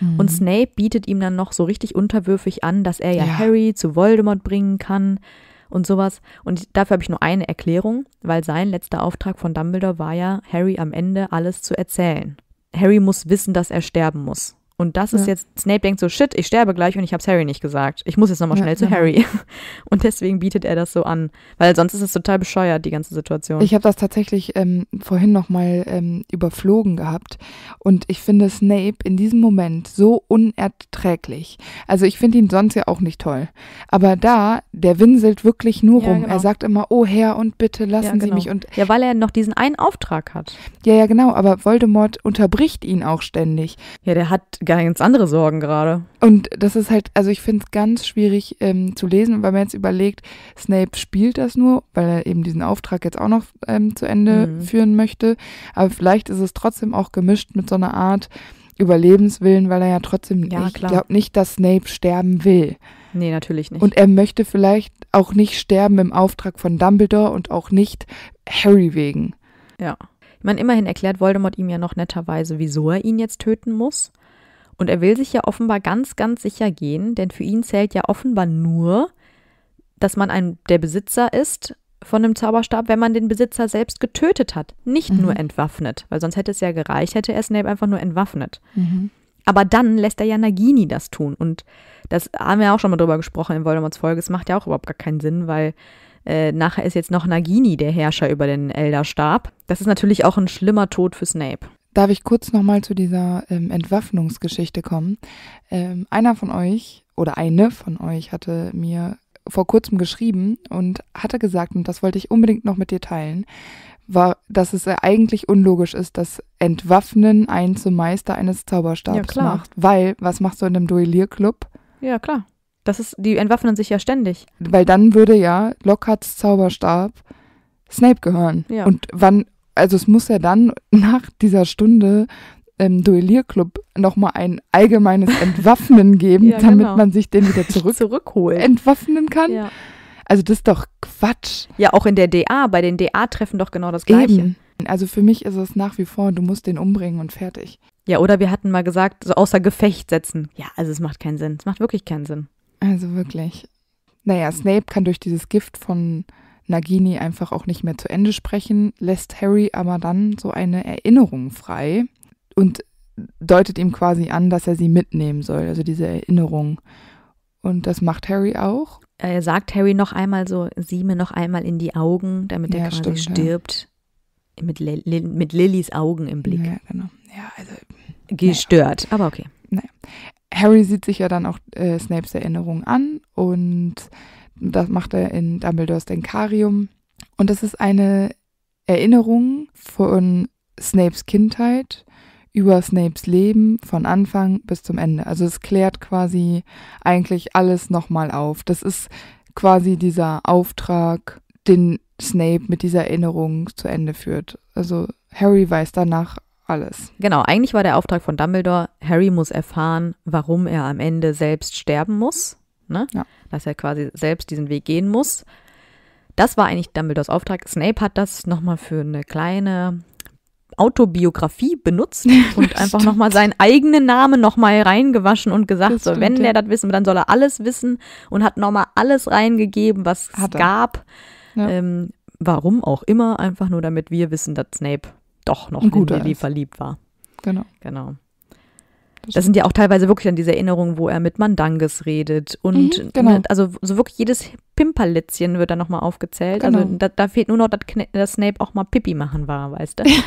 Mhm. Und Snape bietet ihm dann noch so richtig unterwürfig an, dass er ja, ja. Harry zu Voldemort bringen kann und sowas. Und dafür habe ich nur eine Erklärung, weil sein letzter Auftrag von Dumbledore war ja, Harry am Ende alles zu erzählen. Harry muss wissen, dass er sterben muss. Und das ja. ist jetzt, Snape denkt so, shit, ich sterbe gleich und ich hab's Harry nicht gesagt. Ich muss jetzt nochmal schnell ja, zu ja. Harry. Und deswegen bietet er das so an. Weil sonst ist es total bescheuert, die ganze Situation. Ich habe das
tatsächlich ähm, vorhin nochmal ähm, überflogen gehabt. Und ich finde Snape in diesem Moment so unerträglich. Also ich finde ihn sonst ja auch nicht toll. Aber da, der winselt wirklich nur rum. Genau. Er sagt immer, oh Herr und bitte lassen genau. Sie mich. Und ja, weil er noch diesen einen Auftrag hat. Ja, ja, genau. Aber Voldemort unterbricht ihn auch ständig. Ja, der hat ganz andere Sorgen gerade. Und das ist halt, also ich finde es ganz schwierig ähm, zu lesen, weil man jetzt überlegt, Snape spielt das nur, weil er eben diesen Auftrag jetzt auch noch ähm, zu Ende mhm. führen möchte. Aber vielleicht ist es trotzdem auch gemischt mit so einer Art Überlebenswillen, weil er ja trotzdem, ja, ich glaube nicht, dass Snape sterben will.
Nee, natürlich nicht. Und
er möchte vielleicht auch nicht sterben im Auftrag von Dumbledore und auch nicht Harry wegen.
Ja. Ich meine, immerhin erklärt Voldemort ihm ja noch netterweise, wieso er ihn jetzt töten muss. Und er will sich ja offenbar ganz, ganz sicher gehen, denn für ihn zählt ja offenbar nur, dass man ein, der Besitzer ist von einem Zauberstab, wenn man den Besitzer selbst getötet hat, nicht mhm. nur entwaffnet, weil sonst hätte es ja gereicht, hätte er Snape einfach nur entwaffnet. Mhm. Aber dann lässt er ja Nagini das tun und das haben wir auch schon mal drüber gesprochen in Voldemorts Folge, es macht ja auch überhaupt gar keinen Sinn, weil äh, nachher ist jetzt noch Nagini der
Herrscher über den Elderstab. Das ist natürlich auch ein schlimmer Tod für Snape. Darf ich kurz nochmal zu dieser ähm, Entwaffnungsgeschichte kommen? Ähm, einer von euch oder eine von euch hatte mir vor kurzem geschrieben und hatte gesagt, und das wollte ich unbedingt noch mit dir teilen, war, dass es äh, eigentlich unlogisch ist, dass Entwaffnen einen zum Meister eines Zauberstabs ja, macht. Weil, was machst du in einem Duellierclub? Ja, klar. Das
ist, die entwaffnen sich ja ständig.
Weil dann würde ja Lockharts Zauberstab Snape gehören. Ja. Und wann also es muss ja dann nach dieser Stunde im ähm, Duellierclub nochmal ein allgemeines Entwaffnen geben, ja, damit genau. man sich den wieder zurück zurückholen entwaffnen kann. Ja. Also das ist doch Quatsch.
Ja, auch in der DA, bei den
DA-Treffen doch genau das Gleiche. Eben. Also für mich ist es nach wie vor, du musst den umbringen und fertig.
Ja, oder wir hatten mal gesagt, so außer Gefecht setzen. Ja, also es macht keinen Sinn. Es macht wirklich keinen Sinn. Also
wirklich. Naja, Snape kann durch dieses Gift von Nagini einfach auch nicht mehr zu Ende sprechen, lässt Harry aber dann so eine Erinnerung frei und deutet ihm quasi an, dass er sie mitnehmen soll, also diese Erinnerung. Und das macht Harry auch. Äh, er sagt Harry noch einmal so, sieh mir noch einmal in die Augen, damit ja, er quasi stimmt, stirbt. Ja. Mit, Li mit Lillys Augen im Blick. Ja, genau. Ja, also, Gestört, naja. aber okay. Naja. Harry sieht sich ja dann auch äh, Snapes Erinnerung an und das macht er in Dumbledores Denkarium. Und das ist eine Erinnerung von Snapes Kindheit über Snapes Leben von Anfang bis zum Ende. Also es klärt quasi eigentlich alles nochmal auf. Das ist quasi dieser Auftrag, den Snape mit dieser Erinnerung zu Ende führt. Also Harry weiß danach alles. Genau, eigentlich war der
Auftrag von Dumbledore, Harry muss erfahren, warum er am Ende selbst sterben muss. Ne? Ja. Dass er quasi selbst diesen Weg gehen muss. Das war eigentlich Dumbledores Auftrag. Snape hat das nochmal für eine kleine Autobiografie benutzt und einfach nochmal seinen eigenen Namen nochmal reingewaschen und gesagt, so, wenn ja. der das wissen will, dann soll er alles wissen und hat nochmal alles reingegeben, was es gab. Ja. Ähm, warum auch immer, einfach nur damit wir wissen, dass Snape doch noch gut in Lily verliebt war. Genau. Genau. Das sind ja auch teilweise wirklich dann diese Erinnerungen, wo er mit Mandanges redet und mhm, ne, genau. also so wirklich jedes Pimperlitzchen wird dann nochmal aufgezählt. Also genau. Also da, da, fehlt nur noch, dass Snape auch mal Pipi machen war, weißt du? Ja,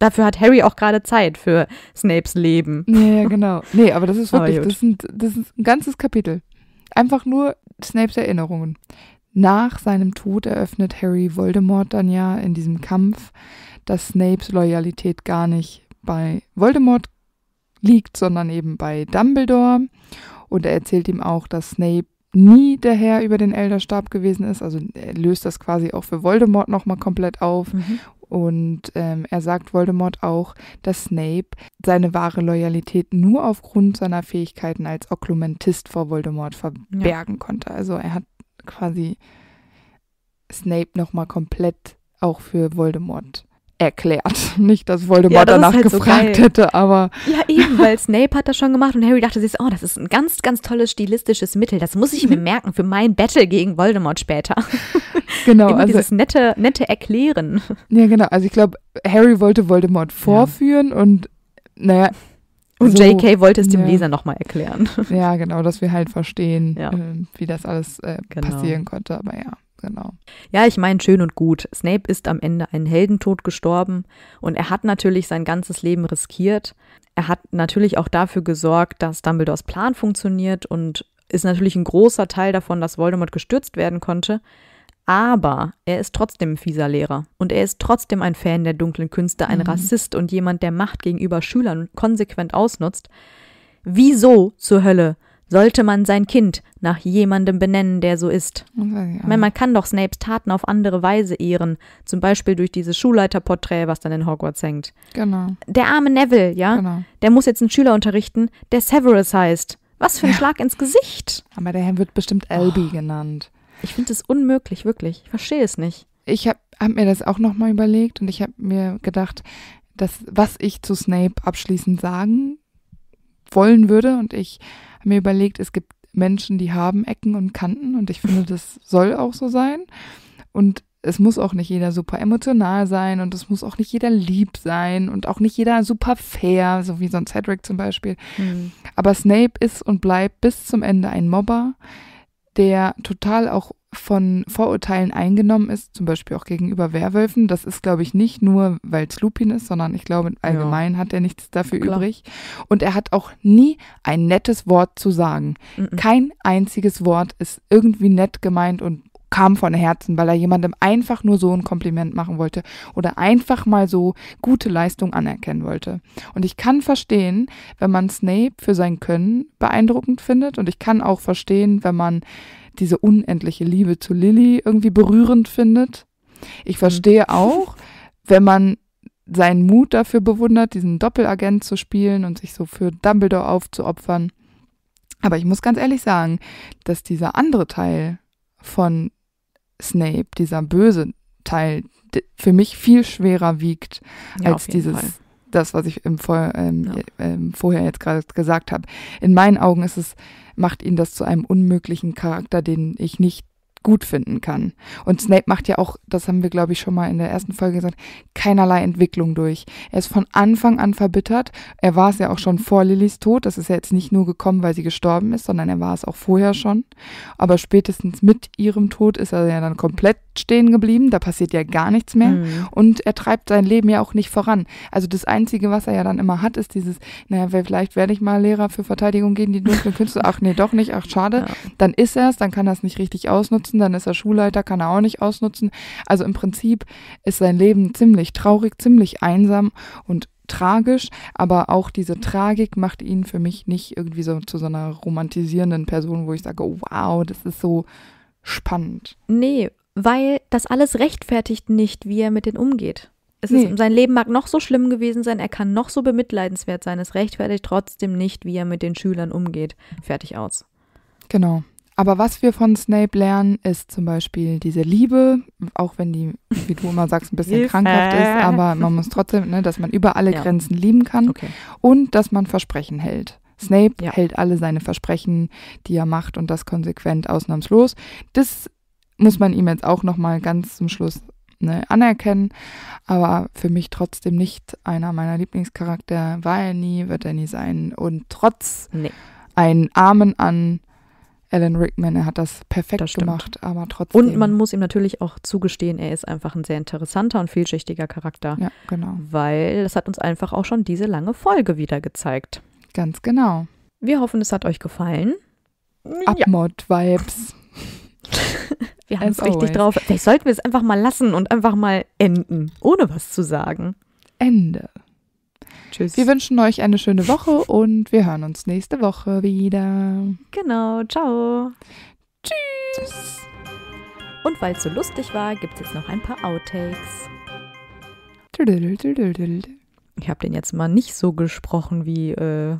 Dafür hat Harry auch gerade Zeit für Snapes Leben. Ja, genau. Nee, aber das ist wirklich, das, sind,
das ist ein ganzes Kapitel. Einfach nur Snapes Erinnerungen. Nach seinem Tod eröffnet Harry Voldemort dann ja in diesem Kampf, dass Snapes Loyalität gar nicht bei Voldemort liegt, sondern eben bei Dumbledore. Und er erzählt ihm auch, dass Snape nie der Herr über den Elderstab gewesen ist. Also er löst das quasi auch für Voldemort nochmal komplett auf. Mhm. Und ähm, er sagt Voldemort auch, dass Snape seine wahre Loyalität nur aufgrund seiner Fähigkeiten als Oklumentist vor Voldemort verbergen ja. konnte. Also er hat quasi Snape nochmal komplett auch für Voldemort erklärt. Nicht, dass Voldemort ja, das danach halt gefragt so hätte, aber.
Ja, eben, weil Snape hat das schon gemacht und Harry dachte sich, oh, das ist ein ganz, ganz tolles stilistisches Mittel. Das muss ich mir mhm. merken für mein Battle gegen Voldemort später. Genau. Immer also, dieses nette,
nette Erklären. Ja, genau. Also ich glaube, Harry wollte Voldemort vorführen ja. und naja. Und so, JK wollte es dem ja. Leser nochmal erklären. Ja, genau, dass wir halt verstehen, ja. äh, wie das alles äh, genau. passieren konnte, aber ja. Genau.
Ja, ich meine, schön und gut. Snape ist am Ende einen Heldentod gestorben und er hat natürlich sein ganzes Leben riskiert. Er hat natürlich auch dafür gesorgt, dass Dumbledores Plan funktioniert und ist natürlich ein großer Teil davon, dass Voldemort gestürzt werden konnte. Aber er ist trotzdem ein fieser Lehrer und er ist trotzdem ein Fan der dunklen Künste, ein mhm. Rassist und jemand, der Macht gegenüber Schülern konsequent ausnutzt. Wieso zur Hölle sollte man sein Kind nach jemandem benennen, der so ist.
Okay, ja. Man
kann doch Snapes Taten auf andere Weise ehren, zum Beispiel durch dieses Schulleiterporträt, was dann in Hogwarts hängt. Genau. Der arme Neville, ja, genau. der muss jetzt einen Schüler unterrichten, der Severus heißt. Was für ein ja. Schlag ins Gesicht.
Aber der Herr wird bestimmt Albi oh. genannt. Ich finde es unmöglich, wirklich. Ich verstehe es nicht. Ich habe hab mir das auch nochmal überlegt und ich habe mir gedacht, dass was ich zu Snape abschließend sagen wollen würde und ich habe mir überlegt, es gibt Menschen, die haben Ecken und Kanten und ich finde, das soll auch so sein. Und es muss auch nicht jeder super emotional sein und es muss auch nicht jeder lieb sein und auch nicht jeder super fair, so wie so ein Cedric zum Beispiel. Mhm. Aber Snape ist und bleibt bis zum Ende ein Mobber, der total auch von Vorurteilen eingenommen ist, zum Beispiel auch gegenüber Werwölfen. Das ist, glaube ich, nicht nur, weil es Lupin ist, sondern ich glaube, allgemein ja. hat er nichts dafür Klar. übrig. Und er hat auch nie ein nettes Wort zu sagen. Mhm. Kein einziges Wort ist irgendwie nett gemeint und kam von Herzen, weil er jemandem einfach nur so ein Kompliment machen wollte oder einfach mal so gute Leistung anerkennen wollte. Und ich kann verstehen, wenn man Snape für sein Können beeindruckend findet und ich kann auch verstehen, wenn man diese unendliche Liebe zu Lilly irgendwie berührend findet. Ich mhm. verstehe auch, wenn man seinen Mut dafür bewundert, diesen Doppelagent zu spielen und sich so für Dumbledore aufzuopfern. Aber ich muss ganz ehrlich sagen, dass dieser andere Teil von Snape, dieser böse Teil, für mich viel schwerer wiegt ja, als dieses. Fall. Das, was ich im Vor ähm, ja. ähm, vorher jetzt gerade gesagt habe. In meinen Augen ist es, macht ihn das zu einem unmöglichen Charakter, den ich nicht gut finden kann. Und Snape macht ja auch, das haben wir glaube ich schon mal in der ersten Folge gesagt, keinerlei Entwicklung durch. Er ist von Anfang an verbittert. Er war es ja auch schon vor Lillys Tod. Das ist ja jetzt nicht nur gekommen, weil sie gestorben ist, sondern er war es auch vorher schon. Aber spätestens mit ihrem Tod ist er ja dann komplett stehen geblieben, da passiert ja gar nichts mehr mhm. und er treibt sein Leben ja auch nicht voran. Also das Einzige, was er ja dann immer hat, ist dieses, naja, vielleicht werde ich mal Lehrer für Verteidigung gehen, die dunklen Künste, ach nee, doch nicht, ach schade. Ja. Dann ist er es, dann kann er es nicht richtig ausnutzen, dann ist er Schulleiter, kann er auch nicht ausnutzen. Also im Prinzip ist sein Leben ziemlich traurig, ziemlich einsam und tragisch, aber auch diese Tragik macht ihn für mich nicht irgendwie so zu so einer romantisierenden Person, wo ich sage, oh, wow, das ist so spannend.
Nee, weil das alles rechtfertigt nicht, wie er mit denen umgeht. Nee. Ist, sein Leben mag noch so schlimm gewesen sein, er kann noch so bemitleidenswert sein, es rechtfertigt trotzdem nicht, wie er mit den Schülern umgeht. Fertig aus.
Genau. Aber was wir von Snape lernen, ist zum Beispiel diese Liebe, auch wenn die, wie du immer sagst, ein bisschen krankhaft ist, aber man muss trotzdem, ne, dass man über alle ja. Grenzen lieben kann okay. und dass man Versprechen hält. Snape ja. hält alle seine Versprechen, die er macht und das konsequent ausnahmslos. Das muss man ihm jetzt auch nochmal ganz zum Schluss ne, anerkennen. Aber für mich trotzdem nicht einer meiner Lieblingscharakter. War er nie, wird er nie sein. Und trotz nee. einen Armen an Alan Rickman, er hat das perfekt das gemacht, aber trotzdem. Und man muss ihm natürlich auch zugestehen, er ist einfach
ein sehr interessanter und vielschichtiger Charakter. Ja, genau. Weil das hat uns einfach auch schon diese lange Folge wieder gezeigt. Ganz genau. Wir hoffen, es hat euch gefallen.
Abmod-Vibes. Ja.
Wir haben es richtig drauf. Vielleicht sollten wir es einfach mal lassen und
einfach mal enden, ohne was zu sagen. Ende. Tschüss. Wir wünschen euch eine schöne Woche und wir hören uns nächste Woche wieder. Genau, ciao.
Tschüss. Und weil es so lustig war, gibt es jetzt noch ein paar Outtakes. Ich habe den jetzt mal nicht so gesprochen wie äh,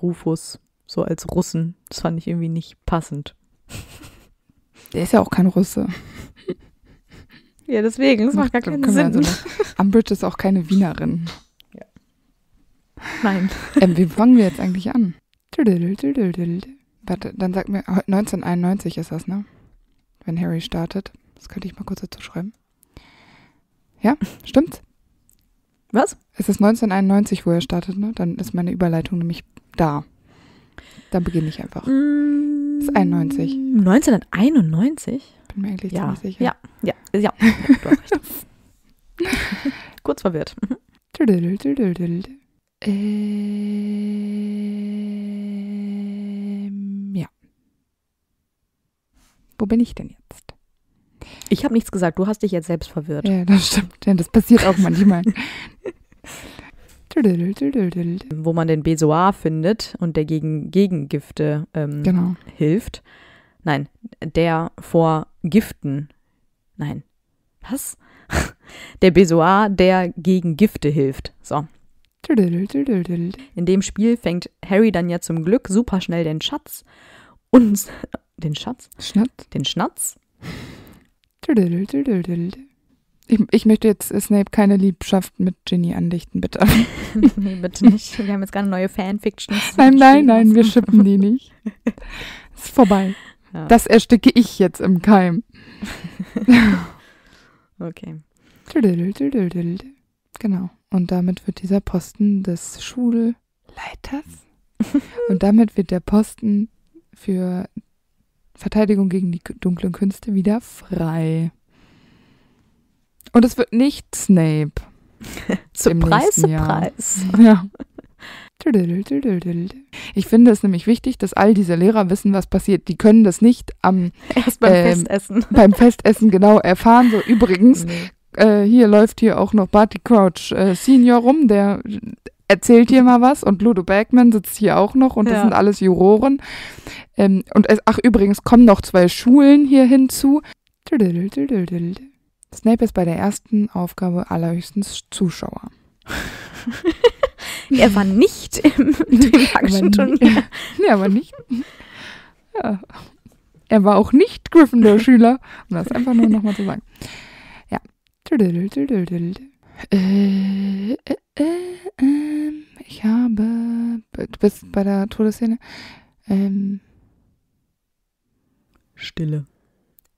Rufus, so als Russen. Das fand ich irgendwie nicht
passend. Der ist ja auch kein Russe.
Ja, deswegen, das macht gar keinen Sinn. Also
Umbridge ist auch keine Wienerin. Ja. Nein. Ähm, wie fangen wir jetzt eigentlich an? Warte, dann sag mir, 1991 ist das, ne? Wenn Harry startet. Das könnte ich mal kurz dazu schreiben. Ja, stimmt's? Was? Es ist 1991, wo er startet, ne? Dann ist meine Überleitung nämlich da. Dann beginne ich einfach. Mm. Das ist 91. 1991? Bin mir eigentlich ja. ziemlich sicher. Ja, ja, ja. ja du hast recht. Kurz verwirrt. Ähm, ja. Wo bin ich denn jetzt? Ich habe
nichts gesagt. Du hast dich jetzt selbst verwirrt.
Ja, das stimmt. Ja, das passiert auch manchmal wo
man den Bezoar findet und der gegen Gegengifte ähm, genau. hilft. Nein, der vor Giften. Nein. Was? Der Bezoar, der gegen Gifte hilft. So. In dem Spiel fängt Harry dann ja zum Glück super schnell den Schatz und
den Schatz? Schnatz. Den Schnatz. Ich, ich, möchte jetzt Snape keine Liebschaft mit Ginny andichten, bitte. nee, bitte
nicht. Wir haben jetzt gerade neue Fanfiction.
Nein, nein, nein, wir schippen die nicht. Ist vorbei. Ja. Das ersticke ich jetzt im Keim. okay. Genau. Und damit wird dieser Posten des Schulleiters. Und damit wird der Posten für Verteidigung gegen die dunklen Künste wieder frei. Und es wird nicht Snape. surprise, surprise. Ja. Ich finde es nämlich wichtig, dass all diese Lehrer wissen, was passiert. Die können das nicht am Erst beim ähm, Festessen. Beim Festessen genau erfahren. So übrigens, nee. äh, hier läuft hier auch noch Barty Crouch äh, Senior rum, der erzählt hier mal was und Ludo Bergman sitzt hier auch noch und das sind alles Juroren. Ähm, und es, ach übrigens kommen noch zwei Schulen hier hinzu. Du, du, du, du, du, du. Snape ist bei der ersten Aufgabe allerhöchstens Zuschauer. er war nicht im Magischen Turnier. Er war nicht. Ja. Er war auch nicht Gryffindor-Schüler, um das einfach nur nochmal zu sagen. Ja. ich habe. Du bist bei der Todesszene. Ähm, Stille.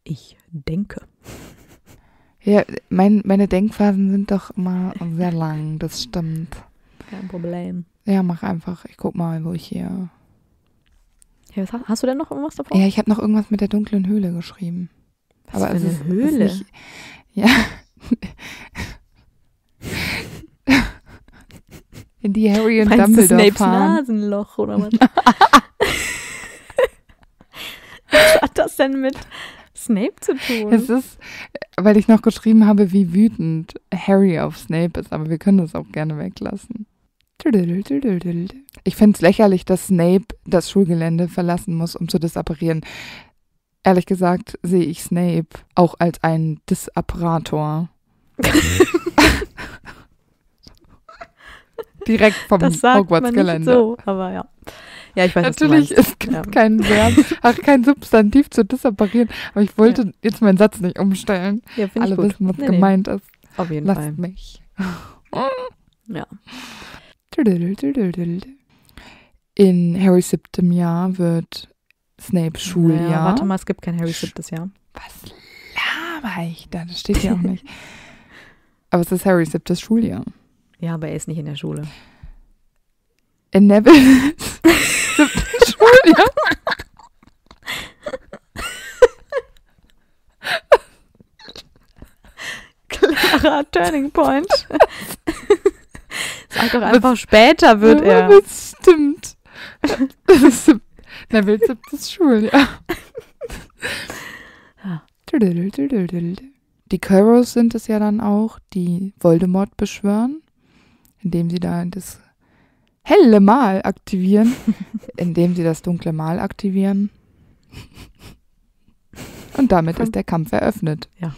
Ich denke. Ja, mein, meine Denkphasen sind doch immer sehr lang, das stimmt. Kein Problem. Ja, mach einfach. Ich guck mal, wo ich hier.
Ja, was, hast du denn noch irgendwas
davon? Ja, ich habe noch irgendwas mit der dunklen Höhle geschrieben. Was Aber für eine Höhle? Nicht, ja. In die Harry und Meinst Dumbledore du Snapes fahren. Nasenloch oder was?
was hat das denn mit Snape zu tun? Es ist,
weil ich noch geschrieben habe, wie wütend Harry auf Snape ist, aber wir können das auch gerne weglassen. Ich finde es lächerlich, dass Snape das Schulgelände verlassen muss, um zu disapparieren. Ehrlich gesagt sehe ich Snape auch als einen Disapparator. Direkt vom Hogwarts-Gelände. So,
aber ja. Ja, ich weiß Natürlich, es gibt ja. keinen Verb,
auch kein Substantiv zu disapparieren, aber ich wollte ja. jetzt meinen Satz nicht umstellen. Ja, finde ich gut. Alle wissen, was nee, gemeint nee. ist. Auf jeden Lasst Fall. mich. ja. In Harrys siebtem Jahr wird Snape Schuljahr. Ja, warte mal, es gibt kein Harry siebtes Jahr. Was laber ich da? Das steht hier auch nicht. Aber es ist Harrys siebtes Schuljahr. Ja, aber er ist nicht in der Schule in Neville siebten Schuljahr. Clara, Turning Point. Sag doch einfach, Was, später wird er. Bestimmt. Neville siebtes Schuljahr. Die Curros sind es ja dann auch, die Voldemort beschwören, indem sie da das helle Mal aktivieren, indem sie das dunkle Mal aktivieren. Und damit ist der Kampf eröffnet. Ja.